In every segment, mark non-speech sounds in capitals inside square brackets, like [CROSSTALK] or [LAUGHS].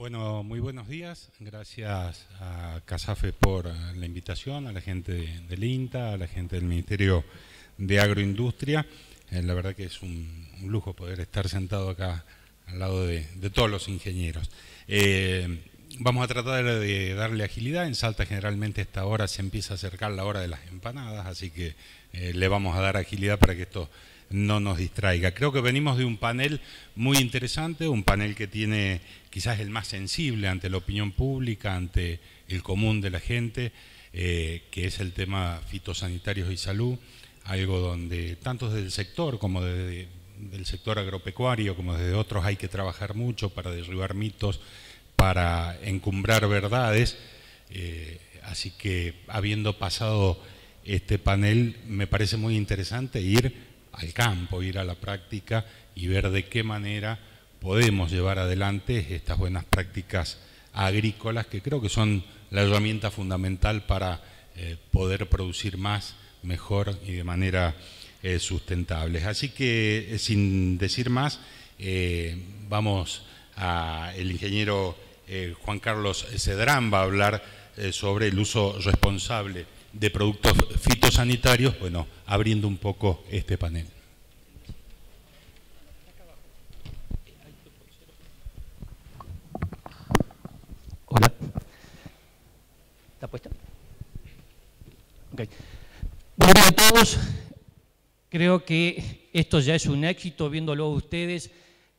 Bueno, muy buenos días. Gracias a CASAFE por la invitación, a la gente del INTA, a la gente del Ministerio de Agroindustria. Eh, la verdad que es un, lujo poder estar sentado acá al lado de, todos los ingenieros. Eh, vamos a tratar de darle agilidad. En Salta generalmente esta hora se empieza a acercar la hora de las empanadas, así que eh, le vamos a dar agilidad para que esto no nos distraiga. Creo que venimos de un panel muy interesante, un panel que tiene quizás el más sensible ante la opinión pública, ante el común de la gente, eh, que es el tema fitosanitarios y salud, algo donde tanto desde el sector como desde del sector agropecuario como desde otros hay que trabajar mucho para derribar mitos, para encumbrar verdades. Eh, así que habiendo pasado este panel, me parece muy interesante ir al campo, ir a la práctica y ver de qué manera podemos llevar adelante estas buenas prácticas agrícolas que creo que son la herramienta fundamental para eh, poder producir más, mejor y de manera eh, sustentable. Así que eh, sin decir más, vamos a el ingeniero Juan Carlos Cedrán va a hablar sobre el uso responsable de productos fitosanitarios, bueno, abriendo un poco este panel. Hola. ¿Está puesta? Bueno, a todos, creo que esto ya es un éxito viéndolo ustedes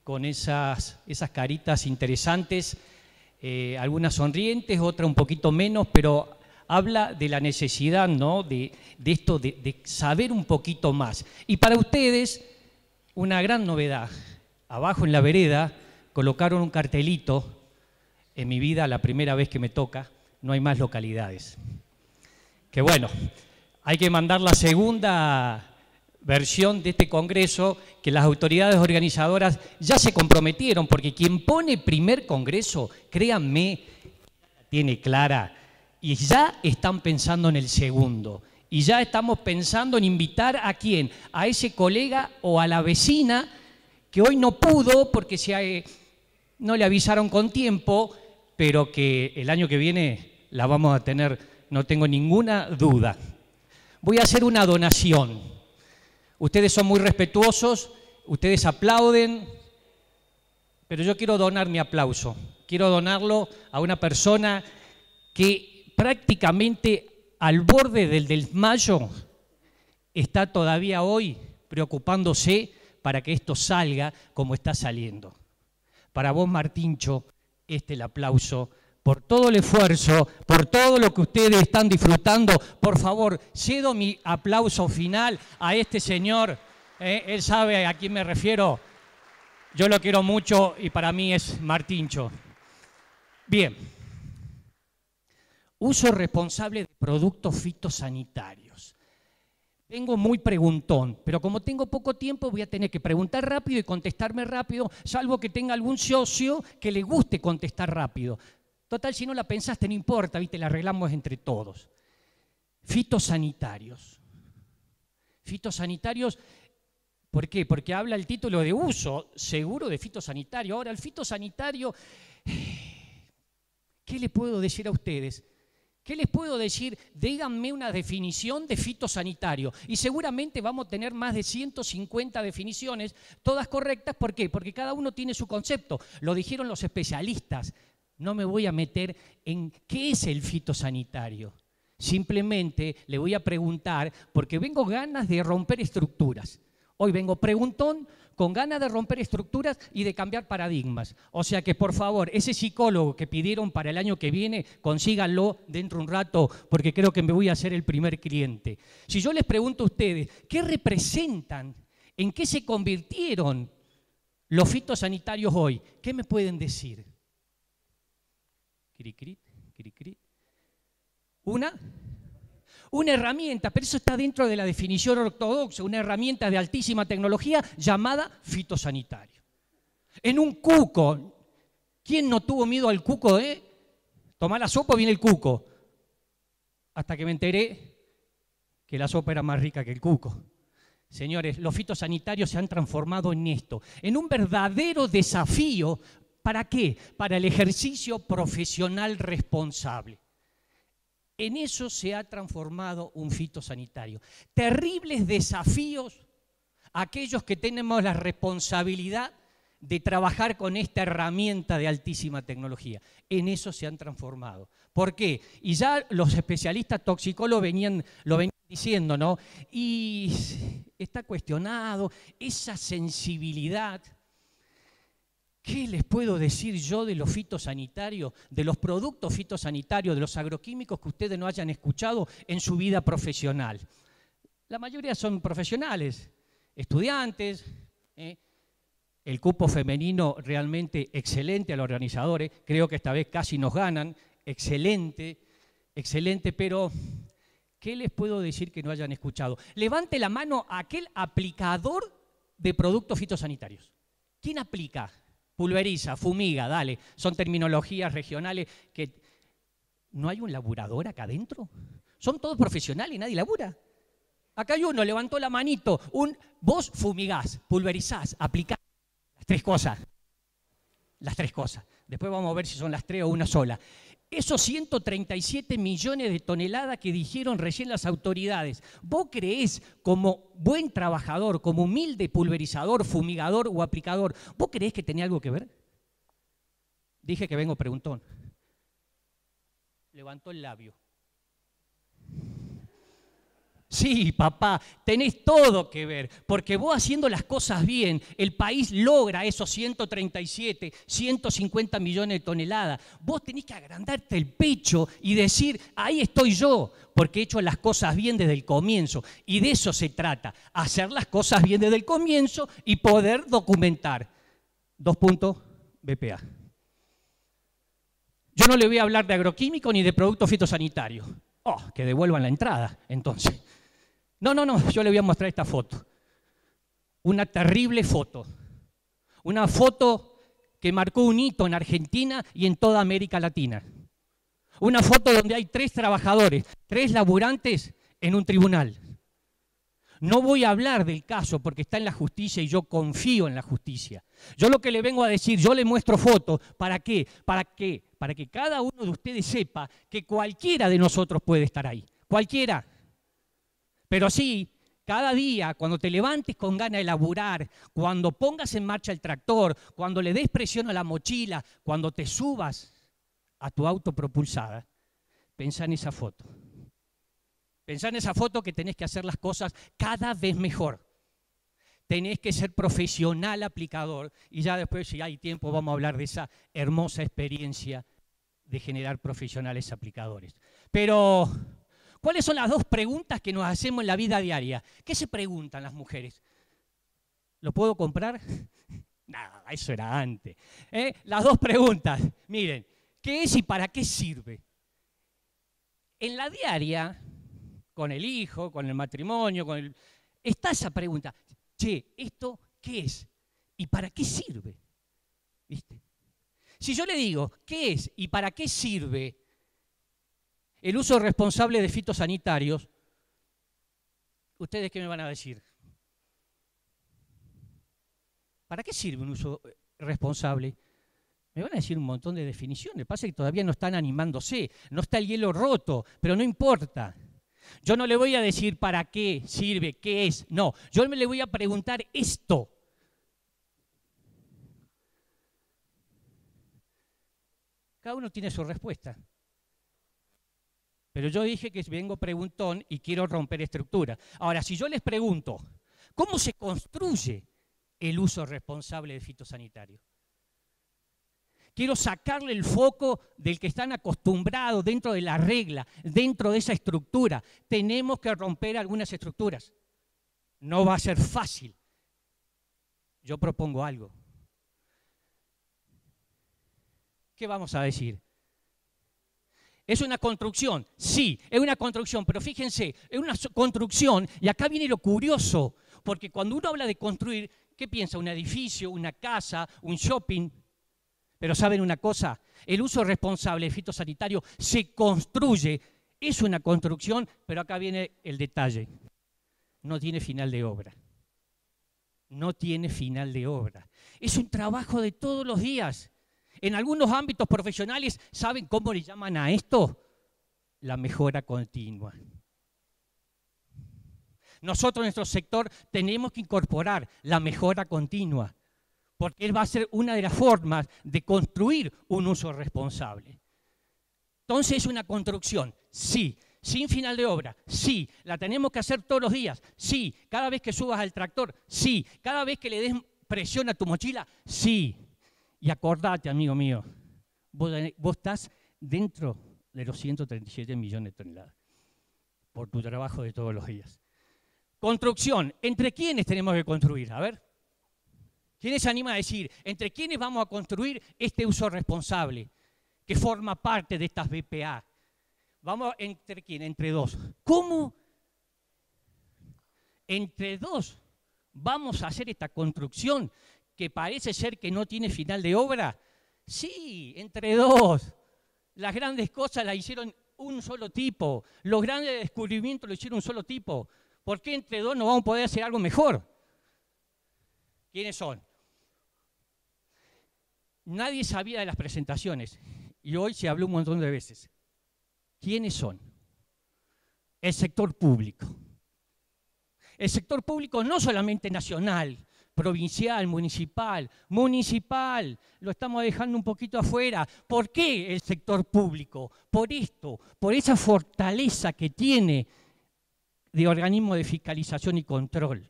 con esas, esas caritas interesantes, eh, algunas sonrientes, otras un poquito menos, pero habla de la necesidad, ¿no? De, esto de, de saber un poquito más. Y para ustedes, una gran novedad. Abajo en la vereda colocaron un cartelito, en mi vida la primera vez que me toca, no hay más localidades. Que bueno, hay que mandar la segunda versión de este Congreso que las autoridades organizadoras ya se comprometieron, porque quien pone primer Congreso, créanme, tiene clara y ya están pensando en el segundo. Y ya estamos pensando en invitar a quién, a ese colega o a la vecina que hoy no pudo porque eh, no le avisaron con tiempo, pero que el año que viene la vamos a tener, no tengo ninguna duda. Voy a hacer una donación. Ustedes son muy respetuosos, ustedes aplauden, pero yo quiero donar mi aplauso. Quiero donarlo a una persona que prácticamente al borde del desmayo, está todavía hoy preocupándose para que esto salga como está saliendo. Para vos, Martincho, este el aplauso por todo el esfuerzo, por todo lo que ustedes están disfrutando. Por favor, cedo mi aplauso final a este señor. ¿eh? él sabe a quién me refiero. Yo lo quiero mucho y para mí es Martincho. Bien. Uso responsable de productos fitosanitarios. Tengo muy preguntón, pero como tengo poco tiempo voy a tener que preguntar rápido y contestarme rápido, salvo que tenga algún socio que le guste contestar rápido. Total, si no la pensaste, no importa, ¿viste? la arreglamos entre todos. Fitosanitarios. Fitosanitarios, ¿por qué? Porque habla el título de uso seguro de fitosanitario. Ahora, el fitosanitario, ¿qué le puedo decir a ustedes? ¿Qué les puedo decir? Díganme una definición de fitosanitario. Y seguramente vamos a tener más de 150 definiciones, todas correctas. ¿Por qué? Porque cada uno tiene su concepto. Lo dijeron los especialistas. No me voy a meter en qué es el fitosanitario. Simplemente le voy a preguntar porque vengo ganas de romper estructuras. Hoy vengo preguntón, con ganas de romper estructuras y de cambiar paradigmas. O sea que, por favor, ese psicólogo que pidieron para el año que viene, consíganlo dentro de un rato, porque creo que me voy a ser el primer cliente. Si yo les pregunto a ustedes, ¿qué representan? ¿En qué se convirtieron los fitosanitarios hoy? ¿Qué me pueden decir? Una una herramienta, pero eso está dentro de la definición ortodoxa, una herramienta de altísima tecnología llamada fitosanitario. En un cuco, ¿quién no tuvo miedo al cuco de eh? tomar la sopa viene el cuco? Hasta que me enteré que la sopa era más rica que el cuco. Señores, los fitosanitarios se han transformado en esto, en un verdadero desafío. ¿Para qué? Para el ejercicio profesional responsable. En eso se ha transformado un fitosanitario. Terribles desafíos aquellos que tenemos la responsabilidad de trabajar con esta herramienta de altísima tecnología. En eso se han transformado. ¿Por qué? Y ya los especialistas toxicólogos lo venían diciendo, ¿no? Y está cuestionado esa sensibilidad ¿Qué les puedo decir yo de los fitosanitarios, de los productos fitosanitarios, de los agroquímicos que ustedes no hayan escuchado en su vida profesional? La mayoría son profesionales, estudiantes, ¿eh? el cupo femenino realmente excelente a los organizadores, creo que esta vez casi nos ganan, excelente, excelente, pero ¿qué les puedo decir que no hayan escuchado? Levante la mano aquel aplicador de productos fitosanitarios. ¿Quién aplica? pulveriza, fumiga, dale. Son terminologías regionales que... ¿No hay un laburador acá adentro? Son todos profesionales, y nadie labura. Acá hay uno, levantó la manito. Un, vos fumigás, pulverizás, aplicás. Las tres cosas. Las tres cosas. Después vamos a ver si son las tres o una sola. Esos 137 millones de toneladas que dijeron recién las autoridades, ¿vos creés como buen trabajador, como humilde pulverizador, fumigador o aplicador, vos creés que tenía algo que ver? Dije que vengo preguntón. Levantó el labio. Sí, papá, tenés todo que ver, porque vos haciendo las cosas bien, el país logra esos 137, 150 millones de toneladas. Vos tenés que agrandarte el pecho y decir, ahí estoy yo, porque he hecho las cosas bien desde el comienzo. Y de eso se trata, hacer las cosas bien desde el comienzo y poder documentar. Dos puntos, BPA. Yo no le voy a hablar de agroquímico ni de productos fitosanitarios. Oh, que devuelvan la entrada, entonces. No, no, no, yo le voy a mostrar esta foto. Una terrible foto. Una foto que marcó un hito en Argentina y en toda América Latina. Una foto donde hay tres trabajadores, tres laburantes en un tribunal. No voy a hablar del caso porque está en la justicia y yo confío en la justicia. Yo lo que le vengo a decir, yo le muestro fotos. ¿Para qué? ¿Para qué? Para que cada uno de ustedes sepa que cualquiera de nosotros puede estar ahí. Cualquiera. Pero sí, cada día, cuando te levantes con ganas de laburar, cuando pongas en marcha el tractor, cuando le des presión a la mochila, cuando te subas a tu auto propulsada, pensá en esa foto. Pensá en esa foto que tenés que hacer las cosas cada vez mejor. Tenés que ser profesional aplicador y ya después, si hay tiempo, vamos a hablar de esa hermosa experiencia de generar profesionales aplicadores. Pero ¿Cuáles son las dos preguntas que nos hacemos en la vida diaria? ¿Qué se preguntan las mujeres? ¿Lo puedo comprar? [LAUGHS] Nada, eso era antes. ¿eh? Las dos preguntas. Miren, ¿qué es y para qué sirve? En la diaria, con el hijo, con el matrimonio, con el... Está esa pregunta. Che, ¿esto qué es? ¿Y para qué sirve? ¿Viste? Si yo le digo, ¿qué es y para qué sirve si yo le digo qué es y para qué sirve el uso responsable de fitosanitarios, ¿ustedes qué me van a decir? ¿Para qué sirve un uso eh, responsable? Me van a decir un montón de definiciones. Pasa que todavía no están animándose, no está el hielo roto, pero no importa. Yo no le voy a decir para qué sirve, qué es, no. Yo me le voy a preguntar esto. Cada uno tiene su respuesta. Pero yo dije que vengo preguntón y quiero romper estructuras. Ahora, si yo les pregunto, ¿cómo se construye el uso responsable de fitosanitario? Quiero sacarle el foco del que están acostumbrados dentro de la regla, dentro de esa estructura. Tenemos que romper algunas estructuras. No va a ser fácil. Yo propongo algo. ¿Qué vamos a decir? ¿Es una construcción? Sí, es una construcción, pero fíjense, es una construcción, y acá viene lo curioso, porque cuando uno habla de construir, ¿qué piensa? Un edificio, una casa, un shopping. Pero saben una cosa, el uso responsable fitosanitario se construye, es una construcción, pero acá viene el detalle, no tiene final de obra no tiene final de obra. Es un trabajo de todos los días. En algunos ámbitos profesionales, ¿saben cómo le llaman a esto? La mejora continua. Nosotros en nuestro sector tenemos que incorporar la mejora continua, porque él va a ser una de las formas de construir un uso responsable. Entonces es una construcción, sí, sin final de obra, sí, la tenemos que hacer todos los días, sí, cada vez que subas al tractor, sí, cada vez que le des presión a tu mochila, sí. Y acordate, amigo mío, vos, estás dentro de los 137 millones de toneladas por tu trabajo de todos los días. Construcción. ¿Entre quiénes tenemos que construir? A ver. ¿Quiénes se anima a decir? ¿Entre quiénes vamos a construir este uso responsable que forma parte de estas BPA? Vamos, ¿entre quién? Entre dos. ¿Cómo? Entre dos vamos a hacer esta construcción que parece ser que no tiene final de obra? Sí, entre dos. Las grandes cosas las hicieron un solo tipo. Los grandes descubrimientos lo hicieron un solo tipo. ¿Por qué entre dos no vamos a poder hacer algo mejor? ¿Quiénes son? Nadie sabía de las presentaciones y hoy se habló un montón de veces. ¿Quiénes son? El sector público. El sector público no solamente nacional, provincial, municipal, municipal, lo estamos dejando un poquito afuera. ¿Por qué el sector público? Por esto, por esa fortaleza que tiene de organismo de fiscalización y control.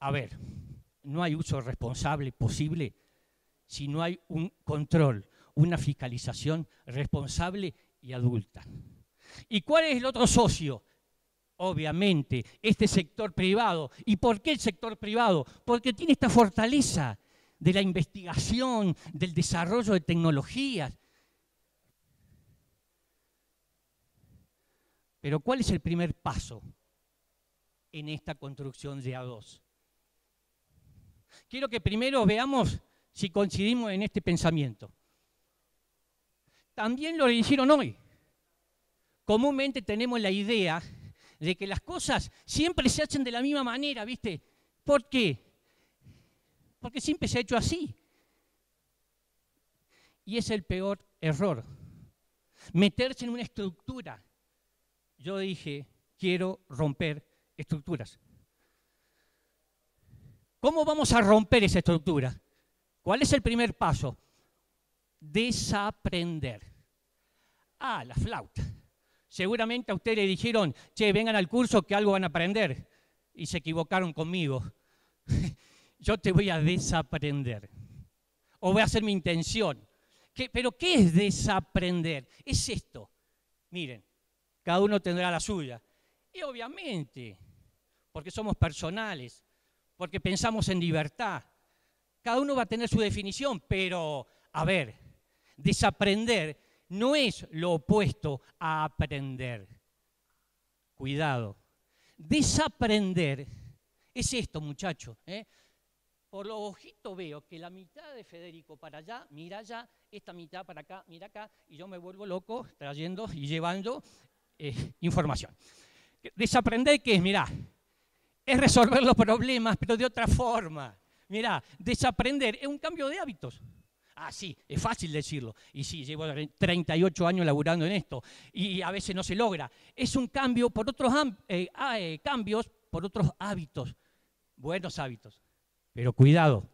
A ver, no hay uso responsable posible si no hay un control, una fiscalización responsable y adulta. ¿Y cuál es el otro socio? Obviamente, este sector privado. ¿Y por qué el sector privado? Porque tiene esta fortaleza de la investigación, del desarrollo de tecnologías. Pero ¿cuál es el primer paso en esta construcción de A2? Quiero que primero veamos si coincidimos en este pensamiento. También lo hicieron hoy. Comúnmente tenemos la idea de que las cosas siempre se hacen de la misma manera, ¿viste? ¿Por qué? Porque siempre se ha hecho así. Y es el peor error. Meterse en una estructura. Yo dije, quiero romper estructuras. ¿Cómo vamos a romper esa estructura? ¿Cuál es el primer paso? Desaprender. Ah, la flauta. Seguramente a ustedes le dijeron, che, vengan al curso que algo van a aprender. Y se equivocaron conmigo. [LAUGHS] Yo te voy a desaprender. O voy a hacer mi intención. pero ¿qué es desaprender? Es esto. Miren, cada uno tendrá la suya. Y obviamente, porque somos personales, porque pensamos en libertad, cada uno va a tener su definición, pero, a ver, desaprender no es lo opuesto a aprender. Cuidado. Desaprender es esto, muchachos. ¿eh? Por los ojitos veo que la mitad de Federico para allá, mira allá, esta mitad para acá, mira acá, y yo me vuelvo loco trayendo y llevando eh, información. Desaprender, ¿qué es? mira. es resolver los problemas, pero de otra forma. Mira, desaprender es un cambio de hábitos. Ah, sí, es fácil decirlo. Y sí, llevo 38 años laburando en esto y a veces no se logra. Es un cambio por otros eh, ah, eh, cambios, por otros hábitos, buenos hábitos. Pero cuidado,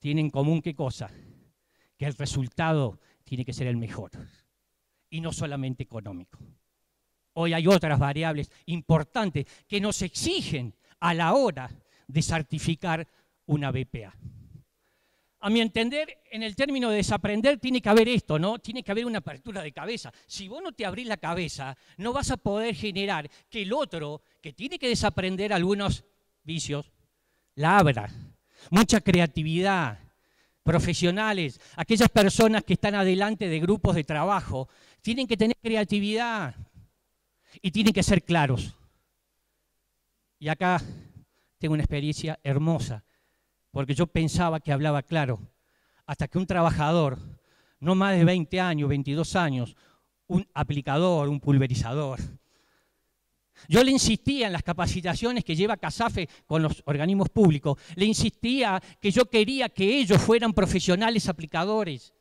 tienen común qué cosa? Que el resultado tiene que ser el mejor y no solamente económico. Hoy hay otras variables importantes que nos exigen a la hora de certificar una BPA a mi entender, en el término de desaprender tiene que haber esto, ¿no? Tiene que haber una apertura de cabeza. Si vos no te abrís la cabeza, no vas a poder generar que el otro, que tiene que desaprender algunos vicios, la abra. Mucha creatividad, profesionales, aquellas personas que están adelante de grupos de trabajo, tienen que tener creatividad y tienen que ser claros. Y acá tengo una experiencia hermosa porque yo pensaba que hablaba claro, hasta que un trabajador, no más de 20 años, 22 años, un aplicador, un pulverizador, yo le insistía en las capacitaciones que lleva Casafe con los organismos públicos, le insistía que yo quería que ellos fueran profesionales aplicadores.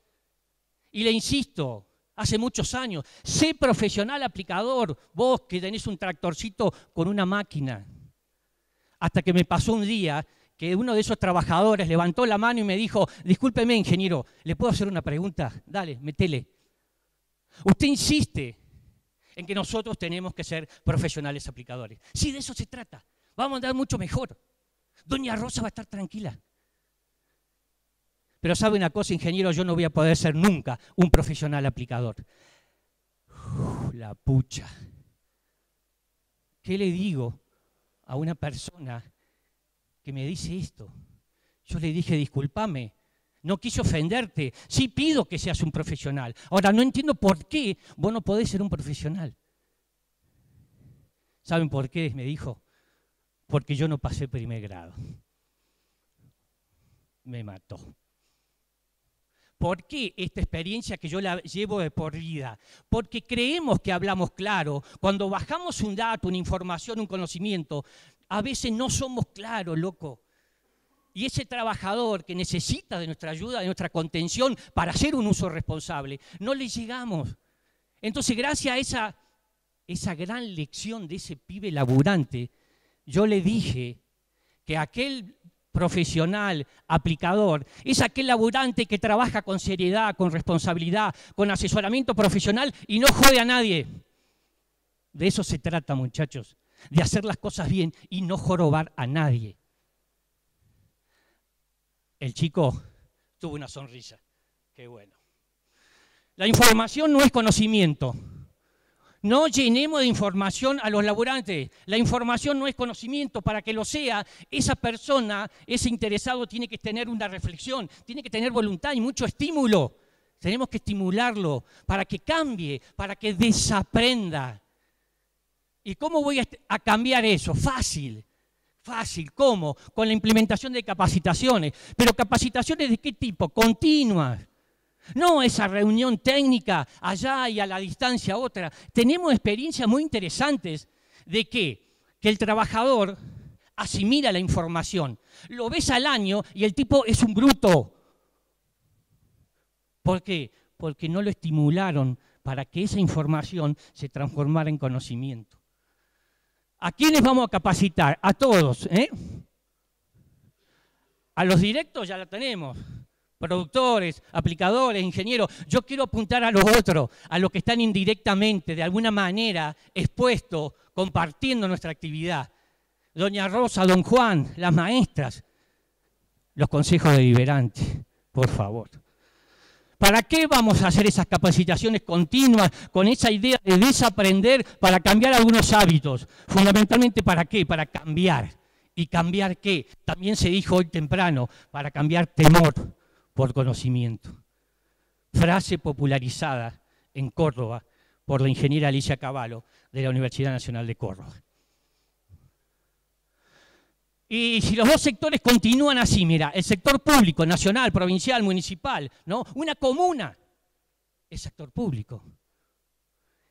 Y le insisto, hace muchos años, sé profesional aplicador, vos que tenés un tractorcito con una máquina. Hasta que me pasó un día que uno de esos trabajadores levantó la mano y me dijo, discúlpeme ingeniero, ¿le puedo hacer una pregunta? Dale, metele. Usted insiste en que nosotros tenemos que ser profesionales aplicadores. Sí, de eso se trata. Vamos a andar mucho mejor. Doña Rosa va a estar tranquila. Pero sabe una cosa, ingeniero, yo no voy a poder ser nunca un profesional aplicador. la pucha. ¿Qué le digo a una persona que me dice esto. Yo le dije, discúlpame, no quise ofenderte, sí pido que seas un profesional. Ahora, no entiendo por qué vos no podés ser un profesional. ¿Saben por qué? Me dijo, porque yo no pasé primer grado. Me mató. ¿Por qué esta experiencia que yo la llevo de por vida? Porque creemos que hablamos claro. Cuando bajamos un dato, una información, un conocimiento, a veces no somos claros, loco. Y ese trabajador que necesita de nuestra ayuda, de nuestra contención para hacer un uso responsable, no le llegamos. Entonces, gracias a esa, esa gran lección de ese pibe laburante, yo le dije que aquel profesional, aplicador, es aquel laburante que trabaja con seriedad, con responsabilidad, con asesoramiento profesional y no jode a nadie. De eso se trata, muchachos de hacer las cosas bien y no jorobar a nadie. El chico tuvo una sonrisa. Qué bueno. La información no es conocimiento. No llenemos de información a los laburantes. La información no es conocimiento. Para que lo sea, esa persona, ese interesado, tiene que tener una reflexión, tiene que tener voluntad y mucho estímulo. Tenemos que estimularlo para que cambie, para que desaprenda. ¿Y cómo voy a cambiar eso? Fácil. Fácil, ¿cómo? Con la implementación de capacitaciones. Pero capacitaciones de qué tipo? Continuas. No esa reunión técnica allá y a la distancia otra. Tenemos experiencias muy interesantes de que, que el trabajador asimila la información. Lo ves al año y el tipo es un bruto. ¿Por qué? Porque no lo estimularon para que esa información se transformara en conocimiento. ¿A quiénes vamos a capacitar? A todos. ¿eh? A los directos ya la tenemos. Productores, aplicadores, ingenieros. Yo quiero apuntar a los otros, a los que están indirectamente, de alguna manera, expuestos, compartiendo nuestra actividad. Doña Rosa, don Juan, las maestras, los consejos deliberantes, por favor. ¿Para qué vamos a hacer esas capacitaciones continuas con esa idea de desaprender para cambiar algunos hábitos? Fundamentalmente, ¿para qué? Para cambiar. ¿Y cambiar qué? También se dijo hoy temprano, para cambiar temor por conocimiento. Frase popularizada en Córdoba por la ingeniera Alicia Cavallo de la Universidad Nacional de Córdoba. Y si los dos sectores continúan así, mira, el sector público, nacional, provincial, municipal, ¿no? Una comuna es sector público.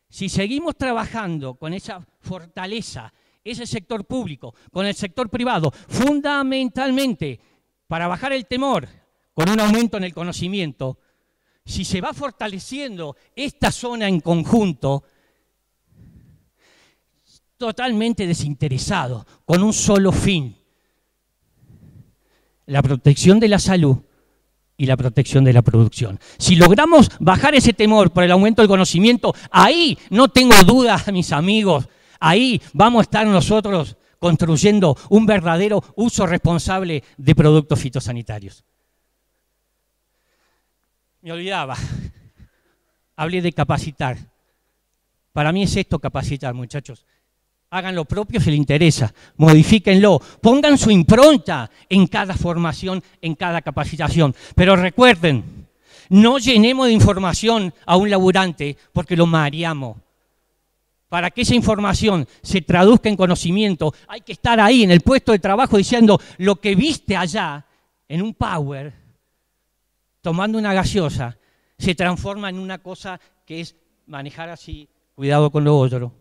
Si seguimos trabajando con esa fortaleza, ese sector público, con el sector privado, fundamentalmente para bajar el temor con un aumento en el conocimiento, si se va fortaleciendo esta zona en conjunto, totalmente desinteresado, con un solo fin, la protección de la salud y la protección de la producción. Si logramos bajar ese temor por el aumento del conocimiento, ahí no tengo dudas, mis amigos, ahí vamos a estar nosotros construyendo un verdadero uso responsable de productos fitosanitarios. Me olvidaba, hablé de capacitar. Para mí es esto capacitar, muchachos hagan lo propio si les interesa, modifíquenlo, pongan su impronta en cada formación, en cada capacitación. Pero recuerden, no llenemos de información a un laburante porque lo mareamos. Para que esa información se traduzca en conocimiento, hay que estar ahí en el puesto de trabajo diciendo lo que viste allá en un power, tomando una gaseosa, se transforma en una cosa que es manejar así, cuidado con lo otro.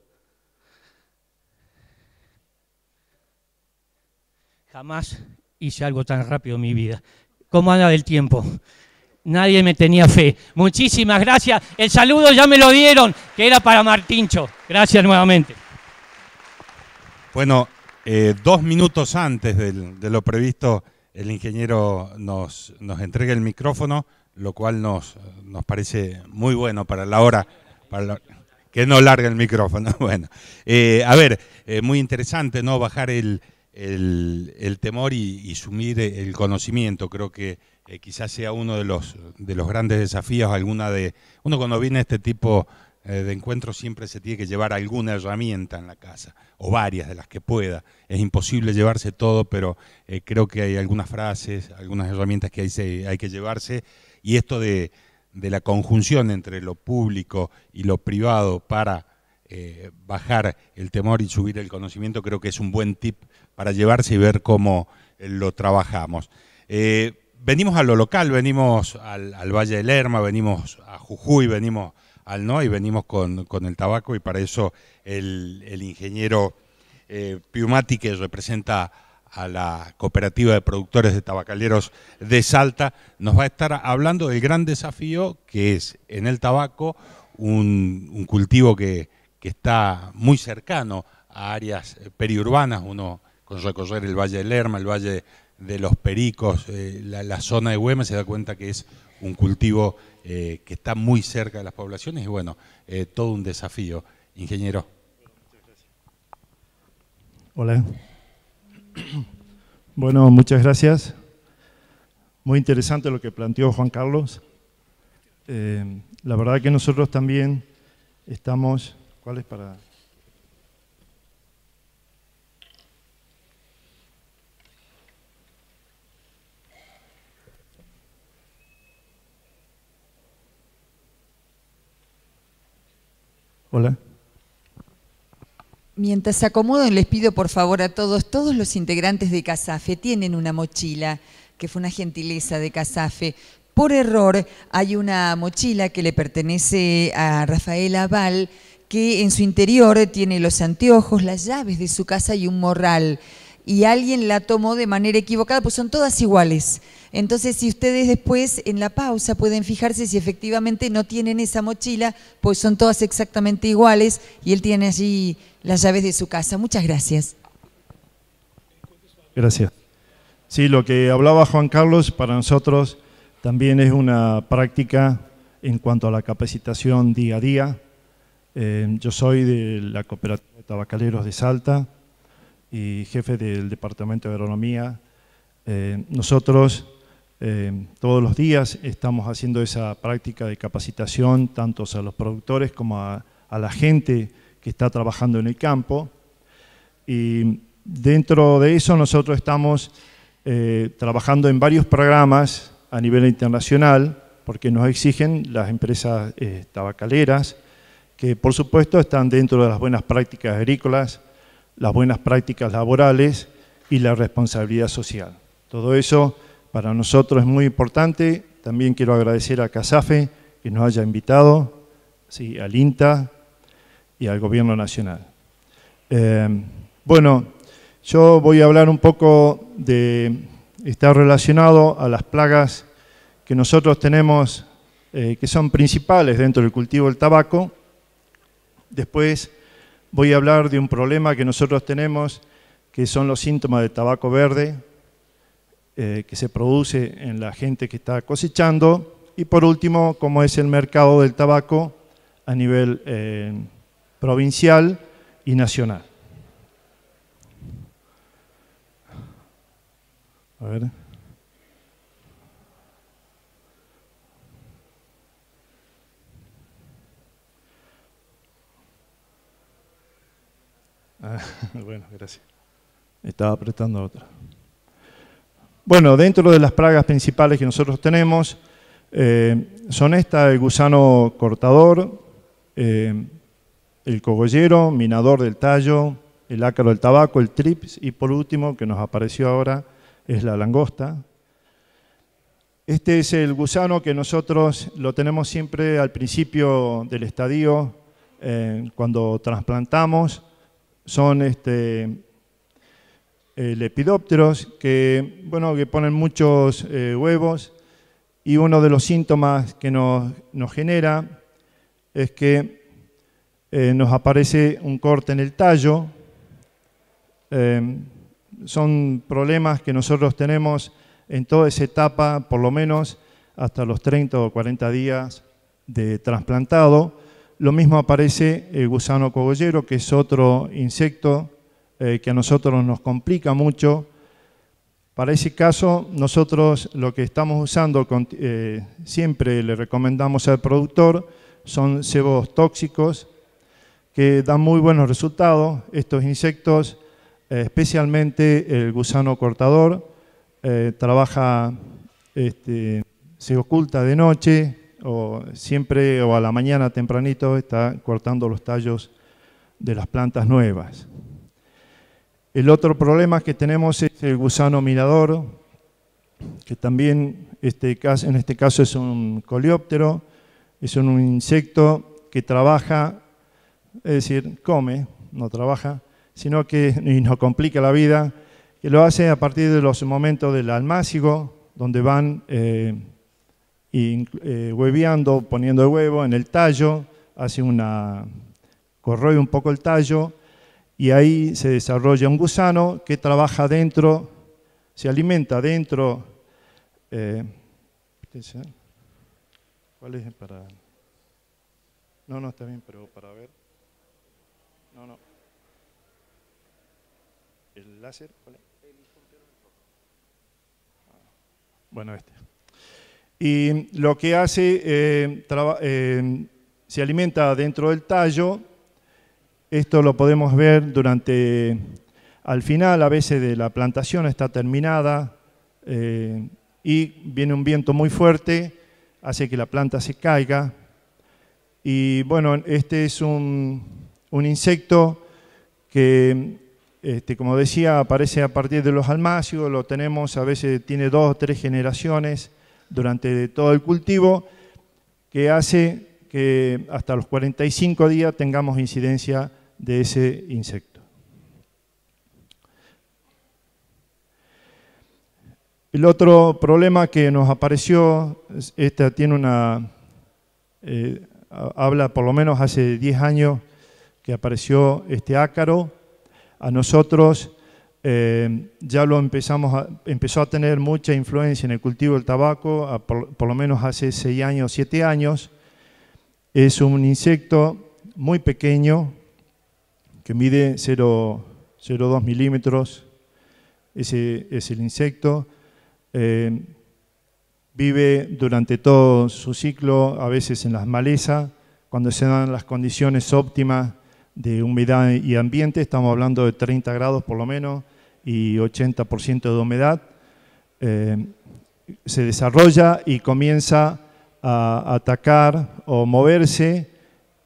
Jamás hice algo tan rápido en mi vida. ¿Cómo anda el tiempo? Nadie me tenía fe. Muchísimas gracias. El saludo ya me lo dieron, que era para Martincho. Gracias nuevamente. Bueno, eh, dos minutos antes de lo previsto, el ingeniero nos, entrega el micrófono, lo cual nos, parece muy bueno para la hora. Para que no largue el micrófono. [LAUGHS] Bueno, eh, a ver, eh, muy interesante, ¿no? Bajar el, el, temor y, sumir el conocimiento. Creo que eh, quizás sea uno de los, de los grandes desafíos, alguna de... Uno cuando viene a este tipo eh, de encuentros siempre se tiene que llevar alguna herramienta en la casa, o varias de las que pueda. Es imposible llevarse todo, pero eh, creo que hay algunas frases, algunas herramientas que hay, hay que llevarse. Y esto de, de, la conjunción entre lo público y lo privado para bajar el temor y subir el conocimiento, creo que es un buen tip para llevarse y ver cómo eh, lo trabajamos. Eh, venimos a lo local, venimos al, Valle del Lerma, venimos a Jujuy, venimos al NOI, venimos con, el tabaco y para eso el, ingeniero eh, Piumati, que representa a la Cooperativa de Productores de Tabacaleros de Salta, nos va a estar hablando del gran desafío que es en el tabaco, un, cultivo que, que, está muy cercano a áreas periurbanas, uno con recorrer el Valle del Lerma, el Valle de los Pericos, eh, la, zona de Güemes, se da cuenta que es un cultivo eh, que está muy cerca de las poblaciones y bueno, eh, todo un desafío. Ingeniero. Hola. [CLEARS THROAT] Bueno, muchas gracias. Muy interesante lo que planteó Juan Carlos. la verdad que nosotros también estamos, ¿cuál es para Hola. Mientras se acomodan, les pido por favor a todos, todos los integrantes de Casafe tienen una mochila, que fue una gentileza de Casafe. Por error hay una mochila que le pertenece a Rafael Aval, que en su interior tiene los anteojos, las llaves de su casa y un morral y alguien la tomó de manera equivocada, pues son todas iguales. Entonces, si ustedes después en la pausa pueden fijarse si efectivamente no tienen esa mochila, pues son todas exactamente iguales y él tiene allí las llaves de su casa. Muchas gracias. Gracias. Sí, lo que hablaba Juan Carlos para nosotros también es una práctica en cuanto a la capacitación día a día. Eh, yo soy de la Cooperativa de Tabacaleros de Salta y jefe del Departamento de Agronomía. Eh, nosotros eh, todos los días estamos haciendo esa práctica de capacitación tanto a los productores como a, la gente que está trabajando en el campo. Y dentro de eso nosotros estamos eh, trabajando en varios programas a nivel internacional, porque nos exigen las empresas tabacaleras, que por supuesto están dentro de las buenas prácticas agrícolas, las buenas prácticas laborales y la responsabilidad social. Todo eso para nosotros es muy importante. También quiero agradecer a CASAFE que nos haya invitado, sí, al INTA y al Gobierno Nacional. Em, bueno, yo voy a hablar un poco de, está relacionado a las plagas que nosotros tenemos, eh, que son principales dentro del cultivo del tabaco. Después voy a hablar de un problema que nosotros tenemos, que son los síntomas del tabaco verde, eh, que se produce en la gente que está cosechando, y por último, cómo es el mercado del tabaco a nivel eh, provincial y nacional. A ver. Ah, [LAUGHS] bueno, gracias. Estaba apretando otra. Bueno, dentro de las pragas principales que nosotros tenemos, eh, son esta, el gusano cortador, eh, el cogollero, minador del tallo, el ácaro del tabaco, el trips y por último, que nos apareció ahora, es la langosta. Este es el gusano que nosotros lo tenemos siempre al principio del estadio, eh, cuando trasplantamos, son este, eh, lepidópteros que, bueno, que ponen muchos eh, huevos y uno de los síntomas que nos, genera es que eh, nos aparece un corte en el tallo. Em, son problemas que nosotros tenemos en toda esa etapa, por lo menos hasta los 30 o 40 días de trasplantado. Lo mismo aparece el gusano cogollero, que es otro insecto eh, que a nosotros nos complica mucho. Para ese caso, nosotros lo que estamos usando, eh, siempre le recomendamos al productor, son cebos tóxicos que dan muy buenos resultados. Estos insectos, eh, especialmente el gusano cortador, trabaja, este, se oculta de noche, o siempre o a la mañana tempranito está cortando los tallos de las plantas nuevas. El otro problema que tenemos es el gusano mirador, que también este, en este caso es un coleóptero, es un insecto que trabaja, es decir, come, no trabaja, sino que nos complica la vida, que lo hace a partir de los momentos del almácigo, donde van eh, y, eh, hueveando, poniendo huevo en el tallo, hace una, corroe un poco el tallo y ahí se desarrolla un gusano que trabaja dentro, se alimenta dentro. Eh, ¿Cuál es para.? No, no, está bien, pero para ver. No, no. ¿El láser? Bueno, este y lo que hace, eh, eh, se alimenta dentro del tallo, esto lo podemos ver durante, al final a veces de la plantación está terminada eh, y viene un viento muy fuerte, hace que la planta se caiga. Y bueno, este es un, insecto que, este, como decía, aparece a partir de los almácigos, lo tenemos, a veces tiene dos o tres generaciones, durante todo el cultivo que hace que hasta los 45 días tengamos incidencia de ese insecto. El otro problema que nos apareció, esta tiene una, eh, habla por lo menos hace 10 años que apareció este ácaro, a nosotros eh, ya lo empezamos empezó a tener mucha influencia en el cultivo del tabaco, por, lo menos hace seis años, siete años. Es un insecto muy pequeño, que mide 0,2 milímetros, ese es el insecto. Eh, vive durante todo su ciclo, a veces en las malezas, cuando se dan las condiciones óptimas de humedad y ambiente, estamos hablando de 30 grados por lo menos, y 80% de humedad, eh, se desarrolla y comienza a atacar o moverse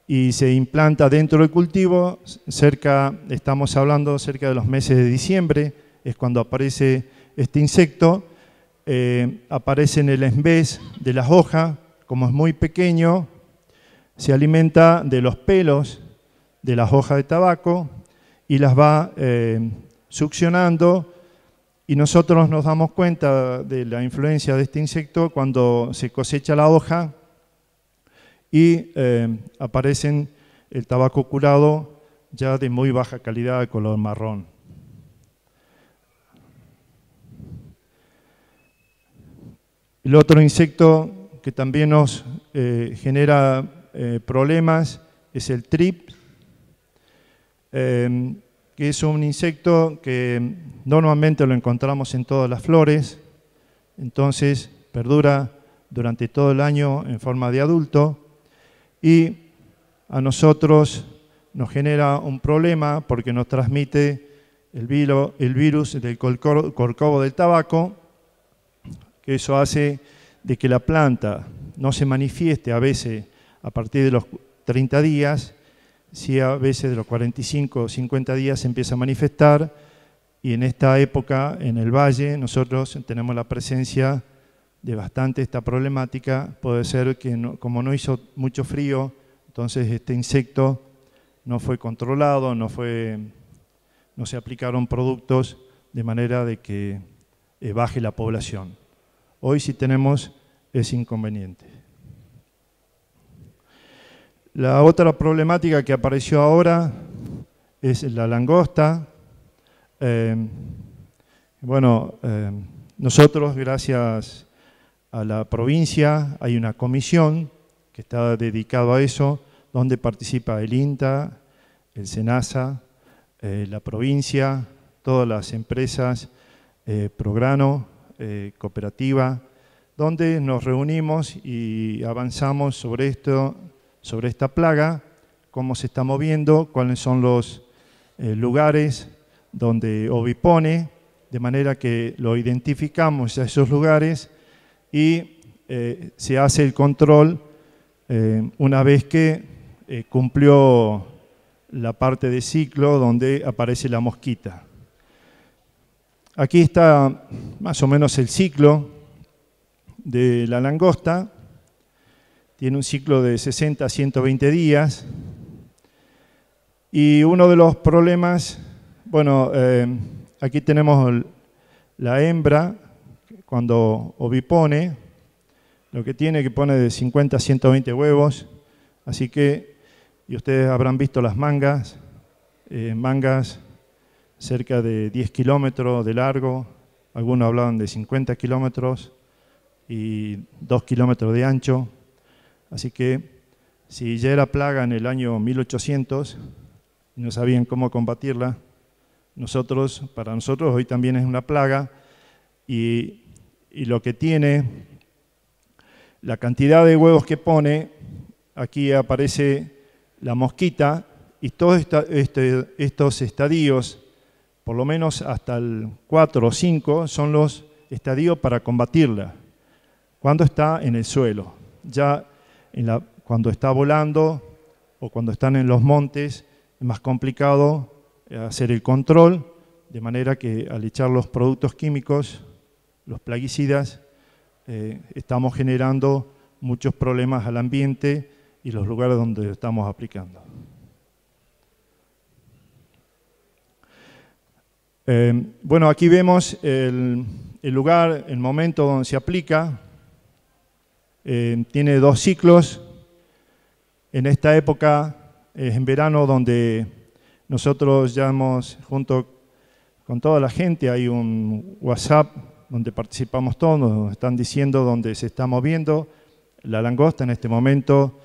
y se implanta dentro del cultivo, cerca, estamos hablando cerca de los meses de diciembre, es cuando aparece este insecto, eh, aparece en el envés de las hojas, como es muy pequeño, se alimenta de los pelos de las hojas de tabaco y las va eh, succionando y nosotros nos damos cuenta de la influencia de este insecto cuando se cosecha la hoja y eh, aparecen el tabaco curado ya de muy baja calidad de color marrón. El otro insecto que también nos eh, genera eh, problemas es el trip que es un insecto que normalmente lo encontramos en todas las flores, entonces perdura durante todo el año en forma de adulto y a nosotros nos genera un problema porque nos transmite el, virus del corcovo del tabaco, que eso hace de que la planta no se manifieste a veces a partir de los 30 días si a veces de los 45 o 50 días se empieza a manifestar y en esta época en el valle nosotros tenemos la presencia de bastante esta problemática. Puede ser que como no hizo mucho frío, entonces este insecto no fue controlado, no, se aplicaron productos de manera de que eh, baje la población. Hoy sí tenemos es inconveniente. La otra problemática que apareció ahora es la langosta. Eh, bueno, eh, nosotros, gracias a la provincia, hay una comisión que está dedicada a eso, donde participa el INTA, el SENASA, eh, la provincia, todas las empresas, Prograno, Cooperativa, donde nos reunimos y avanzamos sobre esto sobre esta plaga, cómo se está moviendo, cuáles son los eh, lugares donde ovipone, de manera que lo identificamos a esos lugares y eh, se hace el control eh, una vez que cumplió la parte de ciclo donde aparece la mosquita. Aquí está más o menos el ciclo de la langosta tiene un ciclo de 60 a 120 días. Y uno de los problemas, bueno, eh, aquí tenemos la hembra, cuando ovipone, lo que tiene que pone de 50 a 120 huevos, así que, y ustedes habrán visto las mangas, eh, mangas cerca de 10 kilómetros de largo, algunos hablaban de 50 kilómetros y 2 kilómetros de ancho, Así que si ya era plaga en el año 1800 y no sabían cómo combatirla, nosotros, para nosotros hoy también es una plaga y, lo que tiene, la cantidad de huevos que pone, aquí aparece la mosquita y todos este, estos estadios, por lo menos hasta el 4 o 5, son los estadios para combatirla. Cuando está en el suelo, ya cuando está volando o cuando están en los montes, es más complicado eh, hacer el control, de manera que al echar los productos químicos, los plaguicidas, eh, estamos generando muchos problemas al ambiente y los lugares donde estamos aplicando. Eh, bueno, aquí vemos el, el lugar, el momento donde se aplica, eh, tiene dos ciclos. En esta época, es en verano, donde nosotros ya hemos, junto con toda la gente, hay un WhatsApp donde participamos todos, nos están diciendo dónde se está moviendo la langosta en este momento,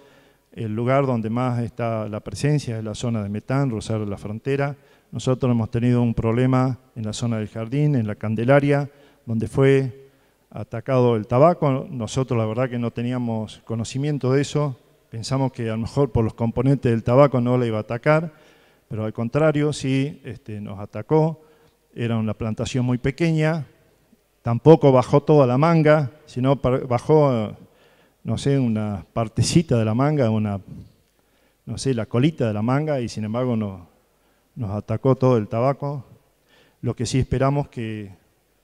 el lugar donde más está la presencia es la zona de Metán, Rosario la Frontera. Nosotros hemos tenido un problema en la zona del jardín, en la Candelaria, donde fue atacado el tabaco. Nosotros la verdad que no teníamos conocimiento de eso. Pensamos que a lo mejor por los componentes del tabaco no le iba a atacar, pero al contrario, sí este, nos atacó. Era una plantación muy pequeña, tampoco bajó toda la manga, sino bajó, no sé, una partecita de la manga, una, no sé, la colita de la manga, y sin embargo no, nos atacó todo el tabaco. Lo que sí esperamos que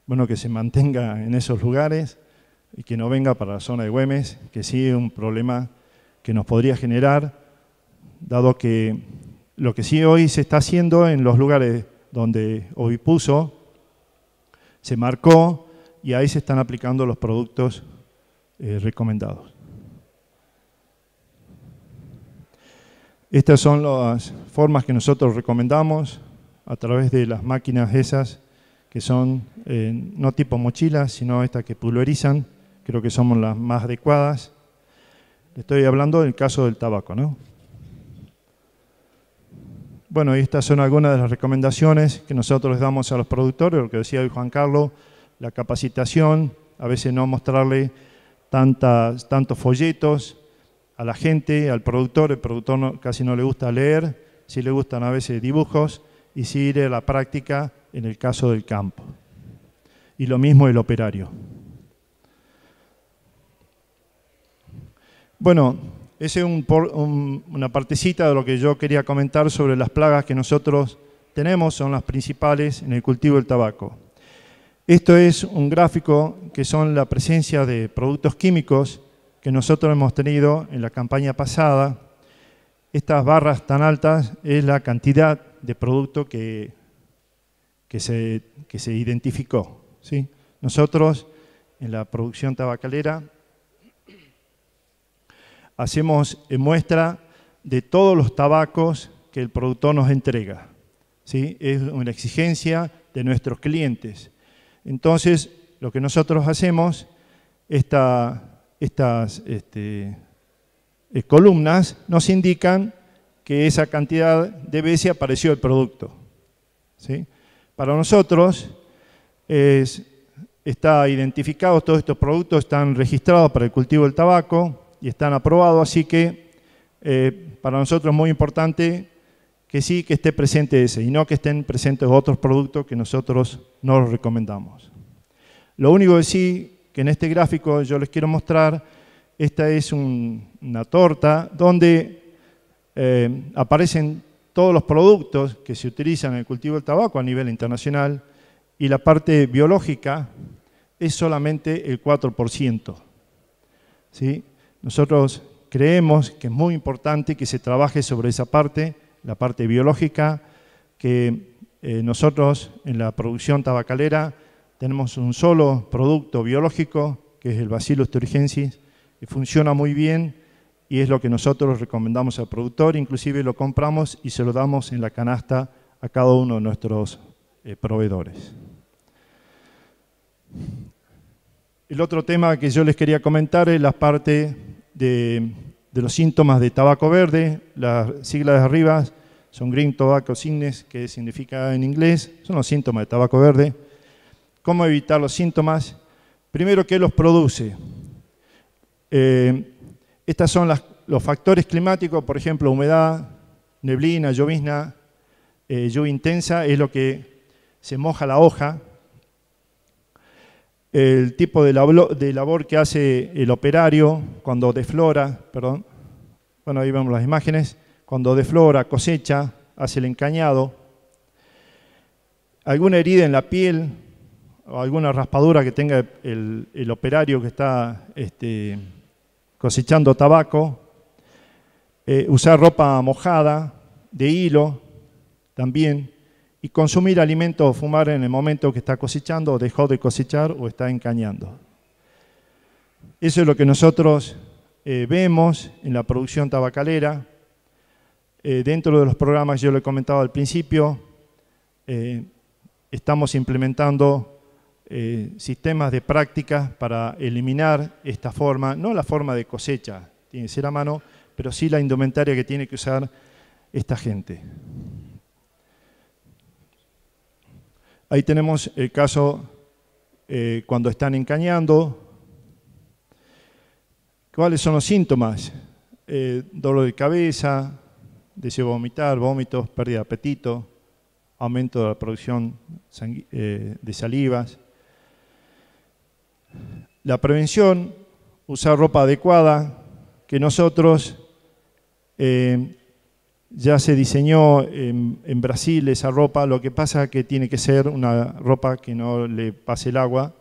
bueno, que se mantenga en esos lugares y que no venga para la zona de Güemes, que sí es un problema que nos podría generar, dado que lo que sí hoy se está haciendo en los lugares donde hoy puso, se marcó y ahí se están aplicando los productos eh, recomendados. Estas son las formas que nosotros recomendamos a través de las máquinas esas que son eh, no tipo mochilas, sino estas que pulverizan, creo que somos las más adecuadas. Estoy hablando del caso del tabaco, Bueno, y estas son algunas de las recomendaciones que nosotros les damos a los productores, lo que decía hoy Juan Carlos, la capacitación, a veces no mostrarle tantos folletos a la gente, al productor, el productor casi no le gusta leer, sí le gustan a veces dibujos, y sigue la práctica en el caso del campo. Y lo mismo el operario. Bueno, esa es una partecita de lo que yo quería comentar sobre las plagas que nosotros tenemos, son las principales en el cultivo del tabaco. Esto es un gráfico que son la presencia de productos químicos que nosotros hemos tenido en la campaña pasada. Estas barras tan altas es la cantidad de producto que, se, se, identificó. ¿sí? Nosotros, en la producción tabacalera, hacemos eh, muestra de todos los tabacos que el productor nos entrega. ¿sí? Es una exigencia de nuestros clientes. Entonces, lo que nosotros hacemos, esta, estas este, eh, columnas nos indican que esa cantidad de veces apareció el producto. ¿sí? Para nosotros está identificado, todos estos productos están registrados para el cultivo del tabaco y están aprobados, así que eh, para nosotros es muy importante que sí que esté presente ese y no que estén presentes otros productos que nosotros no recomendamos. Lo único que sí, que en este gráfico yo les quiero mostrar, esta es una torta donde eh, aparecen todos los productos que se utilizan en el cultivo del tabaco a nivel internacional y la parte biológica es solamente el 4%. ¿sí? Nosotros creemos que es muy importante que se trabaje sobre esa parte, la parte biológica, que eh, nosotros en la producción tabacalera tenemos un solo producto biológico, que es el Bacillus thuringiensis, que funciona muy bien y es lo que nosotros recomendamos al productor, inclusive lo compramos y se lo damos en la canasta a cada uno de nuestros eh, proveedores. El otro tema que yo les quería comentar es la parte de, los síntomas de tabaco verde, las siglas de arriba son Green Tobacco Signes, que significa en inglés, son los síntomas de tabaco verde. ¿Cómo evitar los síntomas? Primero, ¿qué los produce? Eh, estos son los factores climáticos, por ejemplo, humedad, neblina, llovizna, eh, lluvia intensa, es lo que se moja la hoja. El tipo de, labor, que hace el operario cuando deflora, perdón, bueno, ahí vemos las imágenes, cuando deflora, cosecha, hace el encañado. Alguna herida en la piel o alguna raspadura que tenga el, el operario que está este, cosechando tabaco, eh, usar ropa mojada, de hilo también, y consumir alimentos o fumar en el momento que está cosechando o dejó de cosechar o está encañando. Eso es lo que nosotros eh, vemos en la producción tabacalera. Eh, dentro de los programas, yo le he comentado al principio, estamos implementando eh, sistemas de prácticas para eliminar esta forma, no la forma de cosecha, tiene que ser a mano, pero sí la indumentaria que tiene que usar esta gente. Ahí tenemos el caso eh, cuando están encañando. ¿Cuáles son los síntomas? Eh, dolor de cabeza, deseo vomitar, vómitos, pérdida de apetito, aumento de la producción de salivas, la prevención, usar ropa adecuada, que nosotros eh, ya se diseñó en, Brasil esa ropa, lo que pasa que tiene que ser una ropa que no le pase el agua,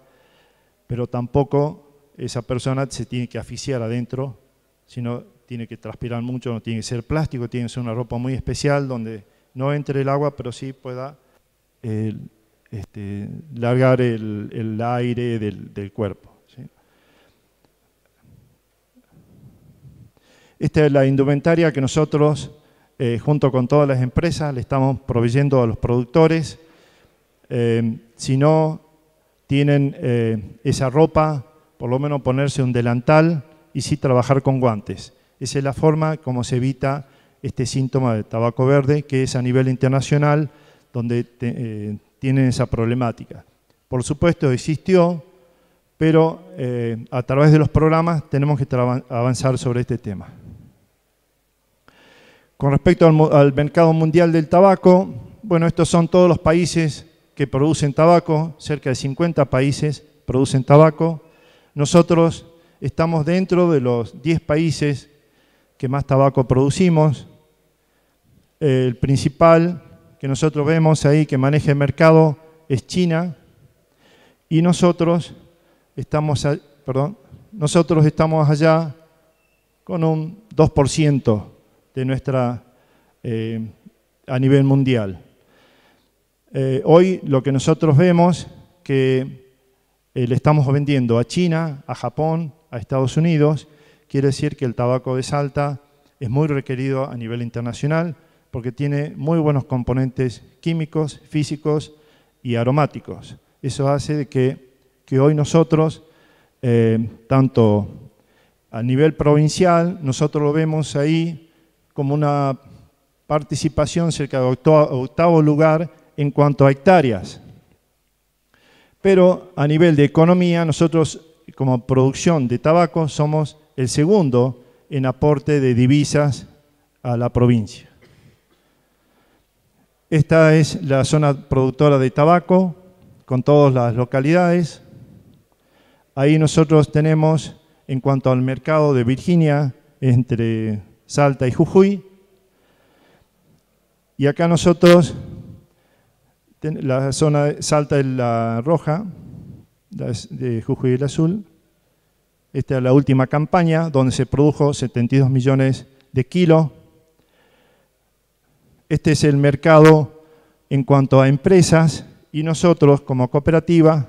pero tampoco esa persona se tiene que asfixiar adentro, sino tiene que transpirar mucho, no tiene que ser plástico, tiene que ser una ropa muy especial donde no entre el agua, pero sí pueda eh, este, largar el, aire del, cuerpo. Esta es la indumentaria que nosotros, eh, junto con todas las empresas, le estamos proveyendo a los productores. Eh, si no tienen eh, esa ropa, por lo menos ponerse un delantal y sí trabajar con guantes. Esa es la forma como se evita este síntoma de tabaco verde, que es a nivel internacional, donde te, tienen esa problemática. Por supuesto, existió, pero eh, a través de los programas tenemos que avanzar sobre este tema. Con respecto al, mercado mundial del tabaco, bueno, estos son todos los países que producen tabaco, cerca de 50 países producen tabaco. Nosotros estamos dentro de los 10 países que más tabaco producimos. El principal que nosotros vemos ahí que maneja el mercado es China y nosotros estamos, nosotros estamos allá con un 2% de nuestra eh, a nivel mundial. Eh, hoy lo que nosotros vemos que eh, le estamos vendiendo a China, a Japón, a Estados Unidos, quiere decir que el tabaco de Salta es muy requerido a nivel internacional porque tiene muy buenos componentes químicos, físicos y aromáticos. Eso hace que, que hoy nosotros, eh, tanto a nivel provincial, nosotros lo vemos ahí como una participación cerca de octavo lugar en cuanto a hectáreas. Pero a nivel de economía, nosotros como producción de tabaco somos el segundo en aporte de divisas a la provincia. Esta es la zona productora de tabaco, con todas las localidades. Ahí nosotros tenemos, en cuanto al mercado de Virginia, entre Salta y Jujuy. Y acá nosotros, la zona de Salta es la roja, de Jujuy el azul. Esta es la última campaña, donde se produjo 72 millones de kilos este es el mercado en cuanto a empresas y nosotros como cooperativa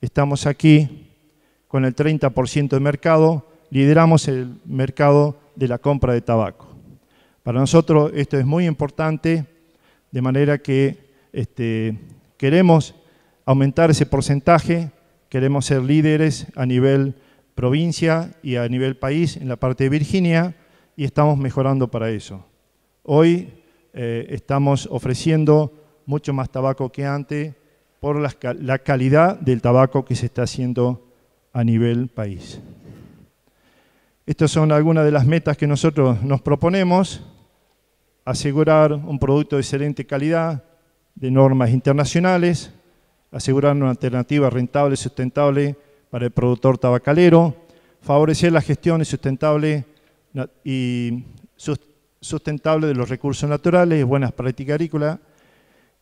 estamos aquí con el 30% de mercado, lideramos el mercado de la compra de tabaco. Para nosotros esto es muy importante, de manera que este, queremos aumentar ese porcentaje, queremos ser líderes a nivel provincia y a nivel país en la parte de Virginia y estamos mejorando para eso. Hoy eh, estamos ofreciendo mucho más tabaco que antes por la, calidad del tabaco que se está haciendo a nivel país. Estas son algunas de las metas que nosotros nos proponemos, asegurar un producto de excelente calidad, de normas internacionales, asegurar una alternativa rentable y sustentable para el productor tabacalero, favorecer la gestión sustentable y sustentable de los recursos naturales y buenas prácticas agrícolas,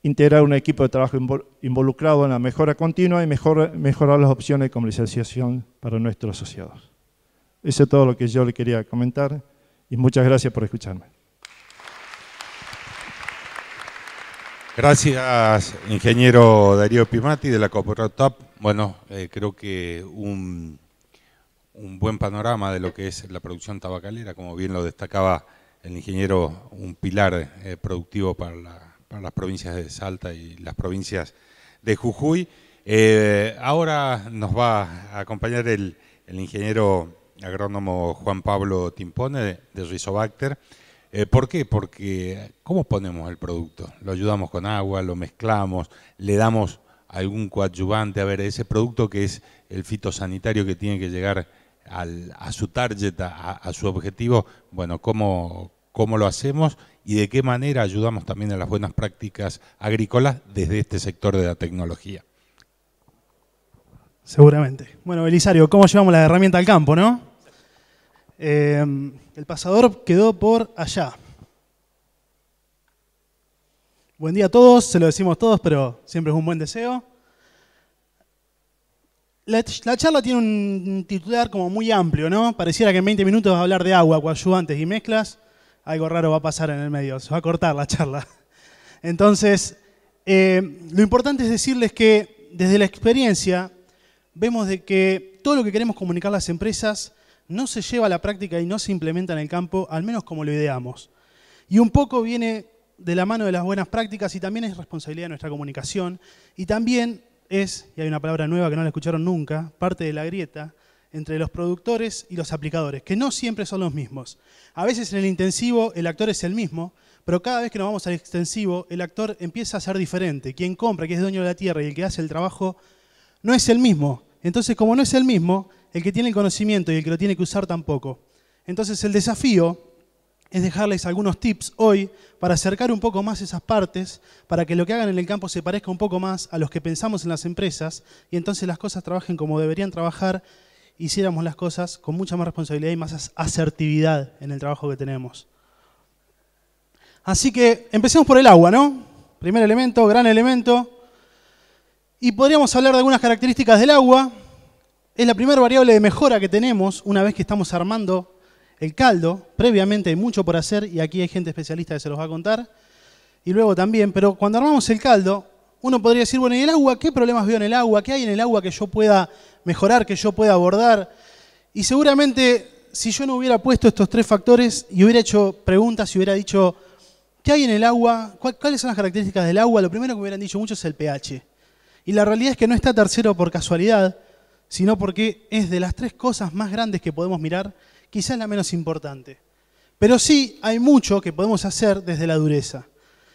integrar un equipo de trabajo involucrado en la mejora continua y mejorar las opciones de comercialización para nuestros asociados. Eso es todo lo que yo le quería comentar y muchas gracias por escucharme. Gracias, ingeniero Darío Pimati de la Top Bueno, eh, creo que un buen panorama de lo que es la producción tabacalera, como bien lo destacaba el ingeniero un pilar eh, productivo para, las provincias de Salta y las provincias de Jujuy. Eh, ahora nos va a acompañar el, ingeniero agrónomo Juan Pablo Timpone de, Rizobacter. Eh, ¿Por qué? Porque ¿cómo ponemos el producto? Lo ayudamos con agua, lo mezclamos, le damos algún coadyuvante, a ver, ese producto que es el fitosanitario que tiene que llegar a su target, a, su objetivo, bueno, ¿cómo, lo hacemos y de qué manera ayudamos también a las buenas prácticas agrícolas desde este sector de la tecnología. Seguramente. Bueno, Elisario, ¿cómo llevamos la herramienta al campo, no? Eh, el pasador quedó por allá. Buen día a todos, se lo decimos todos, pero siempre es un buen deseo. La, charla tiene un titular como muy amplio, ¿no? Pareciera que en 20 minutos va a hablar de agua, coadyuvantes y mezclas. Algo raro va a pasar en el medio, se va a cortar la charla. [LAUGHS] Entonces, eh, lo importante es decirles que desde la experiencia vemos de que todo lo que queremos comunicar a las empresas no se lleva a la práctica y no se implementa en el campo, al menos como lo ideamos. Y un poco viene de la mano de las buenas prácticas y también es responsabilidad de nuestra comunicación y también es, y hay una palabra nueva que no la escucharon nunca, parte de la grieta entre los productores y los aplicadores, que no siempre son los mismos. A veces en el intensivo el actor es el mismo, pero cada vez que nos vamos al extensivo el actor empieza a ser diferente. Quien compra, que es dueño de la tierra y el que hace el trabajo, no es el mismo. Entonces, como no es el mismo, el que tiene el conocimiento y el que lo tiene que usar tampoco. Entonces, el desafío es dejarles algunos tips hoy para acercar un poco más esas partes, para que lo que hagan en el campo se parezca un poco más a los que pensamos en las empresas y entonces las cosas trabajen como deberían trabajar, hiciéramos las cosas con mucha más responsabilidad y más asertividad en el trabajo que tenemos. Así que empecemos por el agua, ¿no? Primer elemento, gran elemento. Y podríamos hablar de algunas características del agua. Es la primera variable de mejora que tenemos una vez que estamos armando el caldo. Previamente hay mucho por hacer y aquí hay gente especialista que se los va a contar. Y luego también, pero cuando armamos el caldo, uno podría decir, bueno, ¿y el agua? ¿Qué problemas veo en el agua? ¿Qué hay en el agua que yo pueda mejorar, que yo pueda abordar? Y seguramente si yo no hubiera puesto estos tres factores y hubiera hecho preguntas y hubiera dicho, ¿qué hay en el agua? ¿Cuáles son las características del agua? Lo primero que me hubieran dicho muchos es el pH. Y la realidad es que no está tercero por casualidad, sino porque es de las tres cosas más grandes que podemos mirar quizás la menos importante. Pero sí hay mucho que podemos hacer desde la dureza.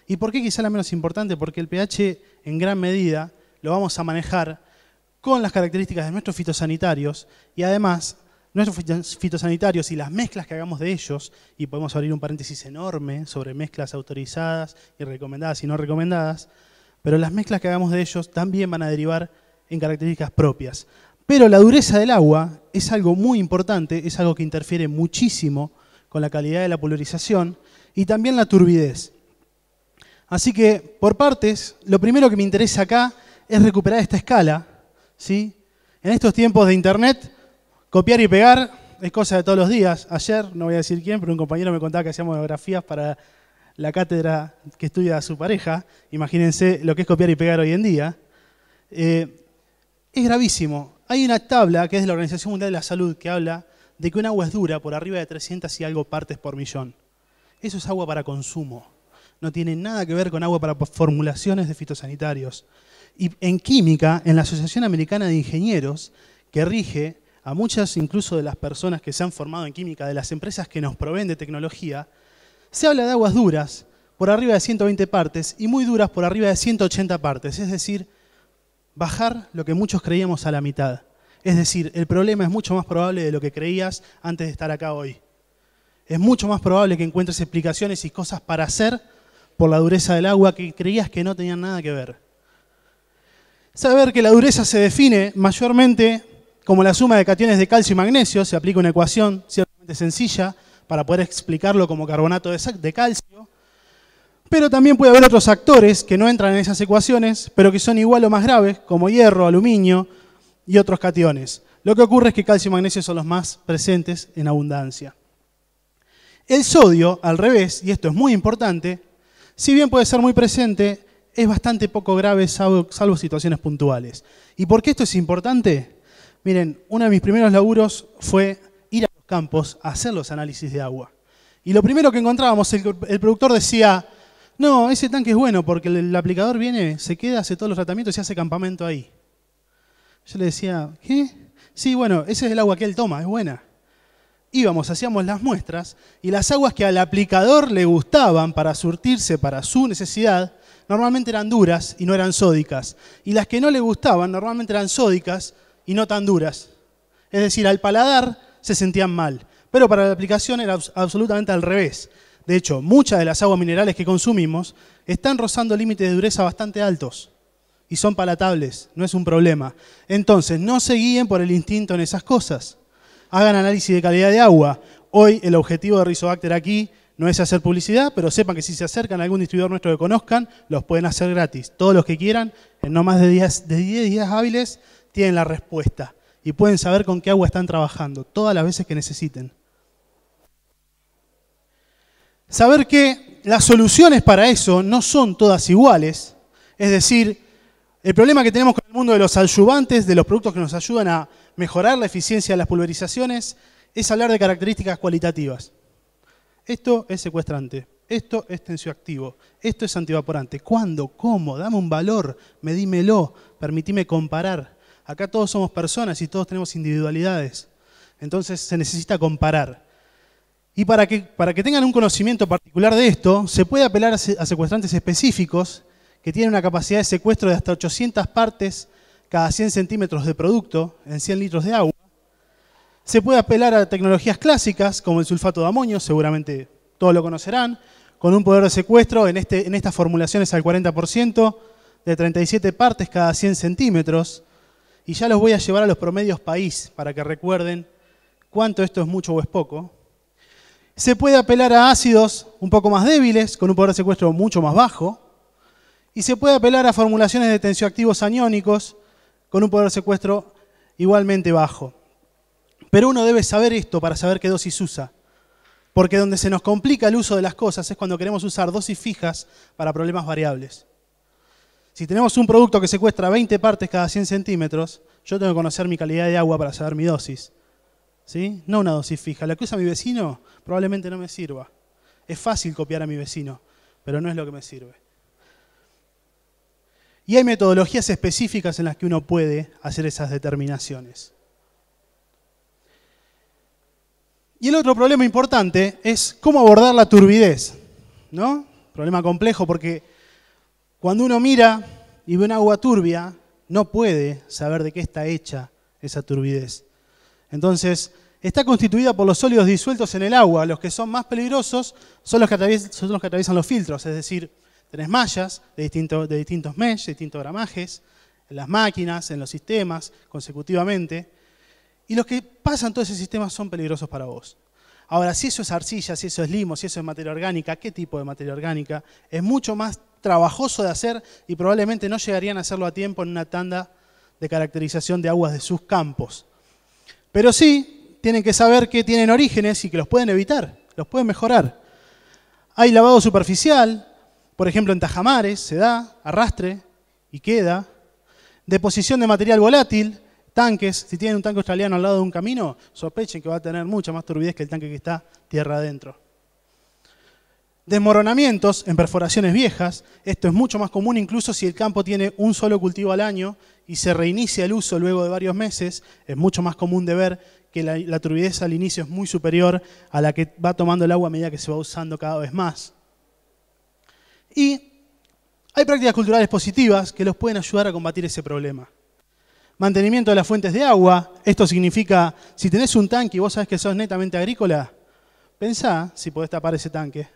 ¿Y por qué quizás la menos importante? Porque el pH en gran medida lo vamos a manejar con las características de nuestros fitosanitarios y además nuestros fitosanitarios y las mezclas que hagamos de ellos, y podemos abrir un paréntesis enorme sobre mezclas autorizadas y recomendadas y no recomendadas, pero las mezclas que hagamos de ellos también van a derivar en características propias. Pero la dureza del agua es algo muy importante, es algo que interfiere muchísimo con la calidad de la polarización y también la turbidez. Así que, por partes, lo primero que me interesa acá es recuperar esta escala. ¿sí? En estos tiempos de Internet, copiar y pegar es cosa de todos los días. Ayer, no voy a decir quién, pero un compañero me contaba que hacía monografías para la cátedra que estudia a su pareja. Imagínense lo que es copiar y pegar hoy en día. Eh, es gravísimo. Hay una tabla que es de la Organización Mundial de la Salud que habla de que un agua es dura por arriba de 300 y algo partes por millón. Eso es agua para consumo. No tiene nada que ver con agua para formulaciones de fitosanitarios. Y en química, en la Asociación Americana de Ingenieros, que rige a muchas incluso de las personas que se han formado en química, de las empresas que nos proveen de tecnología, se habla de aguas duras por arriba de 120 partes y muy duras por arriba de 180 partes. Es decir, bajar lo que muchos creíamos a la mitad. Es decir, el problema es mucho más probable de lo que creías antes de estar acá hoy. Es mucho más probable que encuentres explicaciones y cosas para hacer por la dureza del agua que creías que no tenían nada que ver. Saber que la dureza se define mayormente como la suma de cationes de calcio y magnesio, se aplica una ecuación ciertamente sencilla para poder explicarlo como carbonato de calcio, pero también puede haber otros actores que no entran en esas ecuaciones, pero que son igual o más graves, como hierro, aluminio y otros cationes. Lo que ocurre es que calcio y magnesio son los más presentes en abundancia. El sodio, al revés, y esto es muy importante, si bien puede ser muy presente, es bastante poco grave salvo, situaciones puntuales. ¿Y por qué esto es importante? Miren, uno de mis primeros laburos fue ir a los campos a hacer los análisis de agua. Y lo primero que encontrábamos, el productor decía, no, ese tanque es bueno porque el, aplicador viene, se queda, hace todos los tratamientos y hace campamento ahí. Yo le decía, ¿qué? Sí, bueno, ese es el agua que él toma, es buena. Íbamos, hacíamos las muestras y las aguas que al aplicador le gustaban para surtirse, para su necesidad, normalmente eran duras y no eran sódicas. Y las que no le gustaban normalmente eran sódicas y no tan duras. Es decir, al paladar se sentían mal. Pero para la aplicación era absolutamente al revés. De hecho, muchas de las aguas minerales que consumimos están rozando límites de dureza bastante altos y son palatables, no es un problema. Entonces, no se guíen por el instinto en esas cosas. Hagan análisis de calidad de agua. Hoy el objetivo de Rizobacter aquí no es hacer publicidad, pero sepan que si se acercan a algún distribuidor nuestro que conozcan, los pueden hacer gratis. Todos los que quieran, en no más de 10, de días hábiles, tienen la respuesta y pueden saber con qué agua están trabajando todas las veces que necesiten. Saber que las soluciones para eso no son todas iguales, es decir, el problema que tenemos con el mundo de los ayudantes, de los productos que nos ayudan a mejorar la eficiencia de las pulverizaciones, es hablar de características cualitativas. Esto es secuestrante, esto es tensioactivo, esto es antivaporante. ¿Cuándo? ¿Cómo? Dame un valor, medímelo, permitime comparar. Acá todos somos personas y todos tenemos individualidades. Entonces se necesita comparar. Y para que, tengan un conocimiento particular de esto, se puede apelar a secuestrantes específicos que tienen una capacidad de secuestro de hasta 800 partes cada 100 centímetros de producto en 100 litros de agua. Se puede apelar a tecnologías clásicas como el sulfato de amonio, seguramente todos lo conocerán, con un poder de secuestro en este, estas formulaciones al 40%, de 37 partes cada 100 centímetros. Y ya los voy a llevar a los promedios país para que recuerden cuánto esto es mucho o es poco. Se puede apelar a ácidos un poco más débiles, con un poder de secuestro mucho más bajo. Y se puede apelar a formulaciones de tensioactivos aniónicos, con un poder de secuestro igualmente bajo. Pero uno debe saber esto para saber qué dosis usa. Porque donde se nos complica el uso de las cosas es cuando queremos usar dosis fijas para problemas variables. Si tenemos un producto que secuestra 20 partes cada 100 centímetros, yo tengo que conocer mi calidad de agua para saber mi dosis. ¿sí? No una dosis fija. La que usa mi vecino probablemente no me sirva. Es fácil copiar a mi vecino, pero no es lo que me sirve. Y hay metodologías específicas en las que uno puede hacer esas determinaciones. Y el otro problema importante es cómo abordar la turbidez, ¿no? Problema complejo porque cuando uno mira y ve un agua turbia, no puede saber de qué está hecha esa turbidez. Entonces, está constituida por los sólidos disueltos en el agua. Los que son más peligrosos son los que atraviesan, los, filtros, es decir, tenés mallas de, de distintos mesh, de distintos gramajes, en las máquinas, en los sistemas, consecutivamente. Y los que pasan todos esos sistemas son peligrosos para vos. Ahora, si eso es arcilla, si eso es limo, si eso es materia orgánica, ¿qué tipo de materia orgánica? Es mucho más trabajoso de hacer y probablemente no llegarían a hacerlo a tiempo en una tanda de caracterización de aguas de sus campos. Pero sí, tienen que saber que tienen orígenes y que los pueden evitar, los pueden mejorar. Hay lavado superficial, por ejemplo en tajamares, se da, arrastre y queda. Deposición de material volátil, tanques, si tienen un tanque australiano al lado de un camino, sospechen que va a tener mucha más turbidez que el tanque que está tierra adentro. Desmoronamientos en perforaciones viejas, esto es mucho más común incluso si el campo tiene un solo cultivo al año y se reinicia el uso luego de varios meses, es mucho más común de ver que la, turbidez al inicio es muy superior a la que va tomando el agua a medida que se va usando cada vez más. Y hay prácticas culturales positivas que los pueden ayudar a combatir ese problema. Mantenimiento de las fuentes de agua, esto significa, si tenés un tanque y vos sabés que sos netamente agrícola, pensá si podés tapar ese tanque.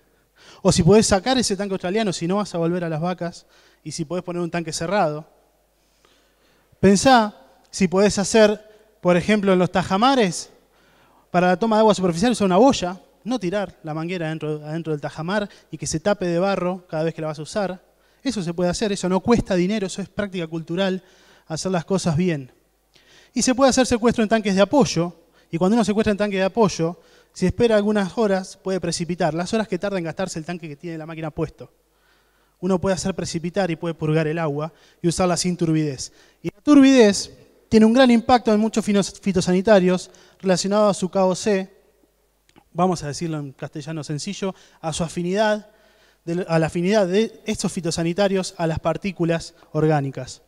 O si podés sacar ese tanque australiano, si no vas a volver a las vacas, y si podés poner un tanque cerrado Pensá si podés hacer, por ejemplo, en los tajamares, para la toma de agua superficial usar una boya, no tirar la manguera adentro, del tajamar y que se tape de barro cada vez que la vas a usar. Eso se puede hacer, eso no cuesta dinero, eso es práctica cultural, hacer las cosas bien. Y se puede hacer secuestro en tanques de apoyo, y cuando uno secuestra en tanque de apoyo, si espera algunas horas puede precipitar, las horas que tarda en gastarse el tanque que tiene la máquina puesto uno puede hacer precipitar y puede purgar el agua y usarla sin turbidez. Y la turbidez tiene un gran impacto en muchos fitosanitarios relacionado a su KOC, vamos a decirlo en castellano sencillo, a su afinidad, a la afinidad de estos fitosanitarios a las partículas orgánicas.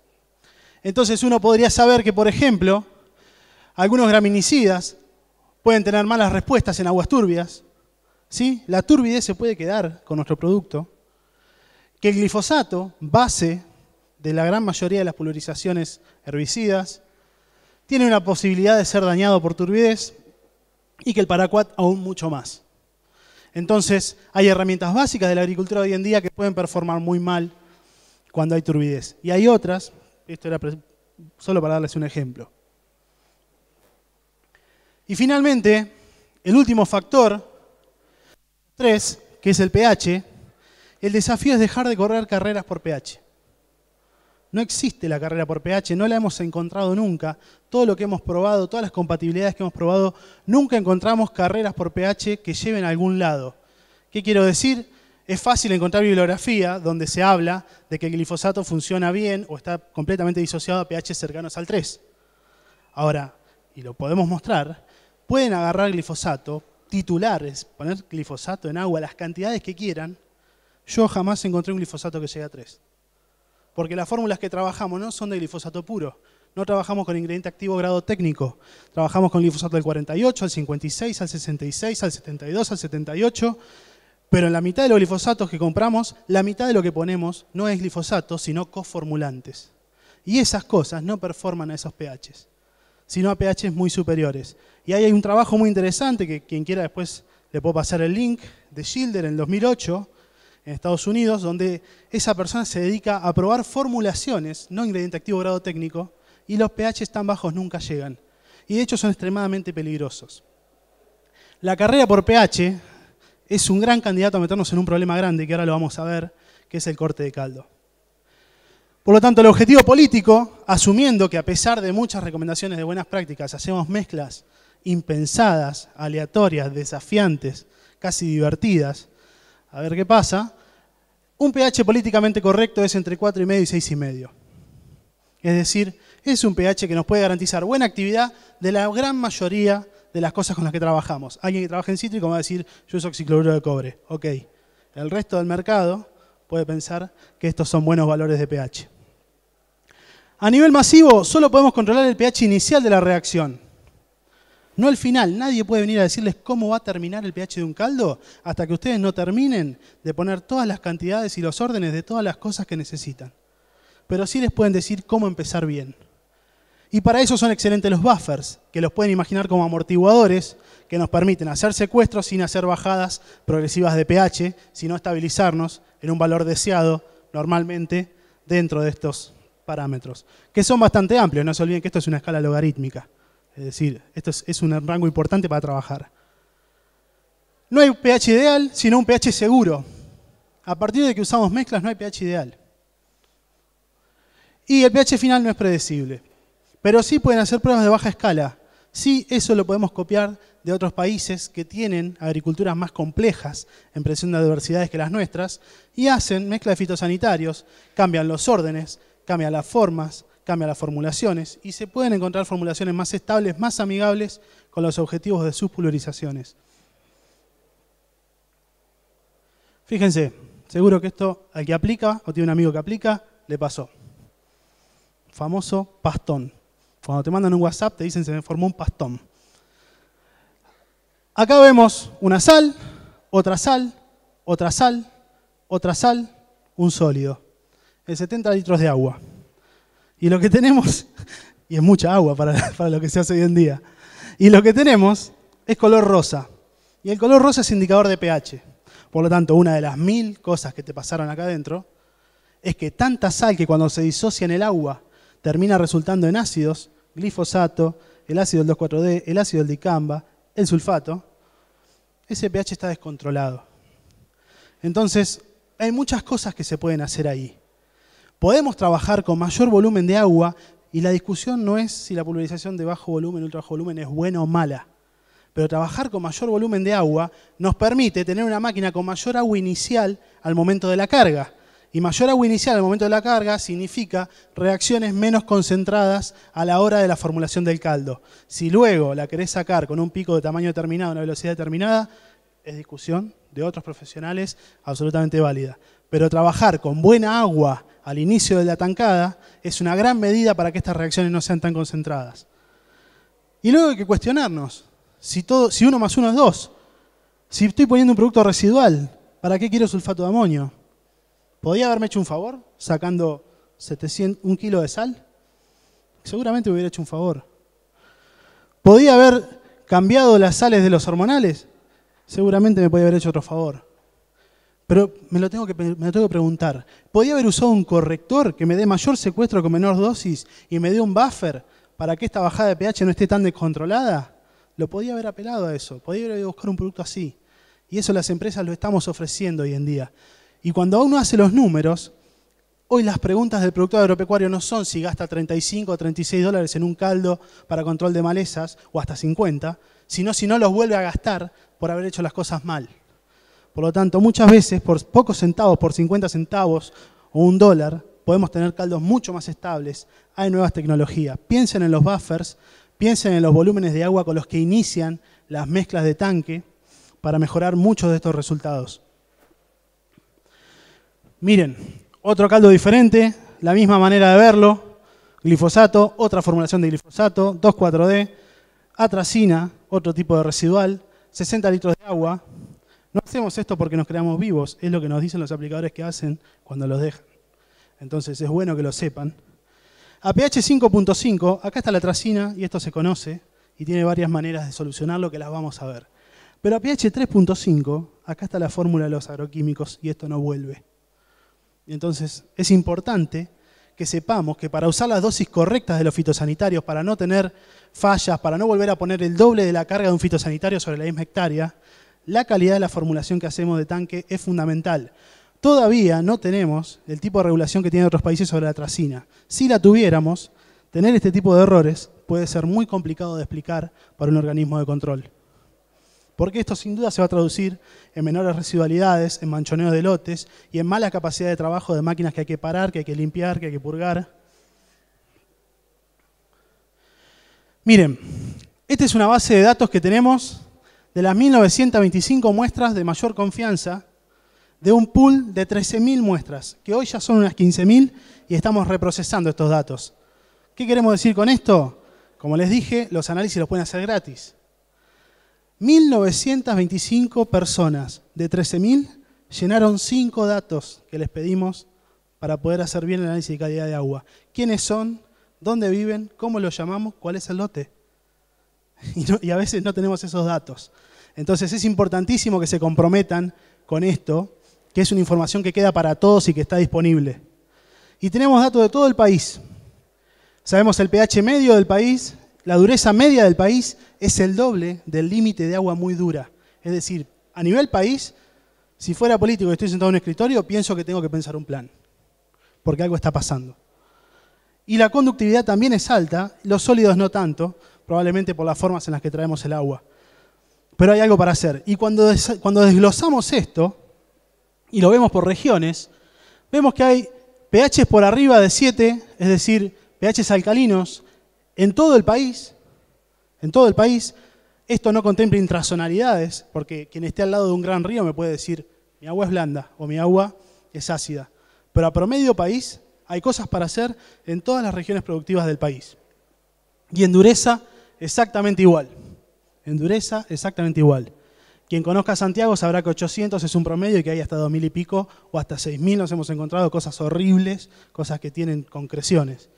Entonces uno podría saber que, por ejemplo, algunos graminicidas pueden tener malas respuestas en aguas turbias, ¿sí? La turbidez se puede quedar con nuestro producto que el glifosato, base de la gran mayoría de las pulverizaciones herbicidas, tiene una posibilidad de ser dañado por turbidez y que el paraquat aún mucho más. Entonces, hay herramientas básicas de la agricultura hoy en día que pueden performar muy mal cuando hay turbidez. Y hay otras, esto era solo para darles un ejemplo. Y finalmente, el último factor, tres, que es el pH, el desafío es dejar de correr carreras por pH. No existe la carrera por pH, no la hemos encontrado nunca. Todo lo que hemos probado, todas las compatibilidades que hemos probado, nunca encontramos carreras por pH que lleven a algún lado. ¿Qué quiero decir? Es fácil encontrar bibliografía donde se habla de que el glifosato funciona bien o está completamente disociado a pH cercanos al 3. Ahora, y lo podemos mostrar, pueden agarrar glifosato, titulares, poner glifosato en agua, las cantidades que quieran, yo jamás encontré un glifosato que llegue a 3. Porque las fórmulas que trabajamos no son de glifosato puro. No trabajamos con ingrediente activo grado técnico. Trabajamos con glifosato del 48, al 56, al 66, al 72, al 78. Pero en la mitad de los glifosatos que compramos, la mitad de lo que ponemos no es glifosato, sino coformulantes. Y esas cosas no performan a esos pHs, sino a pHs muy superiores. Y ahí hay un trabajo muy interesante que quien quiera después le puedo pasar el link de Schilder en 2008, en Estados Unidos, donde esa persona se dedica a probar formulaciones, no ingrediente activo grado técnico, y los pH tan bajos nunca llegan. Y de hecho son extremadamente peligrosos. La carrera por pH es un gran candidato a meternos en un problema grande, que ahora lo vamos a ver, que es el corte de caldo. Por lo tanto, el objetivo político, asumiendo que a pesar de muchas recomendaciones de buenas prácticas, hacemos mezclas impensadas, aleatorias, desafiantes, casi divertidas, a ver qué pasa, un pH políticamente correcto es entre 4,5 y 6,5. Es decir, es un pH que nos puede garantizar buena actividad de la gran mayoría de las cosas con las que trabajamos. Alguien que trabaja en cítrico va a decir, yo uso oxicloruro de cobre. Ok. El resto del mercado puede pensar que estos son buenos valores de pH. A nivel masivo, solo podemos controlar el pH inicial de la reacción. No al final. Nadie puede venir a decirles cómo va a terminar el pH de un caldo hasta que ustedes no terminen de poner todas las cantidades y los órdenes de todas las cosas que necesitan. Pero sí les pueden decir cómo empezar bien. Y para eso son excelentes los buffers, que los pueden imaginar como amortiguadores que nos permiten hacer secuestros sin hacer bajadas progresivas de pH, sino estabilizarnos en un valor deseado normalmente dentro de estos parámetros, que son bastante amplios, no se olviden que esto es una escala logarítmica. Es decir, esto es, un rango importante para trabajar. No hay un pH ideal, sino un pH seguro. A partir de que usamos mezclas no hay pH ideal. Y el pH final no es predecible. Pero sí pueden hacer pruebas de baja escala. Sí, eso lo podemos copiar de otros países que tienen agriculturas más complejas en presión de adversidades que las nuestras y hacen mezclas de fitosanitarios, cambian los órdenes, cambian las formas, cambia las formulaciones y se pueden encontrar formulaciones más estables, más amigables con los objetivos de sus pulverizaciones. Fíjense, seguro que esto al que aplica o tiene un amigo que aplica, le pasó. Famoso pastón. Cuando te mandan un WhatsApp te dicen se me formó un pastón. Acá vemos una sal, otra sal, otra sal, otra sal, un sólido. El 70 litros de agua. Y lo que tenemos, [LAUGHS] y es mucha agua [LAUGHS] para, lo que se hace hoy en día, y lo que tenemos es color rosa. Y el color rosa es indicador de pH. Por lo tanto, una de las mil cosas que te pasaron acá adentro es que tanta sal que cuando se disocia en el agua termina resultando en ácidos, glifosato, el ácido del 2,4-D, el ácido del dicamba, el sulfato, ese pH está descontrolado. Entonces, hay muchas cosas que se pueden hacer ahí. Podemos trabajar con mayor volumen de agua y la discusión no es si la pulverización de bajo volumen, ultra bajo volumen es buena o mala. Pero trabajar con mayor volumen de agua nos permite tener una máquina con mayor agua inicial al momento de la carga. Y mayor agua inicial al momento de la carga significa reacciones menos concentradas a la hora de la formulación del caldo. Si luego la querés sacar con un pico de tamaño determinado, una velocidad determinada, es discusión de otros profesionales absolutamente válida. Pero trabajar con buena agua al inicio de la tancada es una gran medida para que estas reacciones no sean tan concentradas. Y luego hay que cuestionarnos si, uno más uno es dos. Si estoy poniendo un producto residual, ¿para qué quiero sulfato de amonio? ¿Podría haberme hecho un favor sacando un kilo de sal? Seguramente me hubiera hecho un favor. ¿Podía haber cambiado las sales de los hormonales? Seguramente me podría haber hecho otro favor. Pero me lo, tengo que, preguntar. ¿Podía haber usado un corrector que me dé mayor secuestro con menor dosis y me dé un buffer para que esta bajada de pH no esté tan descontrolada? Lo podía haber apelado a eso, podía haber buscar un producto así. Y eso las empresas lo estamos ofreciendo hoy en día. Y cuando uno hace los números, hoy las preguntas del productor agropecuario no son si gasta 35 o 36 dólares en un caldo para control de malezas o hasta 50, sino si no los vuelve a gastar por haber hecho las cosas mal. Por lo tanto, muchas veces por pocos centavos, por 50 centavos o un dólar, podemos tener caldos mucho más estables. Hay nuevas tecnologías. Piensen en los buffers, piensen en los volúmenes de agua con los que inician las mezclas de tanque para mejorar muchos de estos resultados. Miren, otro caldo diferente, la misma manera de verlo, glifosato, otra formulación de glifosato, 2,4-D, atracina, otro tipo de residual, 60 litros de agua, no hacemos esto porque nos creamos vivos, es lo que nos dicen los aplicadores que hacen cuando los dejan. Entonces es bueno que lo sepan. A pH 5.5, acá está la tracina y esto se conoce y tiene varias maneras de solucionarlo que las vamos a ver. Pero a pH 3.5, acá está la fórmula de los agroquímicos y esto no vuelve. Entonces es importante que sepamos que para usar las dosis correctas de los fitosanitarios, para no tener fallas, para no volver a poner el doble de la carga de un fitosanitario sobre la misma hectárea, la calidad de la formulación que hacemos de tanque es fundamental. Todavía no tenemos el tipo de regulación que tienen otros países sobre la tracina. Si la tuviéramos, tener este tipo de errores puede ser muy complicado de explicar para un organismo de control. Porque esto sin duda se va a traducir en menores residualidades, en manchoneos de lotes y en mala capacidad de trabajo de máquinas que hay que parar, que hay que limpiar, que hay que purgar. Miren, esta es una base de datos que tenemos de las 1925 muestras de mayor confianza de un pool de 13.000 muestras, que hoy ya son unas 15.000 y estamos reprocesando estos datos. ¿Qué queremos decir con esto? Como les dije, los análisis los pueden hacer gratis. 1925 personas de 13.000 llenaron 5 datos que les pedimos para poder hacer bien el análisis de calidad de agua. ¿Quiénes son? ¿Dónde viven? ¿Cómo los llamamos? ¿Cuál es el lote? [LAUGHS] y, a veces no tenemos esos datos. Entonces es importantísimo que se comprometan con esto, que es una información que queda para todos y que está disponible. Y tenemos datos de todo el país. Sabemos el pH medio del país, la dureza media del país es el doble del límite de agua muy dura. Es decir, a nivel país, si fuera político y estoy sentado en un escritorio, pienso que tengo que pensar un plan, porque algo está pasando. Y la conductividad también es alta, los sólidos no tanto, probablemente por las formas en las que traemos el agua. Pero hay algo para hacer. Y cuando, desglosamos esto, y lo vemos por regiones, vemos que hay pHs por arriba de 7, es decir, pHs alcalinos, en todo el país, en todo el país, esto no contempla intrazonalidades, porque quien esté al lado de un gran río me puede decir, mi agua es blanda o mi agua es ácida. Pero a promedio país hay cosas para hacer en todas las regiones productivas del país. Y en dureza exactamente igual. En dureza, exactamente igual. Quien conozca Santiago sabrá que 800 es un promedio y que hay hasta 2.000 y pico o hasta 6.000 nos hemos encontrado cosas horribles, cosas que tienen concreciones.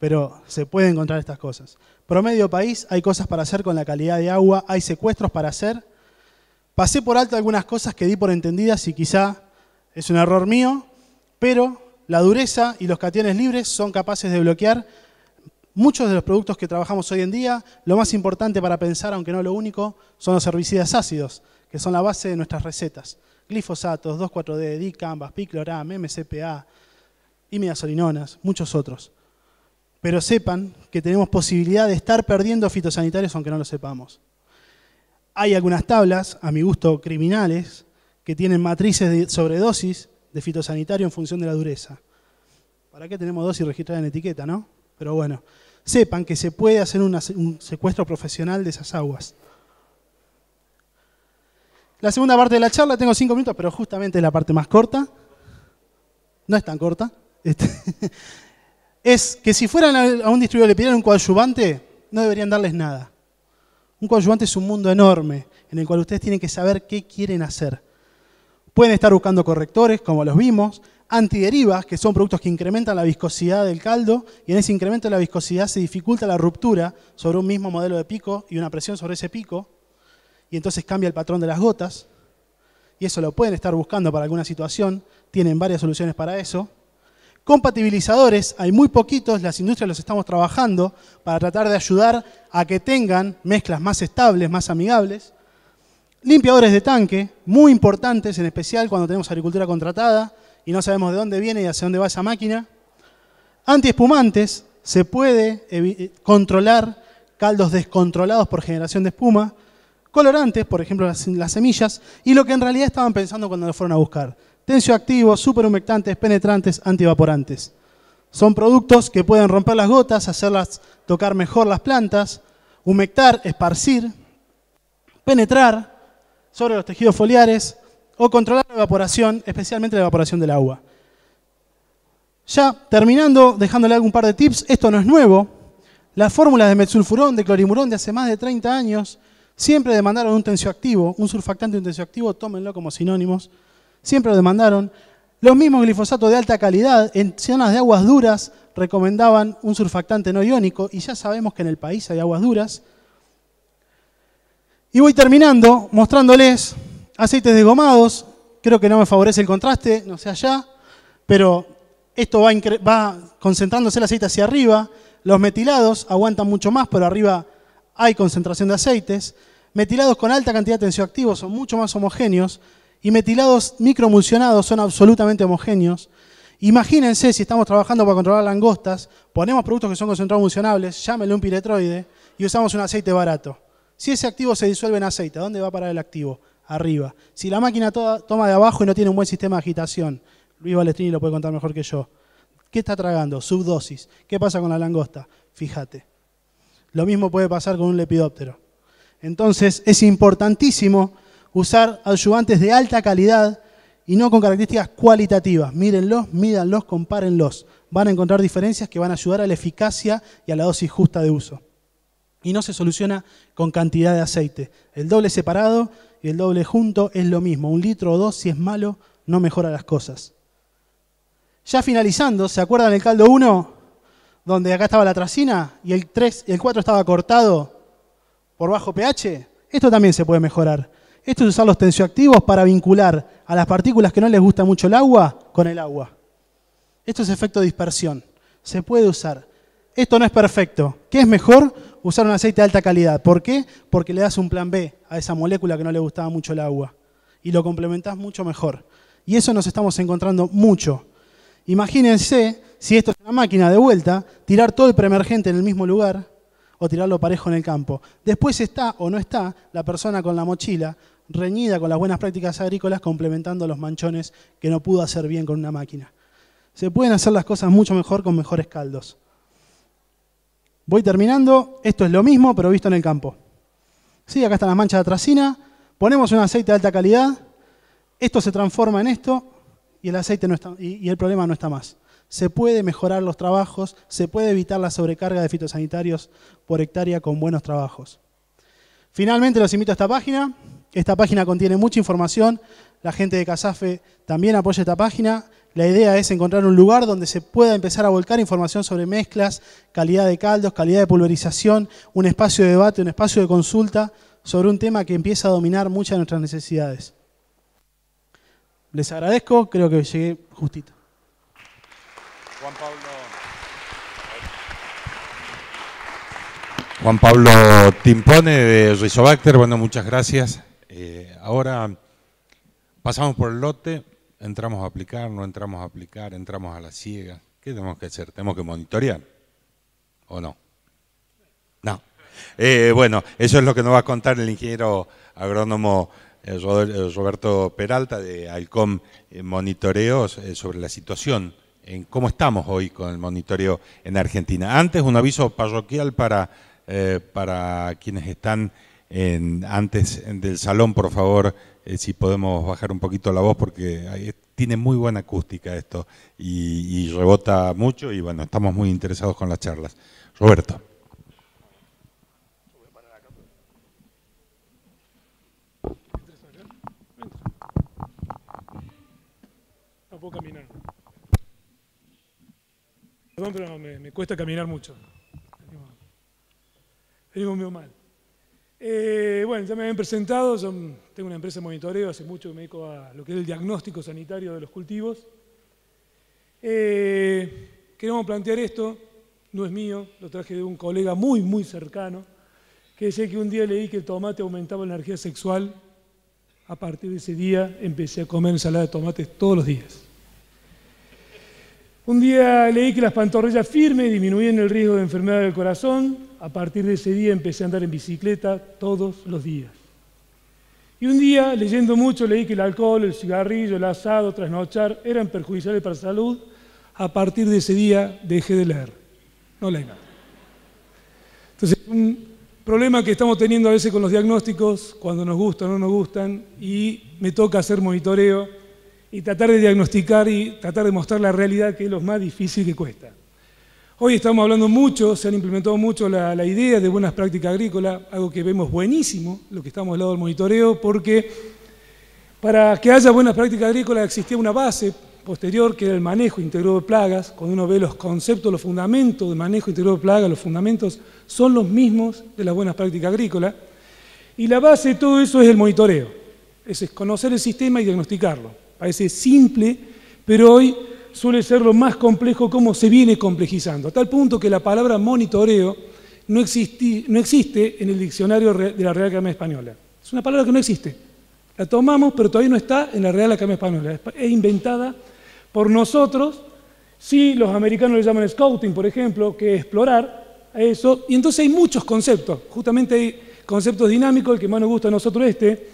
Pero se pueden encontrar estas cosas. Promedio país, hay cosas para hacer con la calidad de agua, hay secuestros para hacer. Pasé por alto algunas cosas que di por entendidas y quizá es un error mío, pero la dureza y los cationes libres son capaces de bloquear Muchos de los productos que trabajamos hoy en día, lo más importante para pensar, aunque no lo único, son los herbicidas ácidos, que son la base de nuestras recetas. Glifosatos, 2,4-D, dicambas, picloram, MCPA, imidazolinonas, muchos otros. Pero sepan que tenemos posibilidad de estar perdiendo fitosanitarios aunque no lo sepamos. Hay algunas tablas, a mi gusto criminales, que tienen matrices de sobredosis de fitosanitario en función de la dureza. ¿Para qué tenemos dosis registrada en etiqueta, no? Pero bueno, sepan que se puede hacer un secuestro profesional de esas aguas. La segunda parte de la charla, tengo cinco minutos, pero justamente es la parte más corta. No es tan corta. Este, [LAUGHS] es que si fueran a un distribuidor y le pidieran un coadyuvante, no deberían darles nada. Un coadyuvante es un mundo enorme en el cual ustedes tienen que saber qué quieren hacer. Pueden estar buscando correctores, como los vimos, antiderivas, que son productos que incrementan la viscosidad del caldo, y en ese incremento de la viscosidad se dificulta la ruptura sobre un mismo modelo de pico y una presión sobre ese pico, y entonces cambia el patrón de las gotas, y eso lo pueden estar buscando para alguna situación, tienen varias soluciones para eso. Compatibilizadores, hay muy poquitos, las industrias los estamos trabajando para tratar de ayudar a que tengan mezclas más estables, más amigables. Limpiadores de tanque, muy importantes, en especial cuando tenemos agricultura contratada, y no sabemos de dónde viene y hacia dónde va esa máquina. Antiespumantes, se puede eh, controlar caldos descontrolados por generación de espuma, colorantes, por ejemplo las, semillas, y lo que en realidad estaban pensando cuando lo fueron a buscar. Tensioactivos, superhumectantes, penetrantes, antievaporantes. Son productos que pueden romper las gotas, hacerlas tocar mejor las plantas, humectar, esparcir, penetrar sobre los tejidos foliares, o controlar la evaporación, especialmente la evaporación del agua. Ya terminando, dejándole algún par de tips, esto no es nuevo. Las fórmulas de metsulfurón, de clorimurón de hace más de 30 años, siempre demandaron un tensioactivo, un surfactante y un tensioactivo, tómenlo como sinónimos. Siempre lo demandaron. Los mismos glifosatos de alta calidad en zonas de aguas duras recomendaban un surfactante no iónico y ya sabemos que en el país hay aguas duras. Y voy terminando mostrándoles aceites desgomados, creo que no me favorece el contraste, no sé allá, pero esto va, va concentrándose el aceite hacia arriba, los metilados aguantan mucho más, pero arriba hay concentración de aceites, metilados con alta cantidad de tensioactivos son mucho más homogéneos y metilados microemulsionados son absolutamente homogéneos. Imagínense si estamos trabajando para controlar langostas, ponemos productos que son concentrados emulsionables, llámelo un piretroide y usamos un aceite barato. Si ese activo se disuelve en aceite, dónde va a parar el activo? arriba. Si la máquina toma de abajo y no tiene un buen sistema de agitación, Luis Balestrini lo puede contar mejor que yo. ¿Qué está tragando? Subdosis. ¿Qué pasa con la langosta? Fíjate. Lo mismo puede pasar con un lepidóptero. Entonces es importantísimo usar adyuvantes de alta calidad y no con características cualitativas. Mírenlos, mídanlos, compárenlos. Van a encontrar diferencias que van a ayudar a la eficacia y a la dosis justa de uso. Y no se soluciona con cantidad de aceite. El doble separado y el doble junto es lo mismo. Un litro o dos, si es malo, no mejora las cosas. Ya finalizando, ¿se acuerdan el caldo 1? Donde acá estaba la tracina y el 3 y el 4 estaba cortado por bajo pH. Esto también se puede mejorar. Esto es usar los tensioactivos para vincular a las partículas que no les gusta mucho el agua con el agua. Esto es efecto dispersión. Se puede usar. Esto no es perfecto. ¿Qué es mejor? usar un aceite de alta calidad. ¿Por qué? Porque le das un plan B a esa molécula que no le gustaba mucho el agua y lo complementás mucho mejor. Y eso nos estamos encontrando mucho. Imagínense, si esto es una máquina de vuelta, tirar todo el preemergente en el mismo lugar o tirarlo parejo en el campo. Después está o no está la persona con la mochila reñida con las buenas prácticas agrícolas complementando los manchones que no pudo hacer bien con una máquina. Se pueden hacer las cosas mucho mejor con mejores caldos. Voy terminando. Esto es lo mismo, pero visto en el campo. Sí, acá están las manchas de tracina. Ponemos un aceite de alta calidad. Esto se transforma en esto y el aceite no está, y, el problema no está más. Se puede mejorar los trabajos, se puede evitar la sobrecarga de fitosanitarios por hectárea con buenos trabajos. Finalmente los invito a esta página. Esta página contiene mucha información. La gente de Casafe también apoya esta página. La idea es encontrar un lugar donde se pueda empezar a volcar información sobre mezclas, calidad de caldos, calidad de pulverización, un espacio de debate, un espacio de consulta sobre un tema que empieza a dominar muchas de nuestras necesidades. Les agradezco, creo que llegué justito. Juan Pablo. Juan Pablo Timpone de Rizobacter, bueno, muchas gracias. Eh, ahora pasamos por el lote entramos a aplicar, no entramos a aplicar, entramos a la ciega. ¿Qué tenemos que hacer? ¿Tenemos que monitorear? ¿O no? No. Eh, bueno, eso es lo que nos va a contar el ingeniero agrónomo eh, eh, Roberto Peralta de Alcom Monitoreos sobre la situación, en cómo estamos hoy con el monitoreo en Argentina. Antes, un aviso parroquial para, para quienes están en, antes del salón, por favor, eh, si podemos bajar un poquito la voz porque tiene muy buena acústica esto y, rebota mucho y bueno, estamos muy interesados con las charlas. Roberto. No puedo caminar. Perdón, pero me, cuesta caminar mucho. Venimos medio mal. Eh, bueno, ya me habían presentado, son tengo una empresa de monitoreo, hace mucho que me dedico a lo que es el diagnóstico sanitario de los cultivos. Eh, queremos plantear esto, no es mío, lo traje de un colega muy, muy cercano, que decía que un día leí que el tomate aumentaba la energía sexual. A partir de ese día empecé a comer ensalada de tomates todos los días. Un día leí que las pantorrillas firmes disminuían el riesgo de enfermedad del corazón. A partir de ese día empecé a andar en bicicleta todos los días. Y un día, leyendo mucho, leí que el alcohol, el cigarrillo, el asado, trasnochar, eran perjudiciales para la salud. A partir de ese día dejé de leer. No leí nada. Entonces, un problema que estamos teniendo a veces con los diagnósticos, cuando nos gustan o no nos gustan, y me toca hacer monitoreo y tratar de diagnosticar y tratar de mostrar la realidad, que es lo más difícil que cuesta. Hoy estamos hablando mucho, se han implementado mucho la, idea de buenas prácticas agrícolas, algo que vemos buenísimo, lo que estamos al lado del monitoreo, porque para que haya buenas prácticas agrícolas existía una base posterior que era el manejo integrado de plagas. Cuando uno ve los conceptos, los fundamentos de manejo integrado de plagas, los fundamentos son los mismos de las buenas prácticas agrícolas. Y la base de todo eso es el monitoreo, es conocer el sistema y diagnosticarlo. Parece simple, pero hoy suele ser lo más complejo como se viene complejizando, a tal punto que la palabra monitoreo no, existe en el diccionario de la Real Academia Española. Es una palabra que no existe. La tomamos, pero todavía no está en la Real Academia Española. Es inventada por nosotros. Si los americanos le llaman scouting, por ejemplo, que es explorar eso. Y entonces hay muchos conceptos. Justamente hay conceptos dinámicos, el que más nos gusta a nosotros este,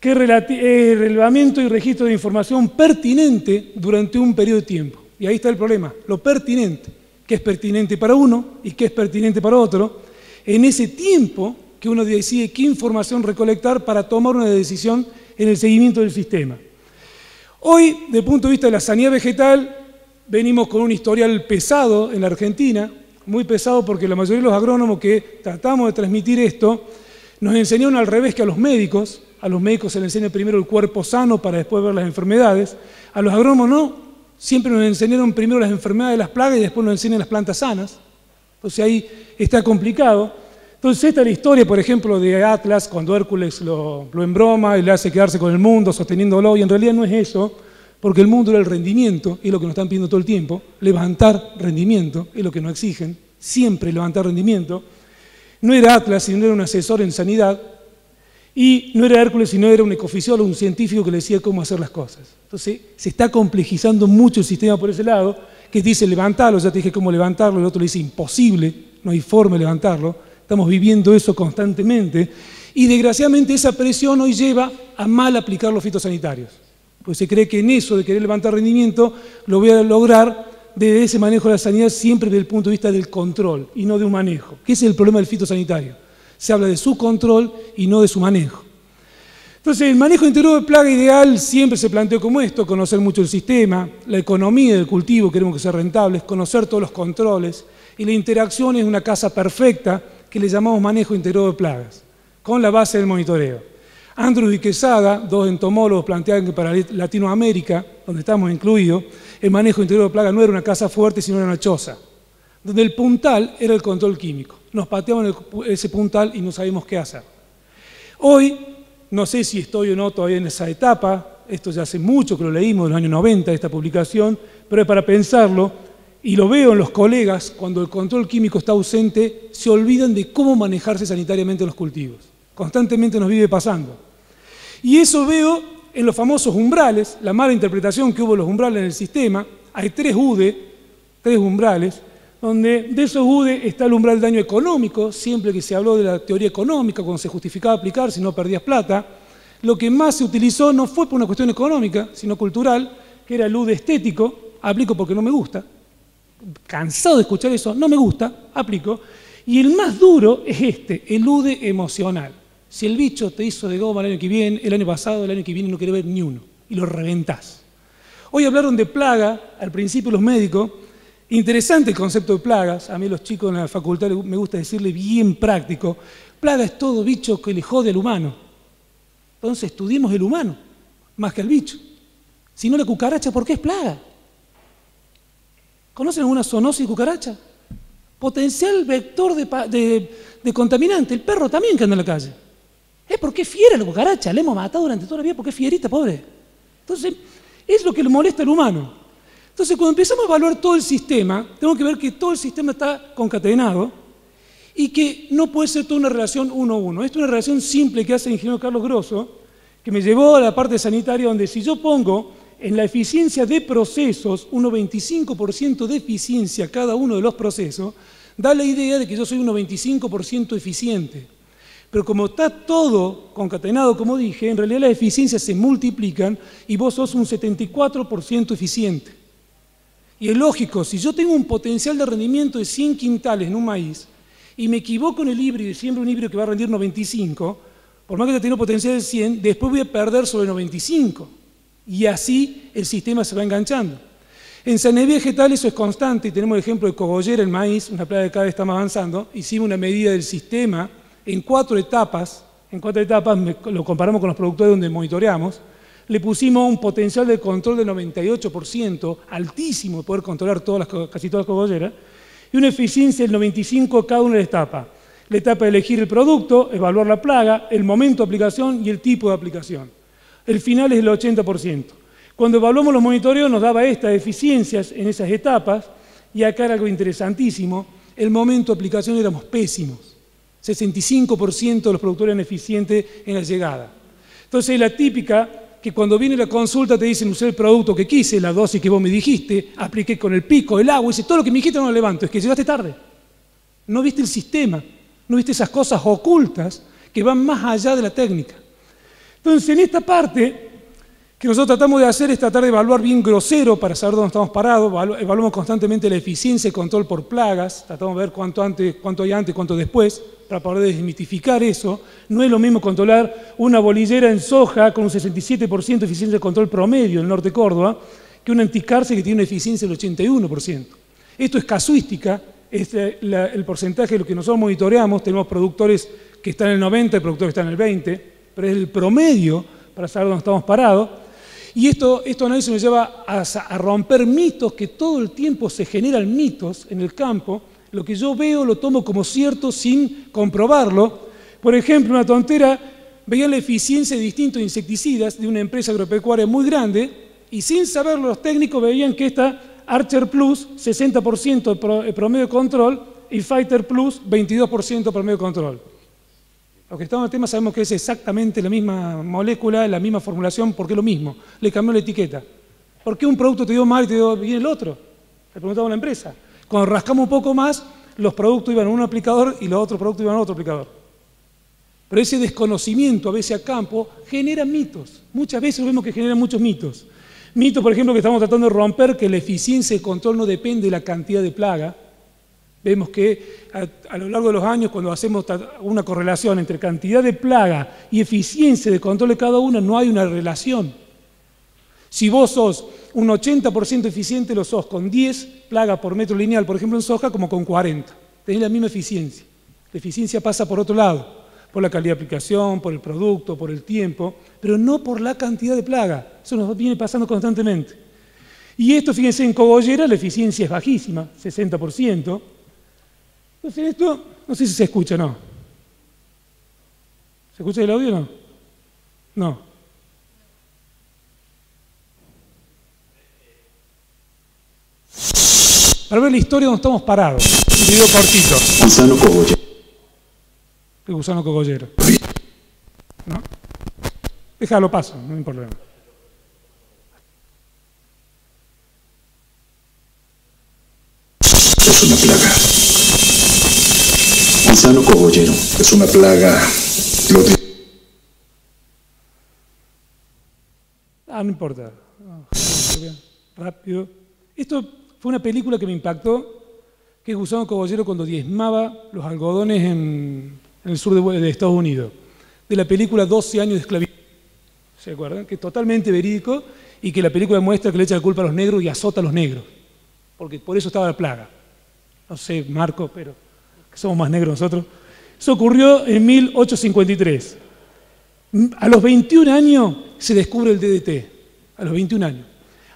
que relevamiento y registro de información pertinente durante un periodo de tiempo. Y ahí está el problema, lo pertinente, que es pertinente para uno y que es pertinente para otro, en ese tiempo que uno decide qué información recolectar para tomar una decisión en el seguimiento del sistema. Hoy, desde el punto de vista de la sanidad vegetal, venimos con un historial pesado en la Argentina, muy pesado porque la mayoría de los agrónomos que tratamos de transmitir esto nos enseñaron al revés que a los médicos, a los médicos se les enseña primero el cuerpo sano para después ver las enfermedades. A los agrónomos no, siempre nos enseñaron primero las enfermedades de las plagas y después nos enseñan las plantas sanas. Entonces ahí está complicado. Entonces esta es la historia, por ejemplo, de Atlas, cuando Hércules lo, lo embroma y le hace quedarse con el mundo sosteniéndolo, y en realidad no es eso, porque el mundo era el rendimiento, es lo que nos están pidiendo todo el tiempo, levantar rendimiento, es lo que nos exigen, siempre levantar rendimiento. No era Atlas, sino era un asesor en sanidad, y no era Hércules, sino era un ecofisiólogo, un científico que le decía cómo hacer las cosas. Entonces, se está complejizando mucho el sistema por ese lado, que dice levantarlo, ya te dije cómo levantarlo, el otro le dice imposible, no hay forma de levantarlo. Estamos viviendo eso constantemente. Y desgraciadamente esa presión hoy lleva a mal aplicar los fitosanitarios. Pues se cree que en eso de querer levantar rendimiento lo voy a lograr desde ese manejo de la sanidad siempre desde el punto de vista del control y no de un manejo, ¿Qué es el problema del fitosanitario se habla de su control y no de su manejo. Entonces, el manejo interior de plaga ideal siempre se planteó como esto, conocer mucho el sistema, la economía del cultivo, queremos que sea rentable, conocer todos los controles, y la interacción es una casa perfecta que le llamamos manejo interior de plagas, con la base del monitoreo. Andrew y Quesada, dos entomólogos, plantean que para Latinoamérica, donde estamos incluidos, el manejo interior de plaga no era una casa fuerte, sino una choza, donde el puntal era el control químico nos pateamos ese puntal y no sabemos qué hacer. Hoy, no sé si estoy o no todavía en esa etapa, esto ya hace mucho que lo leímos, en los años 90, esta publicación, pero es para pensarlo, y lo veo en los colegas, cuando el control químico está ausente, se olvidan de cómo manejarse sanitariamente los cultivos. Constantemente nos vive pasando. Y eso veo en los famosos umbrales, la mala interpretación que hubo de los umbrales en el sistema. Hay tres UDE, tres umbrales, donde de esos UDE está el umbral del daño económico, siempre que se habló de la teoría económica, cuando se justificaba aplicar si no perdías plata, lo que más se utilizó no fue por una cuestión económica, sino cultural, que era el UDE estético, aplico porque no me gusta, cansado de escuchar eso, no me gusta, aplico, y el más duro es este, el UDE emocional. Si el bicho te hizo de goma el año que viene, el año pasado, el año que viene, no quiere ver ni uno, y lo reventás. Hoy hablaron de plaga, al principio los médicos, Interesante el concepto de plagas. A mí los chicos en la facultad me gusta decirle bien práctico. Plaga es todo bicho que le jode al humano. Entonces estudiemos el humano más que el bicho. Si no la cucaracha, ¿por qué es plaga? ¿Conocen alguna zoonosis cucaracha? Potencial vector de, contaminante. El perro también que anda en la calle. Es porque es fiera la cucaracha. La hemos matado durante toda la vida porque es fierita, pobre. Entonces, es lo que le molesta al humano. Entonces, cuando empezamos a evaluar todo el sistema, tenemos que ver que todo el sistema está concatenado y que no puede ser toda una relación uno a uno. Esto es una relación simple que hace el ingeniero Carlos Grosso, que me llevó a la parte sanitaria donde si yo pongo en la eficiencia de procesos un 95% de eficiencia cada uno de los procesos, da la idea de que yo soy un 95% eficiente. Pero como está todo concatenado, como dije, en realidad las eficiencias se multiplican y vos sos un 74% eficiente. Y es lógico, si yo tengo un potencial de rendimiento de 100 quintales en un maíz y me equivoco en el híbrido y siembro un híbrido que va a rendir 95, por más que yo tenga potencial de 100, después voy a perder sobre 95. Y así el sistema se va enganchando. En sanidad vegetal eso es constante y tenemos el ejemplo de cogollera, el maíz, una playa de cada vez está avanzando. Hicimos una medida del sistema en cuatro etapas. En cuatro etapas lo comparamos con los productores donde monitoreamos le pusimos un potencial de control del 98%, altísimo, poder controlar todas casi todas las cogolleras, y una eficiencia del 95% cada una de las etapas. La etapa de elegir el producto, evaluar la plaga, el momento de aplicación y el tipo de aplicación. El final es el 80%. Cuando evaluamos los monitoreos nos daba estas eficiencias en esas etapas, y acá era algo interesantísimo, el momento de aplicación éramos pésimos. 65% de los productores eran eficientes en la llegada. Entonces la típica que cuando viene la consulta te dicen, usé el producto que quise, la dosis que vos me dijiste, apliqué con el pico, el agua, y todo lo que me dijiste no lo levanto, es que llegaste tarde. No viste el sistema, no viste esas cosas ocultas que van más allá de la técnica. Entonces, en esta parte, que nosotros tratamos de hacer es tratar de evaluar bien grosero para saber dónde estamos parados, evaluamos constantemente la eficiencia de control por plagas, tratamos de ver cuánto, antes, cuánto hay antes, cuánto después, para poder desmitificar eso. No es lo mismo controlar una bolillera en soja con un 67% de eficiencia de control promedio en el norte de Córdoba que una anticarce que tiene una eficiencia del 81%. Esto es casuística, es el porcentaje de lo que nosotros monitoreamos, tenemos productores que están en el 90, productores que están en el 20, pero es el promedio para saber dónde estamos parados. Y esto, análisis nos lleva a, romper mitos, que todo el tiempo se generan mitos en el campo. Lo que yo veo lo tomo como cierto sin comprobarlo. Por ejemplo, una tontera, veían la eficiencia de distintos insecticidas de una empresa agropecuaria muy grande y sin saberlo los técnicos veían que esta Archer Plus, 60% eh, promedio de control, y Fighter Plus, 22% promedio de control. Los que estamos en el tema sabemos que es exactamente la misma molécula, la misma formulación, porque es lo mismo. Le cambió la etiqueta. ¿Por qué un producto te dio mal y te dio bien el otro? Le preguntamos a la empresa. Cuando rascamos un poco más, los productos iban a un aplicador y los otros productos iban a otro aplicador. Pero ese desconocimiento a veces a campo genera mitos. Muchas veces vemos que genera muchos mitos. Mitos, por ejemplo, que estamos tratando de romper, que la eficiencia y control no depende de la cantidad de plaga, Vemos que a, lo largo de los años, cuando hacemos una correlación entre cantidad de plaga y eficiencia de control de cada una, no hay una relación. Si vos sos un 80% eficiente, lo sos con 10 plagas por metro lineal, por ejemplo en soja, como con 40. Tenés la misma eficiencia. La eficiencia pasa por otro lado, por la calidad de aplicación, por el producto, por el tiempo, pero no por la cantidad de plaga. Eso nos viene pasando constantemente. Y esto, fíjense, en cogollera la eficiencia es bajísima, 60%. Entonces esto, no sé si se escucha o no. ¿Se escucha el audio o no? No. Para ver la historia donde estamos parados. Un video cortito. Gusano cogollero. El gusano cogollero. ¿No? Déjalo paso, no hay problema. Es una plaga gusano Es una plaga. ah, no importa. Ah, Rápido. Esto fue una película que me impactó, que es Gusano Cogollero cuando diezmaba los algodones en, el sur de, de, Estados Unidos. De la película 12 años de esclavitud. ¿Se acuerdan? Que es totalmente verídico y que la película muestra que le echa la culpa a los negros y azota a los negros. Porque por eso estaba la plaga. No sé, Marco, pero somos más negros nosotros. Eso ocurrió en 1853. A los 21 años se descubre el DDT, a los 21 años.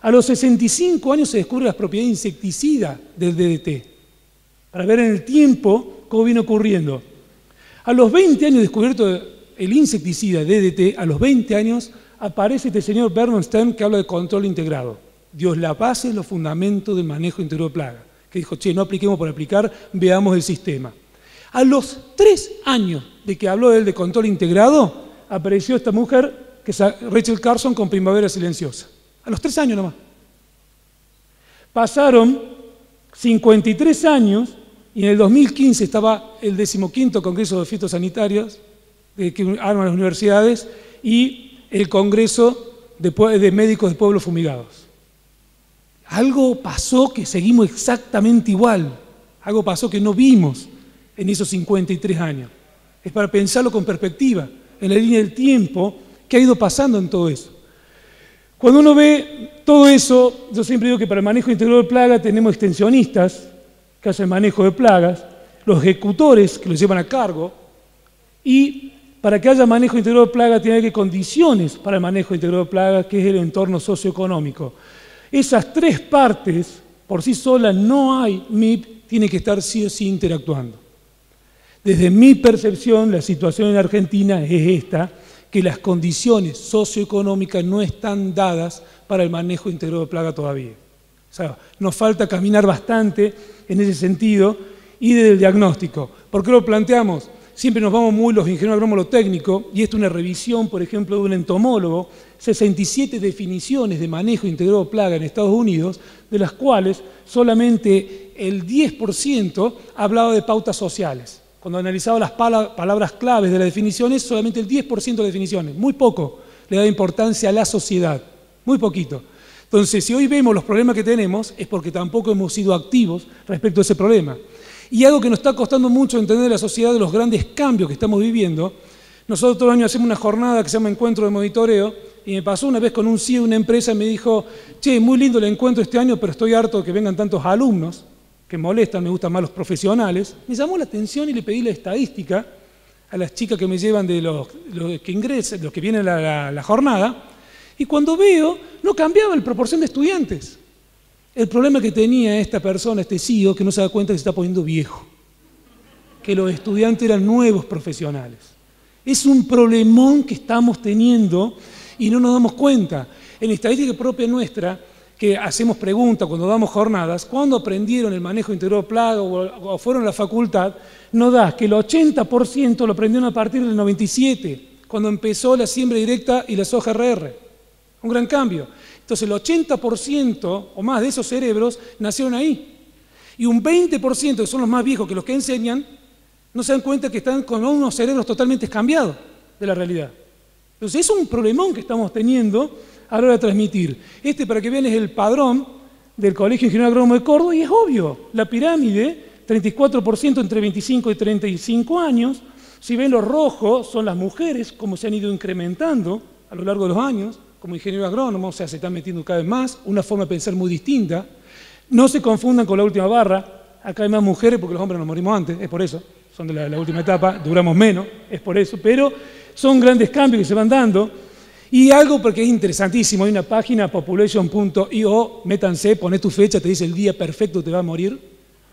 A los 65 años se descubre las propiedades insecticidas del DDT, para ver en el tiempo cómo viene ocurriendo. A los 20 años descubierto el insecticida DDT, a los 20 años aparece este señor Bernstein que habla de control integrado. Dios la base, es los fundamentos del manejo interior de plaga que dijo, che, no apliquemos por aplicar, veamos el sistema. A los tres años de que habló él de control integrado, apareció esta mujer, que es Rachel Carson, con Primavera Silenciosa. A los tres años nomás. Pasaron 53 años y en el 2015 estaba el decimoquinto Congreso de Fitosanitarios eh, que arman las universidades y el Congreso de Médicos de Pueblos Fumigados. Algo pasó que seguimos exactamente igual. Algo pasó que no vimos en esos 53 años. Es para pensarlo con perspectiva, en la línea del tiempo, que ha ido pasando en todo eso. Cuando uno ve todo eso, yo siempre digo que para el manejo integral de plagas tenemos extensionistas que hacen manejo de plagas, los ejecutores que los llevan a cargo, y para que haya manejo integral de plagas tiene que haber condiciones para el manejo integral de plagas, que es el entorno socioeconómico. Esas tres partes, por sí solas, no hay MIP, tiene que estar sí o sí interactuando. Desde mi percepción, la situación en Argentina es esta, que las condiciones socioeconómicas no están dadas para el manejo íntegro de plaga todavía. O sea, nos falta caminar bastante en ese sentido y desde el diagnóstico. ¿Por qué lo planteamos? Siempre nos vamos muy los ingenieros agrónomos lo técnico, y esto es una revisión, por ejemplo, de un entomólogo, 67 definiciones de manejo integrado de plaga en Estados Unidos, de las cuales solamente el 10% hablaba de pautas sociales. Cuando analizaba las palabras claves de las definiciones, solamente el 10% de definiciones, muy poco, le da importancia a la sociedad, muy poquito. Entonces, si hoy vemos los problemas que tenemos, es porque tampoco hemos sido activos respecto a ese problema. Y algo que nos está costando mucho entender la sociedad de los grandes cambios que estamos viviendo. Nosotros todo año hacemos una jornada que se llama Encuentro de Monitoreo y me pasó una vez con un CEO de una empresa y me dijo, che, muy lindo el encuentro este año, pero estoy harto de que vengan tantos alumnos que molestan, me gustan más los profesionales. Me llamó la atención y le pedí la estadística a las chicas que me llevan de los, que ingresan, los que vienen a la jornada, y cuando veo, no cambiaba la proporción de estudiantes. El problema que tenía esta persona, este CEO, que no se da cuenta que se está poniendo viejo, que los estudiantes eran nuevos profesionales. Es un problemón que estamos teniendo y no nos damos cuenta. En estadística propia nuestra, que hacemos preguntas cuando damos jornadas, ¿cuándo aprendieron el manejo interior plaga o, fueron a la facultad? No da que el 80% lo aprendieron a partir del 97, cuando empezó la siembra directa y la soja RR. Un gran cambio. Entonces el 80% o más de esos cerebros nacieron ahí. Y un 20%, que son los más viejos que los que enseñan, no se dan cuenta que están con unos cerebros totalmente cambiados de la realidad. Entonces es un problemón que estamos teniendo a la hora de transmitir. Este, para que vean, es el padrón del Colegio Ingeniero Agrónomo de Córdoba y es obvio, la pirámide, 34% entre 25 y 35 años. Si ven lo rojo, son las mujeres, como se han ido incrementando a lo largo de los años como ingeniero agrónomo, o sea, se están metiendo cada vez más, una forma de pensar muy distinta. No se confundan con la última barra, acá hay más mujeres porque los hombres nos morimos antes, es por eso, son de la, última etapa, duramos menos, es por eso, pero son grandes cambios que se van dando. Y algo porque es interesantísimo, hay una página population.io, métanse, poné tu fecha, te dice el día perfecto, te va a morir.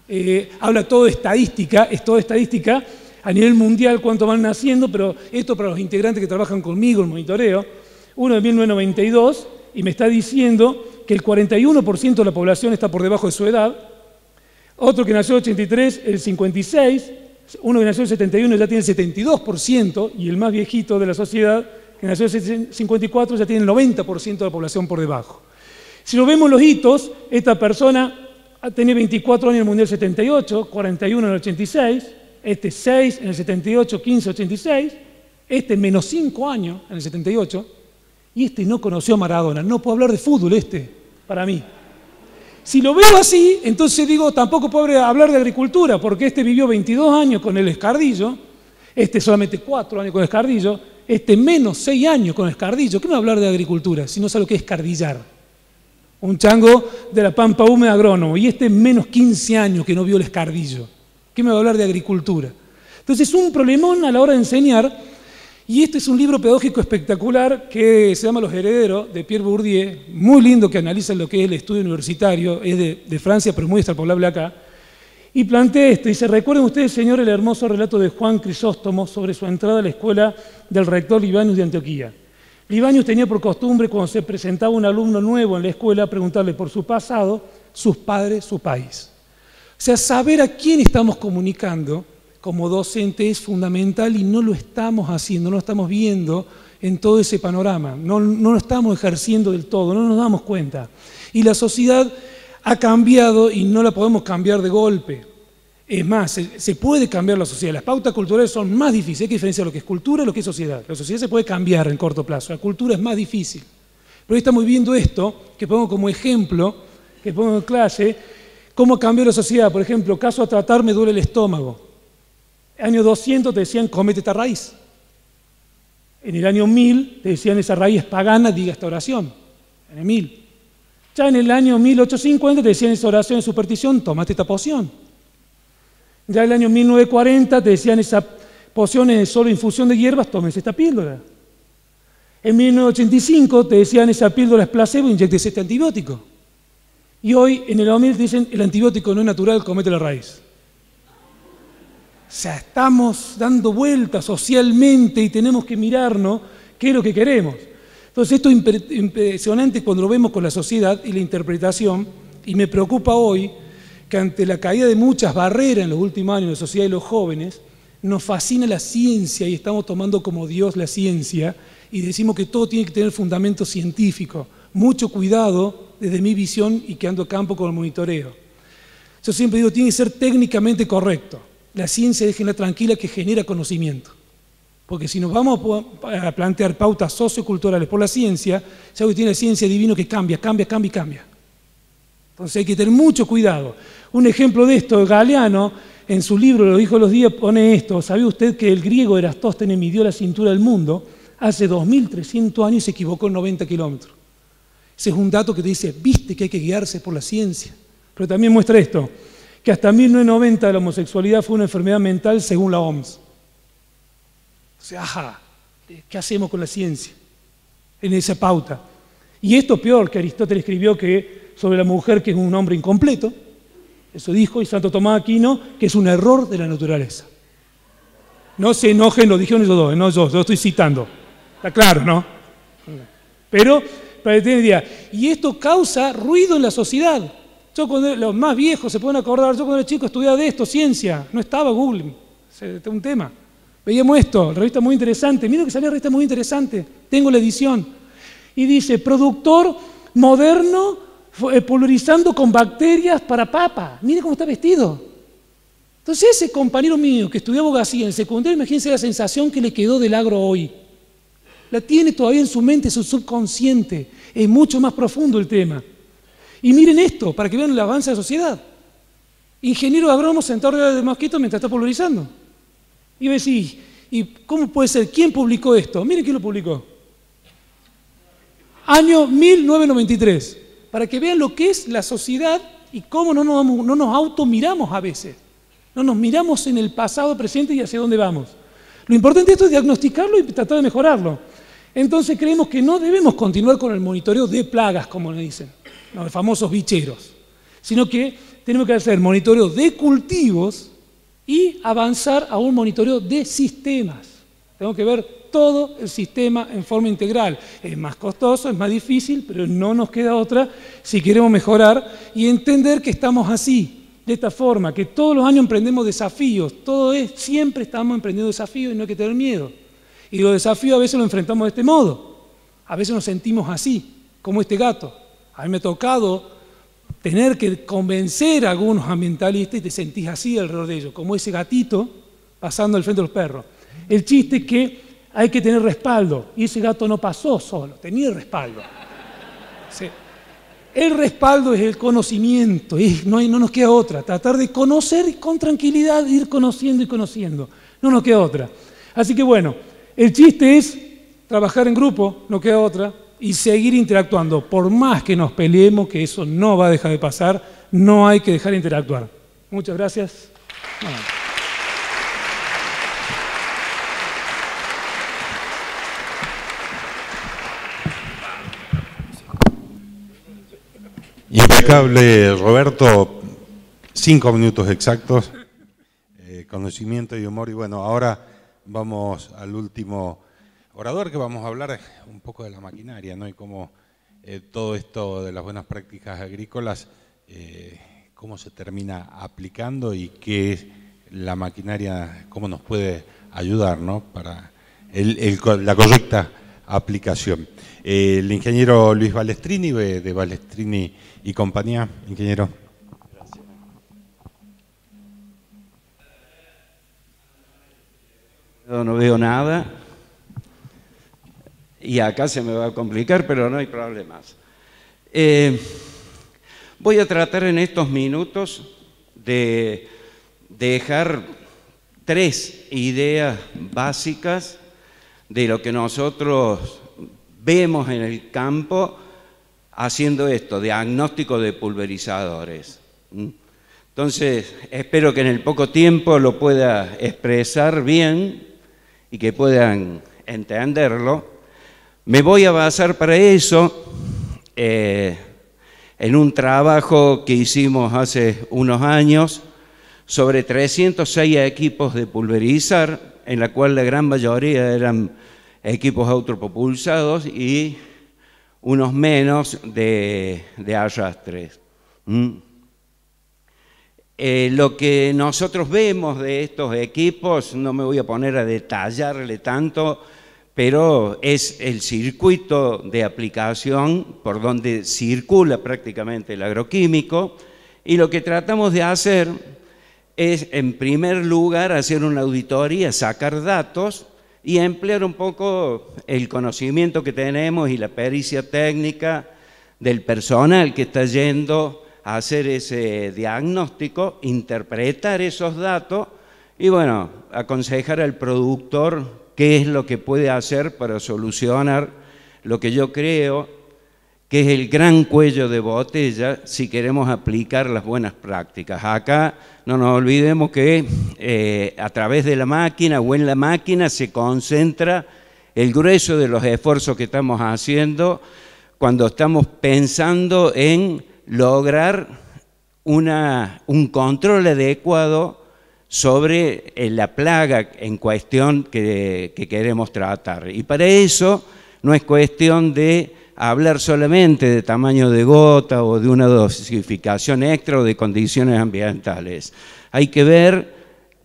Eh, habla todo de estadística, es todo estadística, a nivel mundial cuánto van naciendo, pero esto para los integrantes que trabajan conmigo, el monitoreo uno de 1992, y me está diciendo que el 41% de la población está por debajo de su edad, otro que nació en 83, el 56, uno que nació en 71 ya tiene el 72%, y el más viejito de la sociedad, que nació en 54, ya tiene el 90% de la población por debajo. Si lo vemos los hitos, esta persona tenía 24 años en el Mundial 78, 41 en el 86, este 6 en el 78, 15, en el 86, este menos 5 años en el 78, y este no conoció a Maradona, no puedo hablar de fútbol este, para mí. Si lo veo así, entonces digo, tampoco puedo hablar de agricultura, porque este vivió 22 años con el escardillo, este solamente 4 años con el escardillo, este menos 6 años con el escardillo. ¿Qué me va a hablar de agricultura si no sabe lo que es escardillar? un chango de la pampa húmeda agrónomo, y este menos 15 años que no vio el escardillo. ¿Qué me va a hablar de agricultura? Entonces, un problemón a la hora de enseñar y este es un libro pedagógico espectacular que se llama Los Herederos, de Pierre Bourdieu, muy lindo, que analiza lo que es el estudio universitario, es de, Francia, pero es muy extrapolable acá. Y plantea esto, y se recuerden ustedes, señor, el hermoso relato de Juan Crisóstomo sobre su entrada a la escuela del rector Libanius de Antioquía. Libanius tenía por costumbre, cuando se presentaba un alumno nuevo en la escuela, preguntarle por su pasado, sus padres, su país. O sea, saber a quién estamos comunicando como docente es fundamental y no lo estamos haciendo, no lo estamos viendo en todo ese panorama, no, lo estamos ejerciendo del todo, no nos damos cuenta. Y la sociedad ha cambiado y no la podemos cambiar de golpe. Es más, se, puede cambiar la sociedad. Las pautas culturales son más difíciles. Hay que diferenciar lo que es cultura y lo que es sociedad. La sociedad se puede cambiar en corto plazo. La cultura es más difícil. Pero hoy estamos viendo esto, que pongo como ejemplo, que pongo en clase, cómo cambió la sociedad. Por ejemplo, caso a tratar, me duele el estómago. En el año 200 te decían, comete esta raíz. En el año 1000 te decían, esa raíz es pagana, diga esta oración. En 1000. Ya en el año 1850 te decían, esa oración es superstición, tómate esta poción. Ya en el año 1940 te decían, esa poción es solo infusión de hierbas, tómese esta píldora. En 1985 te decían, esa píldora es placebo, inyectes este antibiótico. Y hoy en el año 2000 te dicen, el antibiótico no es natural, comete la raíz sea, estamos dando vueltas socialmente y tenemos que mirarnos qué es lo que queremos. Entonces esto es impresionante cuando lo vemos con la sociedad y la interpretación, y me preocupa hoy que ante la caída de muchas barreras en los últimos años en la sociedad y los jóvenes, nos fascina la ciencia y estamos tomando como Dios la ciencia y decimos que todo tiene que tener fundamento científico. Mucho cuidado desde mi visión y que ando a campo con el monitoreo. Yo siempre digo, tiene que ser técnicamente correcto la ciencia, la tranquila, que genera conocimiento. Porque si nos vamos a plantear pautas socioculturales por la ciencia, ya que tiene ciencia divina que cambia, cambia, cambia y cambia. Entonces hay que tener mucho cuidado. Un ejemplo de esto, Galeano, en su libro lo dijo los días, pone esto. ¿Sabe usted que el griego Erastóstenes midió la cintura del mundo? Hace 2.300 años y se equivocó en 90 kilómetros. Ese es un dato que te dice, viste que hay que guiarse por la ciencia. Pero también muestra esto que hasta 1990 la homosexualidad fue una enfermedad mental según la OMS. O sea, ajá, ¿qué hacemos con la ciencia? En esa pauta. Y esto peor que Aristóteles escribió que sobre la mujer que es un hombre incompleto, eso dijo, y Santo Tomás Aquino, que es un error de la naturaleza. No se enojen, lo dijeron ellos dos, no yo, yo estoy citando. Está claro, ¿no? Pero, para que idea, y esto causa ruido en la sociedad los más viejos se pueden acordar, yo cuando era chico estudiaba de esto, ciencia, no estaba Google, un tema. Veíamos esto, revista muy interesante, miren que salía revista muy interesante, tengo la edición. Y dice, productor moderno eh, pulverizando con bacterias para papa. Miren cómo está vestido. Entonces ese compañero mío que estudió abogacía en secundaria, imagínense la sensación que le quedó del agro hoy. La tiene todavía en su mente, en su subconsciente. Es mucho más profundo el tema. Y miren esto, para que vean el avance de la sociedad. Ingeniero agrónomo sentado de mosquito mientras está pulverizando. Y me decís, ¿y cómo puede ser? ¿Quién publicó esto? Miren quién lo publicó. Año 1993. Para que vean lo que es la sociedad y cómo no nos, no nos automiramos a veces. No nos miramos en el pasado, presente y hacia dónde vamos. Lo importante esto es diagnosticarlo y tratar de mejorarlo. Entonces creemos que no debemos continuar con el monitoreo de plagas, como le dicen los famosos bicheros, sino que tenemos que hacer monitoreo de cultivos y avanzar a un monitoreo de sistemas. Tenemos que ver todo el sistema en forma integral. Es más costoso, es más difícil, pero no nos queda otra si queremos mejorar y entender que estamos así, de esta forma, que todos los años emprendemos desafíos, todo es, siempre estamos emprendiendo desafíos y no hay que tener miedo. Y los desafíos a veces los enfrentamos de este modo, a veces nos sentimos así, como este gato, a mí me ha tocado tener que convencer a algunos ambientalistas y te sentís así alrededor de ellos, como ese gatito pasando al frente de los perros. El chiste es que hay que tener respaldo, y ese gato no pasó solo, tenía respaldo. El respaldo es el conocimiento, y no, nos queda otra, tratar de conocer con tranquilidad, ir conociendo y conociendo, no nos queda otra. Así que bueno, el chiste es trabajar en grupo, no queda otra, y seguir interactuando. Por más que nos peleemos, que eso no va a dejar de pasar, no hay que dejar de interactuar. Muchas gracias. Impecable, Roberto. Cinco minutos exactos. Eh, conocimiento y humor. Y bueno, ahora vamos al último orador que vamos a hablar un poco de la maquinaria, Y cómo eh, todo esto de las buenas prácticas agrícolas, eh, cómo se termina aplicando y qué es la maquinaria, cómo nos puede ayudar, Para la correcta aplicación. Eh, el ingeniero Luis Balestrini, de Balestrini y compañía, ingeniero. no veo nada y acá se me va a complicar, pero no hay problemas. Eh, voy a tratar en estos minutos de dejar tres ideas básicas de lo que nosotros vemos en el campo haciendo esto, diagnóstico de pulverizadores. ¿Mm? Entonces, espero que en el poco tiempo lo pueda expresar bien y que puedan entenderlo me voy a basar para eso eh, en un trabajo que hicimos hace unos años sobre 306 equipos de pulverizar, en la cual la gran mayoría eran equipos autopropulsados y unos menos de, arrastres. Eh, lo que nosotros vemos de estos equipos, no me voy a poner a detallarle tanto, pero es el circuito de aplicación por donde circula prácticamente el agroquímico y lo que tratamos de hacer es, en primer lugar, hacer una auditoría, sacar datos y emplear un poco el conocimiento que tenemos y la pericia técnica del personal que está yendo a hacer ese diagnóstico, interpretar esos datos y, bueno, aconsejar al productor qué es lo que puede hacer para solucionar lo que yo creo que es el gran cuello de botella si queremos aplicar las buenas prácticas. Acá no nos olvidemos que eh, a través de la máquina o en la máquina se concentra el grueso de los esfuerzos que estamos haciendo cuando estamos pensando en lograr una, un control adecuado sobre eh, la plaga en cuestión que, queremos tratar. Y para eso no es cuestión de hablar solamente de tamaño de gota o de una dosificación extra o de condiciones ambientales. Hay que ver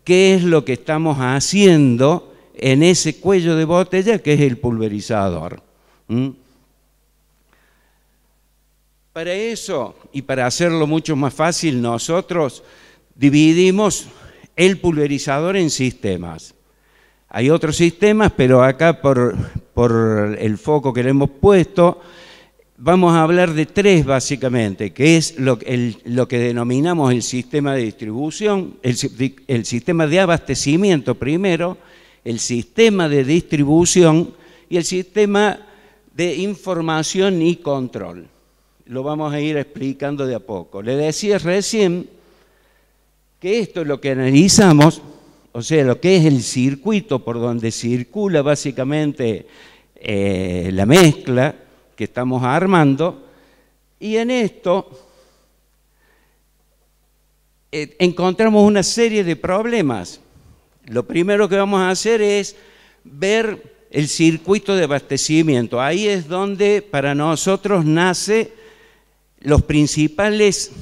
qué es lo que estamos haciendo en ese cuello de botella que es el pulverizador. Para eso, y para hacerlo mucho más fácil, nosotros dividimos el pulverizador en sistemas. Hay otros sistemas, pero acá por, el foco que le hemos puesto, vamos a hablar de tres básicamente, que es lo, que denominamos el sistema de distribución, el, el, sistema de abastecimiento primero, el sistema de distribución y el sistema de información y control. Lo vamos a ir explicando de a poco. Le decía recién que esto es lo que analizamos, o sea, lo que es el circuito por donde circula básicamente eh, la mezcla que estamos armando, y en esto eh, encontramos una serie de problemas. Lo primero que vamos a hacer es ver el circuito de abastecimiento. Ahí es donde para nosotros nace los principales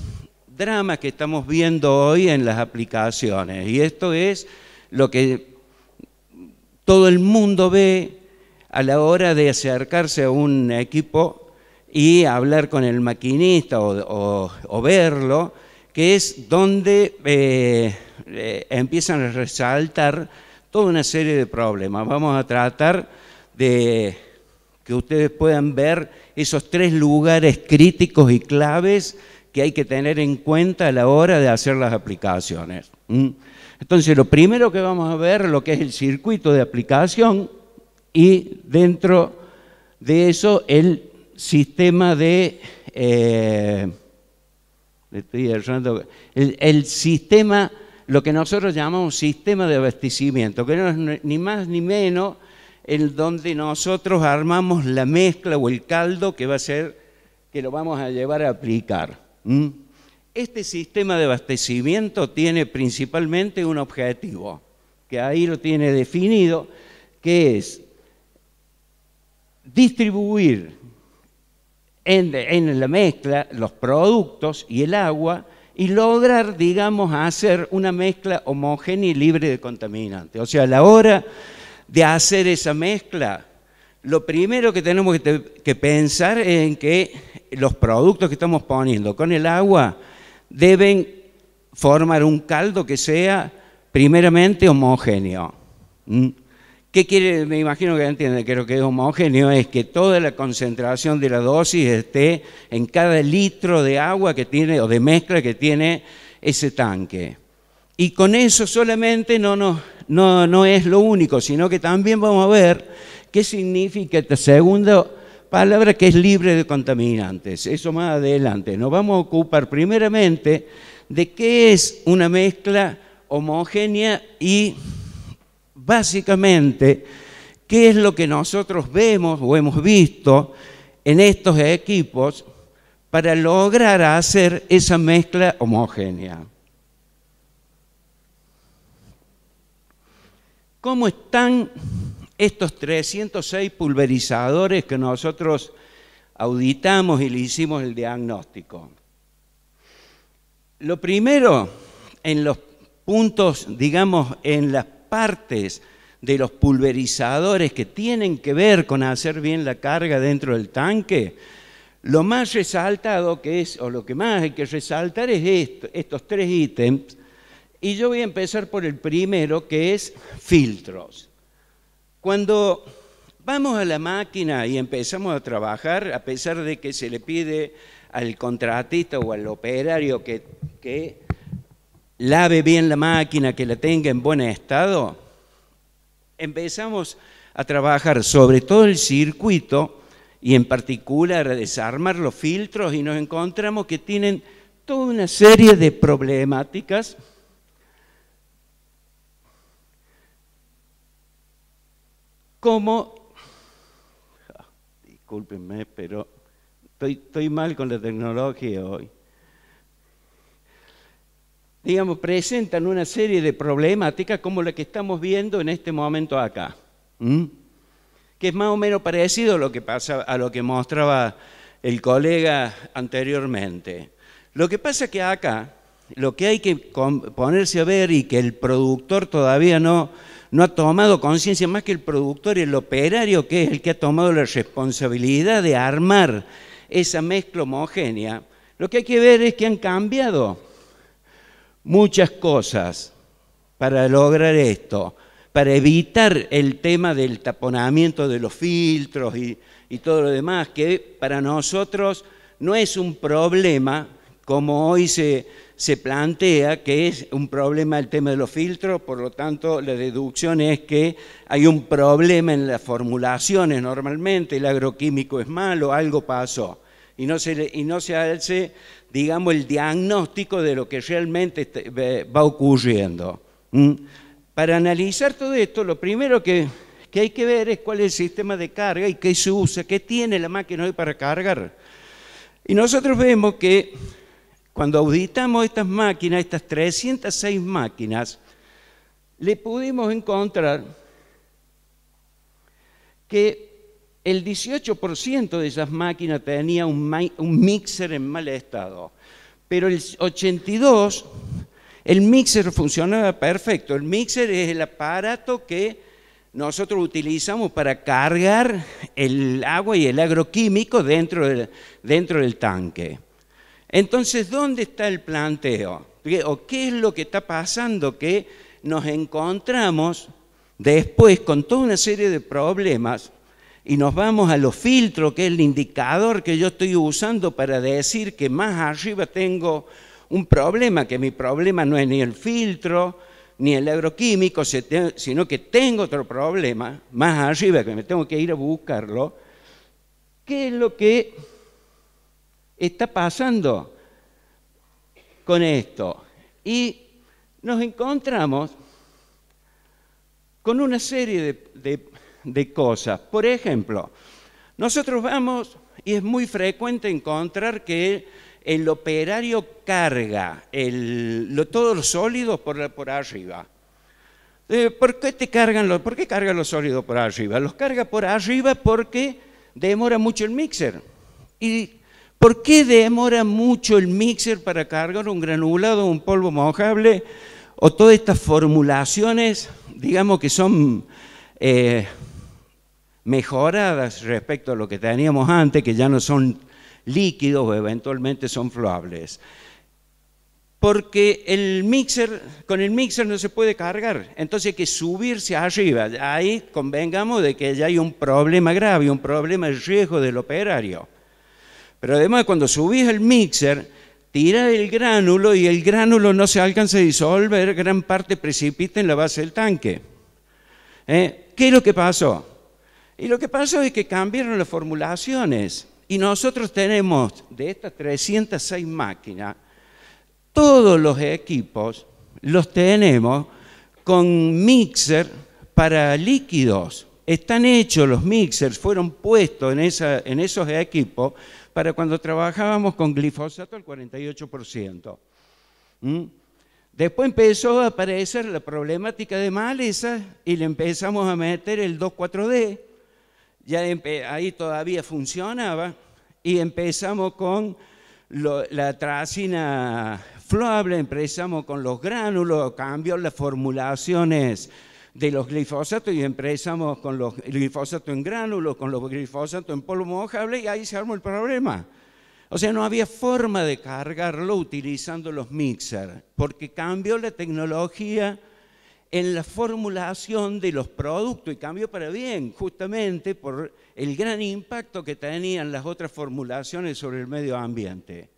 que estamos viendo hoy en las aplicaciones. Y esto es lo que todo el mundo ve a la hora de acercarse a un equipo y hablar con el maquinista o, verlo, que es donde eh, eh, empiezan a resaltar toda una serie de problemas. Vamos a tratar de que ustedes puedan ver esos tres lugares críticos y claves que hay que tener en cuenta a la hora de hacer las aplicaciones. Entonces, lo primero que vamos a ver lo que es el circuito de aplicación y dentro de eso el sistema de... Eh, estoy el, sistema, lo que nosotros llamamos sistema de abastecimiento, que no es ni más ni menos el donde nosotros armamos la mezcla o el caldo que va a ser, que lo vamos a llevar a aplicar. ¿Mm? Este sistema de abastecimiento tiene principalmente un objetivo, que ahí lo tiene definido, que es distribuir en, la mezcla los productos y el agua y lograr, digamos, hacer una mezcla homogénea y libre de contaminantes. O sea, a la hora de hacer esa mezcla, lo primero que tenemos que, que pensar es en que los productos que estamos poniendo con el agua deben formar un caldo que sea primeramente homogéneo. ¿Mm? ¿Qué quiere? Me imagino que entiende que lo que es homogéneo es que toda la concentración de la dosis esté en cada litro de agua que tiene o de mezcla que tiene ese tanque. Y con eso solamente no, no, no, es lo único, sino que también vamos a ver qué significa el este segundo palabra que es libre de contaminantes. Eso más adelante. Nos vamos a ocupar primeramente de qué es una mezcla homogénea y básicamente qué es lo que nosotros vemos o hemos visto en estos equipos para lograr hacer esa mezcla homogénea. ¿Cómo están estos 306 pulverizadores que nosotros auditamos y le hicimos el diagnóstico. Lo primero, en los puntos, digamos, en las partes de los pulverizadores que tienen que ver con hacer bien la carga dentro del tanque, lo más resaltado que es, o lo que más hay que resaltar es estos tres ítems. Y yo voy a empezar por el primero, que es filtros. Cuando vamos a la máquina y empezamos a trabajar, a pesar de que se le pide al contratista o al operario que, lave bien la máquina, que la tenga en buen estado, empezamos a trabajar sobre todo el circuito y en particular a desarmar los filtros y nos encontramos que tienen toda una serie de problemáticas como... Discúlpenme, pero estoy, mal con la tecnología hoy. Digamos, presentan una serie de problemáticas como la que estamos viendo en este momento acá. que es más o menos parecido a lo que pasa a lo que mostraba el colega anteriormente. Lo que pasa es que acá lo que hay que ponerse a ver y que el productor todavía no, no ha tomado conciencia más que el productor y el operario, que es el que ha tomado la responsabilidad de armar esa mezcla homogénea. Lo que hay que ver es que han cambiado muchas cosas para lograr esto, para evitar el tema del taponamiento de los filtros y, todo lo demás, que para nosotros no es un problema como hoy se se plantea que es un problema el tema de los filtros, por lo tanto la deducción es que hay un problema en las formulaciones normalmente, el agroquímico es malo, algo pasó. Y no, se, y no se hace, digamos, el diagnóstico de lo que realmente este, va ocurriendo. Para analizar todo esto, lo primero que, que hay que ver es cuál es el sistema de carga y qué se usa, qué tiene la máquina hoy para cargar. Y nosotros vemos que cuando auditamos estas máquinas, estas 306 máquinas, le pudimos encontrar que el 18% de esas máquinas tenía un, mixer en mal estado, pero el 82% el mixer funcionaba perfecto. El mixer es el aparato que nosotros utilizamos para cargar el agua y el agroquímico dentro del tanque. Entonces, ¿dónde está el planteo? ¿O qué es lo que está pasando que nos encontramos después con toda una serie de problemas y nos vamos a los filtros, que es el indicador que yo estoy usando para decir que más arriba tengo un problema, que mi problema no es ni el filtro, ni el agroquímico, sino que tengo otro problema más arriba que me tengo que ir a buscarlo, ¿qué es lo que está pasando con esto. Y nos encontramos con una serie de, cosas. Por ejemplo, nosotros vamos, y es muy frecuente encontrar que el operario carga todos los sólidos por, arriba. Eh, ¿Por qué te cargan los, por cargan los sólidos por arriba? Los carga por arriba porque demora mucho el mixer. Y ¿Por qué demora mucho el mixer para cargar un granulado, un polvo mojable o todas estas formulaciones, digamos que son eh, mejoradas respecto a lo que teníamos antes, que ya no son líquidos o eventualmente son floables? porque el mixer, con el mixer no se puede cargar, entonces hay que subirse arriba. Ahí convengamos de que ya hay un problema grave, un problema de riesgo del operario. Pero además cuando subís el mixer, tira el gránulo y el gránulo no se alcanza a disolver, gran parte precipita en la base del tanque. ¿Eh? ¿Qué es lo que pasó? Y lo que pasó es que cambiaron las formulaciones y nosotros tenemos de estas 306 máquinas, todos los equipos los tenemos con mixer para líquidos. Están hechos los mixers, fueron puestos en, en esos equipos para cuando trabajábamos con glifosato el 48%. ¿Mm? Después empezó a aparecer la problemática de maleza y le empezamos a meter el 2,4-D. Ya ahí todavía funcionaba y empezamos con la tracina floable, empezamos con los gránulos, cambió las formulaciones de los glifosatos y empezamos con los glifosatos en gránulos, con los glifosatos en polvo mojable y ahí se armó el problema. O sea, no había forma de cargarlo utilizando los mixers, porque cambió la tecnología en la formulación de los productos y cambió para bien, justamente por el gran impacto que tenían las otras formulaciones sobre el medio ambiente.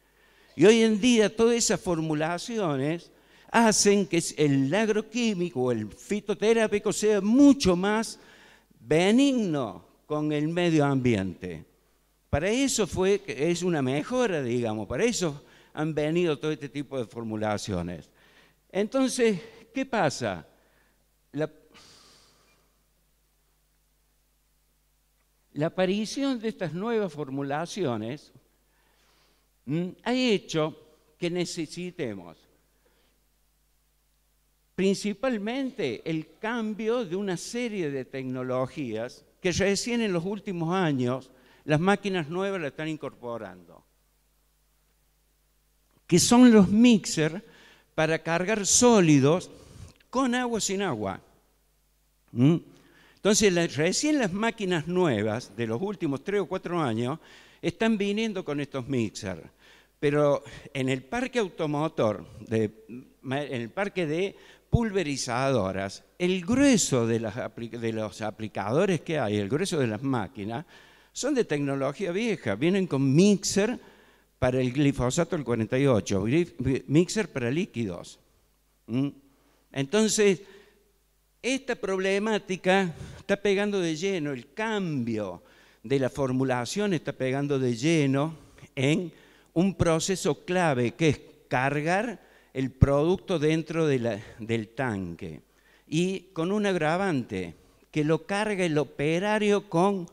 Y hoy en día todas esas formulaciones hacen que el agroquímico, o el fitoterápico sea mucho más benigno con el medio ambiente. Para eso fue, es una mejora, digamos, para eso han venido todo este tipo de formulaciones. Entonces, ¿qué pasa? La, aparición de estas nuevas formulaciones mm, ha hecho que necesitemos principalmente el cambio de una serie de tecnologías que recién en los últimos años las máquinas nuevas la están incorporando, que son los mixers para cargar sólidos con agua o sin agua. Entonces, recién las máquinas nuevas de los últimos tres o cuatro años están viniendo con estos mixers. Pero en el parque automotor, en el parque de pulverizadoras, el grueso de, los aplicadores que hay, el grueso de las máquinas, son de tecnología vieja, vienen con mixer para el glifosato del 48, mixer para líquidos. Entonces, esta problemática está pegando de lleno, el cambio de la formulación está pegando de lleno en un proceso clave que es cargar el producto dentro del tanque y con un agravante que lo carga el operario con,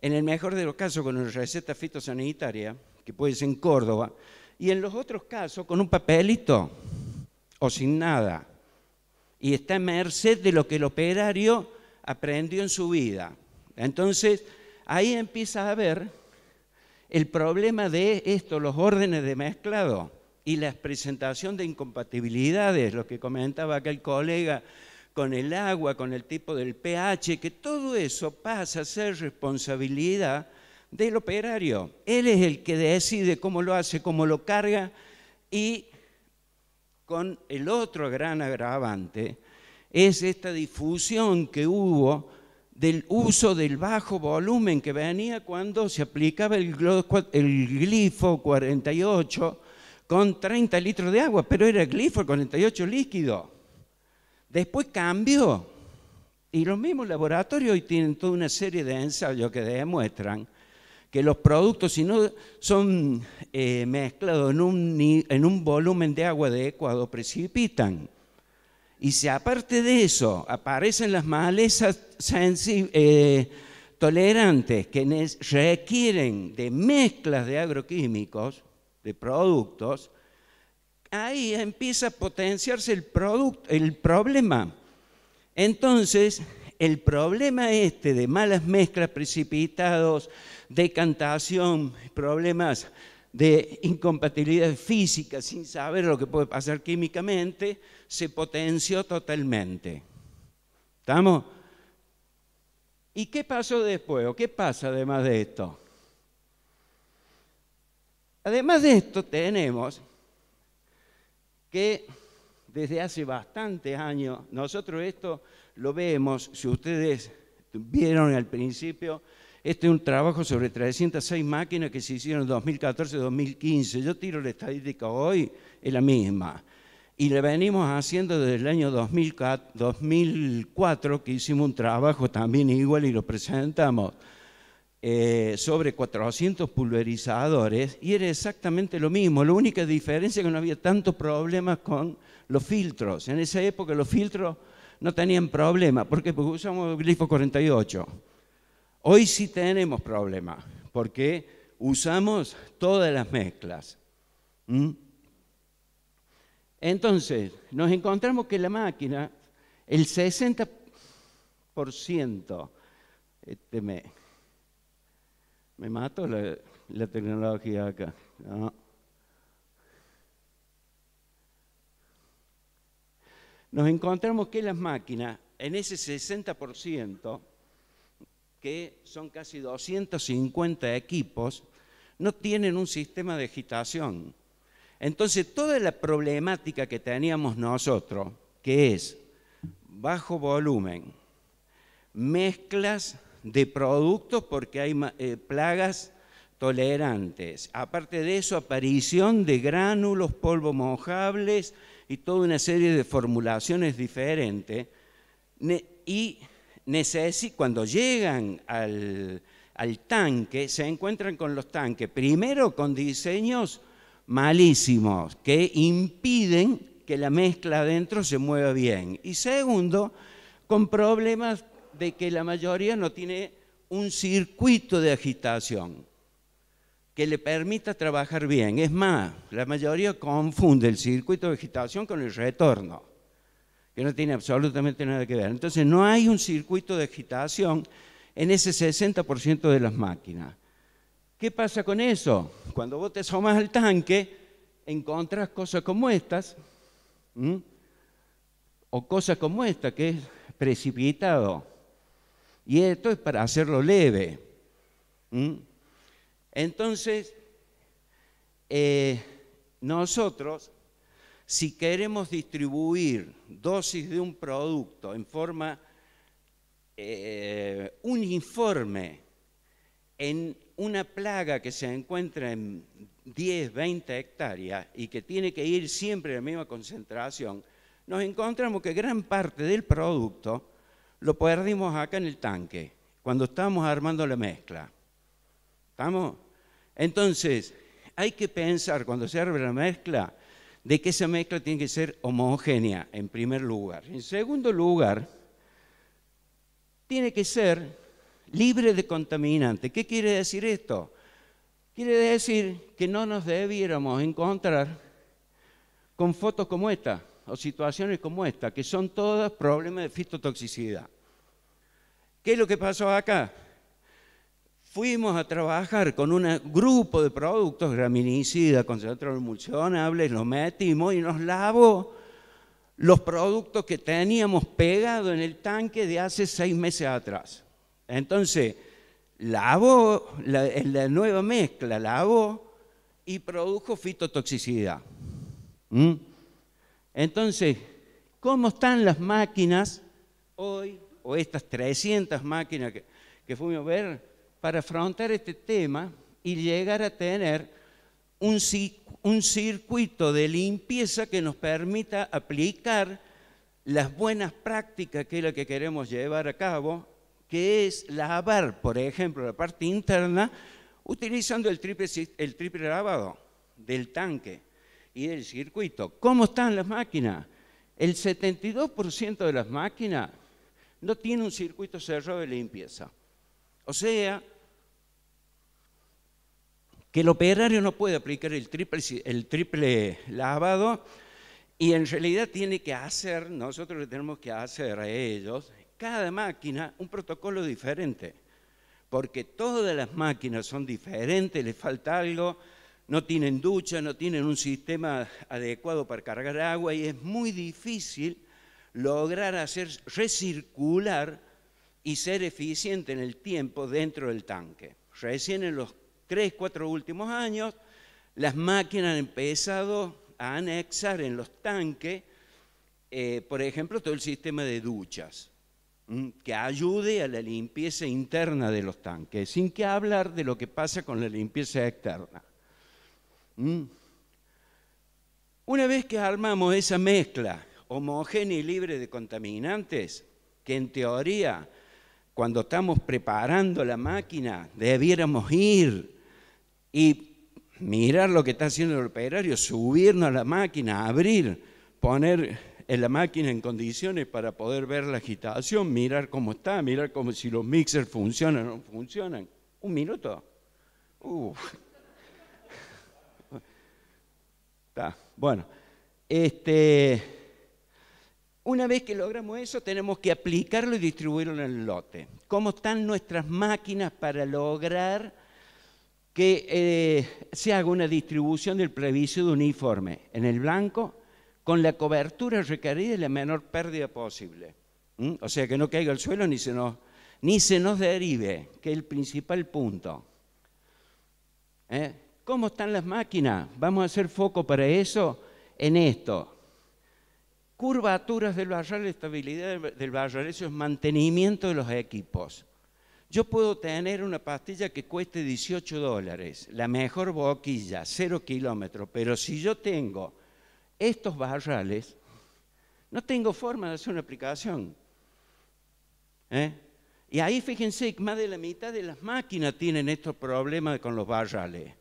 en el mejor de los casos, con una receta fitosanitaria, que puede ser en Córdoba, y en los otros casos con un papelito o sin nada. Y está en merced de lo que el operario aprendió en su vida. Entonces, ahí empieza a haber el problema de esto, los órdenes de mezclado y la presentación de incompatibilidades, lo que comentaba aquel colega, con el agua, con el tipo del pH, que todo eso pasa a ser responsabilidad del operario. Él es el que decide cómo lo hace, cómo lo carga y con el otro gran agravante es esta difusión que hubo del uso del bajo volumen que venía cuando se aplicaba el, glifo 48 con 30 litros de agua, pero era glifo 48 líquido. Después cambió. Y los mismos laboratorios hoy tienen toda una serie de ensayos que demuestran que los productos, si no son eh, mezclados en un, volumen de agua adecuado, precipitan. Y si aparte de eso aparecen las malezas eh, tolerantes que requieren de mezclas de agroquímicos, de productos, ahí empieza a potenciarse el, el problema. Entonces, el problema este de malas mezclas precipitados, decantación, problemas de incompatibilidad física, sin saber lo que puede pasar químicamente, se potenció totalmente. ¿Estamos? ¿Y qué pasó después? ¿O qué pasa además de esto? Además de esto, tenemos que desde hace bastantes años, nosotros esto lo vemos, si ustedes vieron al principio, este es un trabajo sobre 306 máquinas que se hicieron en 2014-2015. Yo tiro la estadística hoy, es la misma. Y la venimos haciendo desde el año 2004, que hicimos un trabajo también igual y lo presentamos. Eh, sobre 400 pulverizadores y era exactamente lo mismo. La única diferencia es que no había tantos problemas con los filtros. En esa época los filtros no tenían problema. ¿Por qué? Porque usamos glifo 48. Hoy sí tenemos problemas porque usamos todas las mezclas. Entonces, nos encontramos que la máquina, el 60% este me mato la, tecnología acá. Nos encontramos que las máquinas, en ese 60%, que son casi 250 equipos, no tienen un sistema de agitación. Entonces, toda la problemática que teníamos nosotros, que es bajo volumen, mezclas de productos porque hay eh, plagas tolerantes. Aparte de eso, aparición de gránulos, polvo mojables y toda una serie de formulaciones diferentes. y cuando llegan al, al tanque, se encuentran con los tanques, primero con diseños malísimos que impiden que la mezcla adentro se mueva bien. Y segundo, con problemas de que la mayoría no tiene un circuito de agitación que le permita trabajar bien. Es más, la mayoría confunde el circuito de agitación con el retorno, que no tiene absolutamente nada que ver. Entonces no hay un circuito de agitación en ese 60% de las máquinas. ¿Qué pasa con eso? Cuando vos te asomas al tanque, encontrás cosas como estas, o cosas como esta, que es precipitado. Y esto es para hacerlo leve. Entonces, eh, nosotros, si queremos distribuir dosis de un producto en forma eh, uniforme en una plaga que se encuentra en 10, 20 hectáreas y que tiene que ir siempre a la misma concentración, nos encontramos que gran parte del producto lo perdimos acá en el tanque, cuando estábamos armando la mezcla. ¿Estamos? Entonces, hay que pensar cuando se arma la mezcla de que esa mezcla tiene que ser homogénea, en primer lugar. En segundo lugar, tiene que ser libre de contaminantes. ¿Qué quiere decir esto? Quiere decir que no nos debiéramos encontrar con fotos como esta o situaciones como esta, que son todas problemas de fitotoxicidad. ¿Qué es lo que pasó acá? Fuimos a trabajar con un grupo de productos graminicidas, concentrados emulsionables, los metimos y nos lavó los productos que teníamos pegados en el tanque de hace seis meses atrás. Entonces, lavó la, nueva mezcla, lavó y produjo fitotoxicidad. ¿Mm? Entonces, ¿cómo están las máquinas hoy o estas 300 máquinas que, que fuimos a ver para afrontar este tema y llegar a tener un, circuito de limpieza que nos permita aplicar las buenas prácticas que es lo que queremos llevar a cabo, que es lavar, por ejemplo, la parte interna, utilizando el triple, el triple lavado del tanque y del circuito. ¿Cómo están las máquinas? El 72% de las máquinas no tiene un circuito cerrado de limpieza. O sea, que el operario no puede aplicar el triple, el triple lavado y en realidad tiene que hacer, nosotros le tenemos que hacer a ellos, cada máquina un protocolo diferente. Porque todas las máquinas son diferentes, les falta algo, no tienen ducha, no tienen un sistema adecuado para cargar agua y es muy difícil lograr hacer recircular y ser eficiente en el tiempo dentro del tanque. Recién en los tres, cuatro últimos años, las máquinas han empezado a anexar en los tanques, eh, por ejemplo, todo el sistema de duchas, que ayude a la limpieza interna de los tanques, sin que hablar de lo que pasa con la limpieza externa. Una vez que armamos esa mezcla homogéneo y libre de contaminantes, que en teoría, cuando estamos preparando la máquina, debiéramos ir y mirar lo que está haciendo el operario, subirnos a la máquina, abrir, poner en la máquina en condiciones para poder ver la agitación, mirar cómo está, mirar cómo si los mixers funcionan o no funcionan. Un minuto. Está, [LAUGHS] bueno. Este, una vez que logramos eso, tenemos que aplicarlo y distribuirlo en el lote. ¿Cómo están nuestras máquinas para lograr que eh, se haga una distribución del previcio de uniforme en el blanco con la cobertura requerida y la menor pérdida posible? ¿Mm? O sea, que no caiga al suelo ni se, nos, ni derive, que es el principal punto. ¿Eh? ¿Cómo están las máquinas? Vamos a hacer foco para eso en esto curvaturas del barral, estabilidad del barral, eso es mantenimiento de los equipos. Yo puedo tener una pastilla que cueste 18 dólares, la mejor boquilla, 0 kilómetros, pero si yo tengo estos barrales, no tengo forma de hacer una aplicación. ¿eh? Y ahí fíjense que más de la mitad de las máquinas tienen estos problemas con los barrales.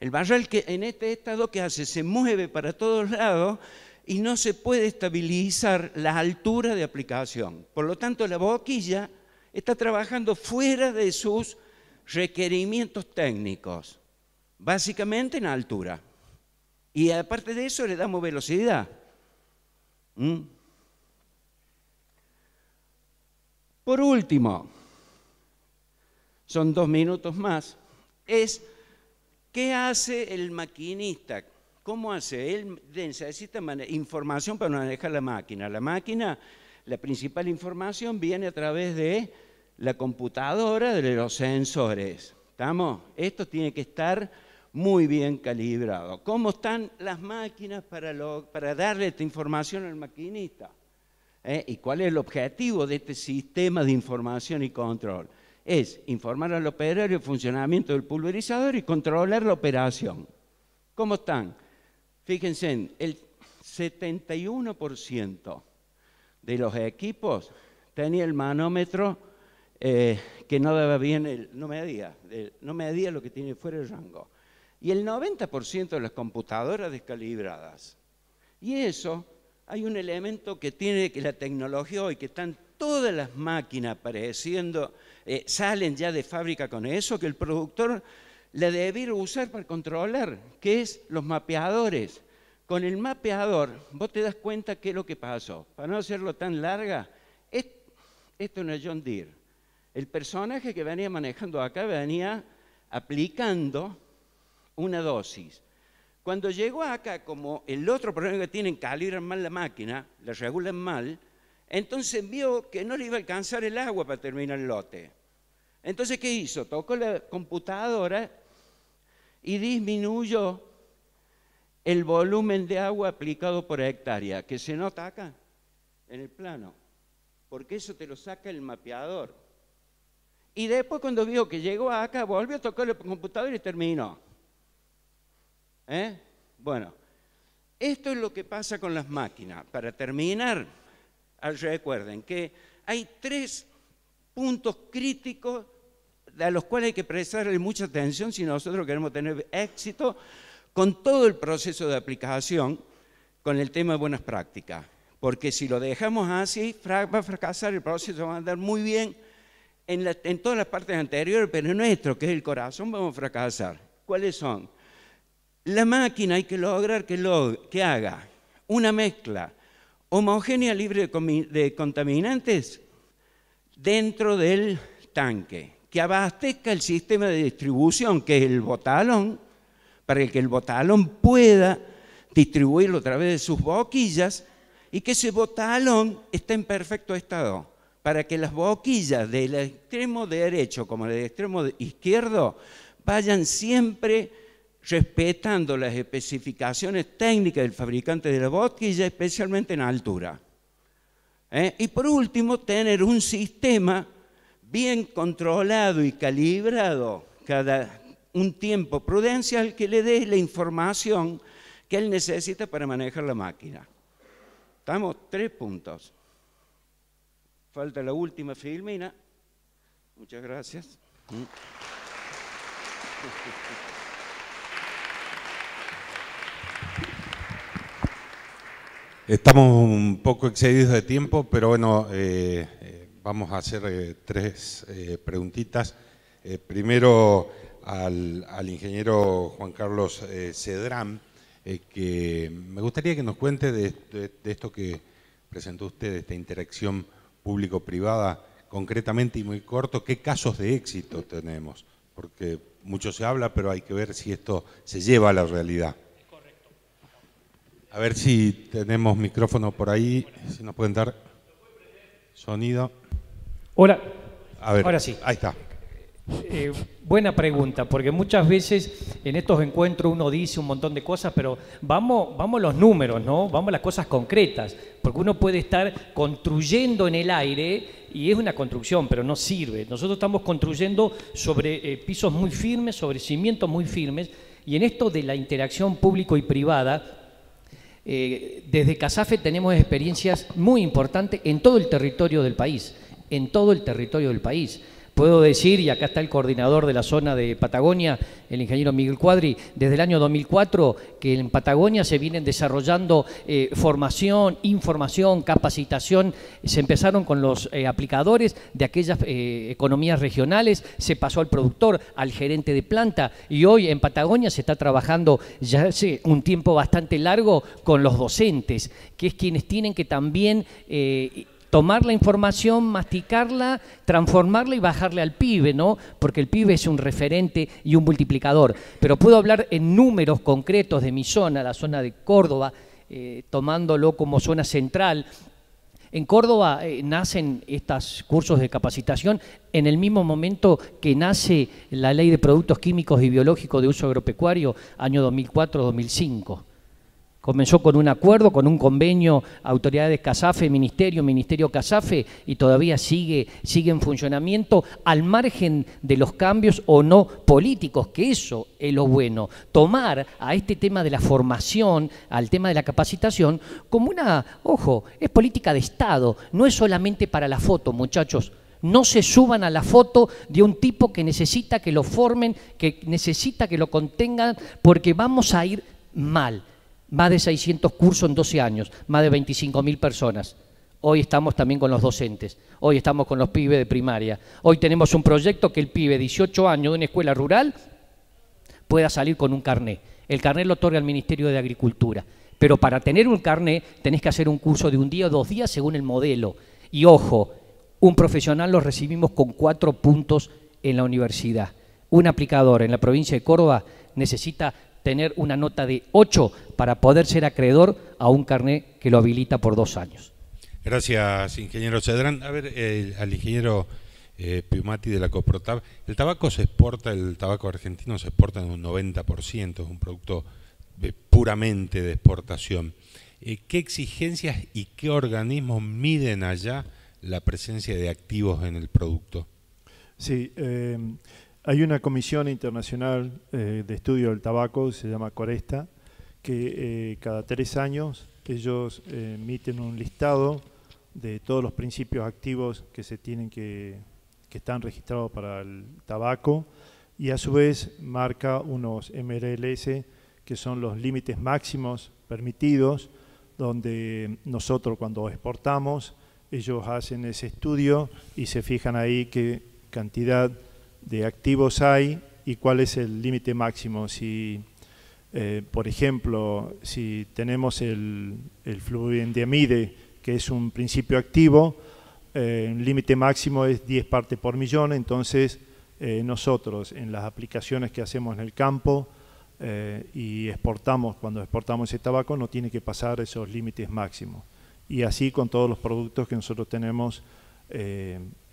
El barral que en este estado que hace se mueve para todos lados y no se puede estabilizar la altura de aplicación. Por lo tanto, la boquilla está trabajando fuera de sus requerimientos técnicos, básicamente en altura. Y aparte de eso le damos velocidad. ¿Mm? Por último, son dos minutos más, es qué hace el maquinista ¿Cómo hace? Él necesita información para manejar la máquina. La máquina, la principal información viene a través de la computadora, de los sensores. ¿Estamos? Esto tiene que estar muy bien calibrado. ¿Cómo están las máquinas para, darle esta información al maquinista? ¿Eh? ¿Y cuál es el objetivo de este sistema de información y control? Es informar al operario el funcionamiento del pulverizador y controlar la operación. ¿Cómo están? Fíjense, el 71% de los equipos tenía el manómetro eh, que no daba bien, el, no medía, no medía lo que tiene fuera el rango. Y el 90% de las computadoras descalibradas. Y eso, hay un elemento que tiene que la tecnología hoy, que están todas las máquinas apareciendo, eh, salen ya de fábrica con eso, que el productor la debieron usar para controlar, que es los mapeadores. Con el mapeador vos te das cuenta qué es lo que pasó. Para no hacerlo tan larga, esto no es John Deere. El personaje que venía manejando acá venía aplicando una dosis. Cuando llegó acá, como el otro problema que tienen, calibran mal la máquina, la regulan mal, entonces vio que no le iba a alcanzar el agua para terminar el lote. Entonces, ¿qué hizo? Tocó la computadora y disminuyo el volumen de agua aplicado por hectárea, que se nota acá, en el plano, porque eso te lo saca el mapeador. Y después cuando vio que llegó acá, volvió a tocar el computador y terminó. ¿Eh? Bueno, esto es lo que pasa con las máquinas. Para terminar, ah, recuerden que hay tres puntos críticos a los cuales hay que prestarle mucha atención si nosotros queremos tener éxito con todo el proceso de aplicación con el tema de buenas prácticas. Porque si lo dejamos así, va a fracasar, el proceso va a andar muy bien en, todas las partes anteriores, pero en nuestro, que es el corazón, vamos a fracasar. ¿Cuáles son? La máquina hay que lograr que, haga una mezcla homogénea libre de contaminantes dentro del tanque que abastezca el sistema de distribución, que es el botalón, para que el botalón pueda distribuirlo a través de sus boquillas y que ese botalón esté en perfecto estado, para que las boquillas del extremo derecho como del extremo izquierdo vayan siempre respetando las especificaciones técnicas del fabricante de la boquilla, especialmente en altura. ¿eh? Y por último, tener un sistema bien controlado y calibrado cada un tiempo prudencial que le dé la información que él necesita para manejar la máquina. Estamos tres puntos. Falta la última filmina. Muchas gracias. Mm. Estamos un poco excedidos de tiempo, pero bueno, eh, eh, vamos a hacer eh, tres eh, preguntitas. Eh, primero al, ingeniero Juan Carlos Cedrán, que me gustaría que nos cuente de, esto que presentó usted, de esta interacción público-privada, concretamente y muy corto, qué casos de éxito tenemos, porque mucho se habla, pero hay que ver si esto se lleva a la realidad. A ver si tenemos micrófono por ahí, si nos pueden dar. Sonido. Hola. A ver, Ahora sí. Ahí está. Eh, buena pregunta, porque muchas veces en estos encuentros uno dice un montón de cosas, pero vamos, vamos los números, ¿no? Vamos a las cosas concretas, porque uno puede estar construyendo en el aire y es una construcción, pero no sirve. Nosotros estamos construyendo sobre eh, pisos muy firmes, sobre cimientos muy firmes, y en esto de la interacción público y privada, eh, desde CASAFE tenemos experiencias muy importantes en todo el territorio del país, en todo el territorio del país. Puedo decir, y acá está el coordinador de la zona de Patagonia, el ingeniero Miguel Cuadri, desde el año 2004 que en Patagonia se vienen desarrollando eh, formación, información, capacitación, se empezaron con los eh, aplicadores de aquellas eh, economías regionales, se pasó al productor, al gerente de planta y hoy en Patagonia se está trabajando ya hace un tiempo bastante largo con los docentes, que es quienes tienen que también tomar la información, masticarla, transformarla y bajarle al pibe, ¿no? Porque el pibe es un referente y un multiplicador. Pero puedo hablar en números concretos de mi zona, la zona de Córdoba, eh, tomándolo como zona central. En Córdoba eh, nacen estos cursos de capacitación en el mismo momento que nace la ley de productos químicos y biológicos de uso agropecuario, año 2004-2005. Comenzó con un acuerdo, con un convenio, autoridades CASAFE, ministerio, ministerio CASAFE, y todavía sigue, sigue en funcionamiento al margen de los cambios o no políticos, que eso es lo bueno. Tomar a este tema de la formación, al tema de la capacitación, como una, ojo, es política de Estado, no es solamente para la foto, muchachos. No se suban a la foto de un tipo que necesita que lo formen, que necesita que lo contengan, porque vamos a ir mal. Más de 600 cursos en 12 años, más de 25.000 personas. Hoy estamos también con los docentes, hoy estamos con los pibes de primaria. Hoy tenemos un proyecto que el pibe de 18 años de una escuela rural pueda salir con un carné. El carné lo otorga el Ministerio de Agricultura. Pero para tener un carné tenés que hacer un curso de un día o dos días según el modelo. Y ojo, un profesional lo recibimos con cuatro puntos en la universidad. Un aplicador en la provincia de Córdoba necesita tener una nota de 8 para poder ser acreedor a un carné que lo habilita por dos años. Gracias, ingeniero Cedrán. A ver, eh, al ingeniero eh, de la Coprotab, el tabaco se exporta, el tabaco argentino se exporta en un 90%, es un producto eh, puramente de exportación. Eh, ¿Qué exigencias y qué organismos miden allá la presencia de activos en el producto? Sí, hay una comisión internacional eh, de estudio del tabaco, se llama Coresta, que eh, cada tres años ellos eh, emiten un listado de todos los principios activos que se tienen que, que están registrados para el tabaco y a su vez marca unos MRLS que son los límites máximos permitidos donde nosotros cuando exportamos ellos hacen ese estudio y se fijan ahí qué cantidad de activos hay y cuál es el límite máximo. Si, eh, por ejemplo, si tenemos el, el fluvendiamide, que es un principio activo, el eh, límite máximo es 10 partes por millón, entonces eh, nosotros en las aplicaciones que hacemos en el campo y exportamos, cuando exportamos ese tabaco, no tiene que pasar esos límites máximos. Y así con todos los productos que nosotros tenemos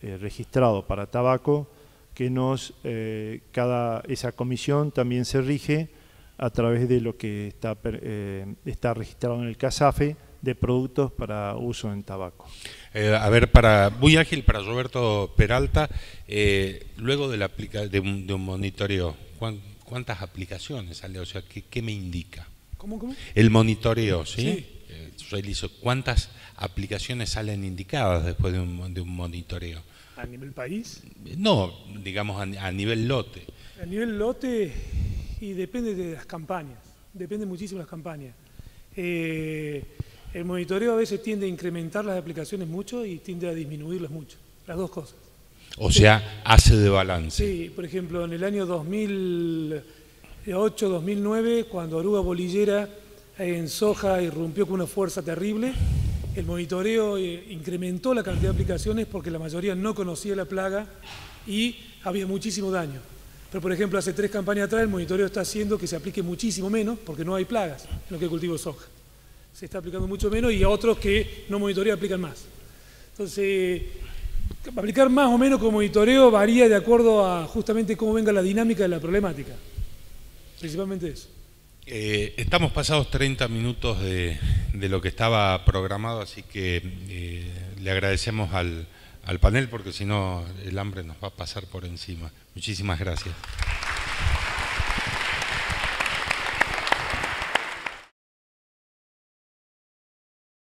registrado para tabaco, que nos, eh, cada, esa comisión también se rige a través de lo que está, eh, está registrado en el CASAFE de productos para uso en tabaco. Eh, a ver, para muy ágil para Roberto Peralta, luego de, la de, un, monitoreo, ¿cuántas aplicaciones sale? O sea, ¿qué, me indica? ¿Cómo, cómo? El monitoreo, ¿sí? sí ¿cuántas aplicaciones salen indicadas después de un, de un monitoreo? ¿A nivel país? No, digamos a, nivel lote. A nivel lote y depende de las campañas, depende muchísimo de las campañas. Eh, el monitoreo a veces tiende a incrementar las aplicaciones mucho y tiende a disminuirlas mucho, las dos cosas. O sea, hace de balance. Sí, por ejemplo, en el año 2008, 2009, cuando Aruba Bolillera en soja irrumpió con una fuerza terrible, el monitoreo eh, incrementó la cantidad de aplicaciones porque la mayoría no conocía la plaga y había muchísimo daño. Pero, por ejemplo, hace tres campañas atrás el monitoreo está haciendo que se aplique muchísimo menos porque no hay plagas en lo que cultivo soja. Se está aplicando mucho menos y a otros que no monitorean aplican más. Entonces, aplicar más o menos con monitoreo varía de acuerdo a justamente cómo venga la dinámica de la problemática. Principalmente eso. Eh, estamos pasados 30 minutos de, lo que estaba programado, así que eh, le agradecemos al, al panel porque si no el hambre nos va a pasar por encima. Muchísimas gracias.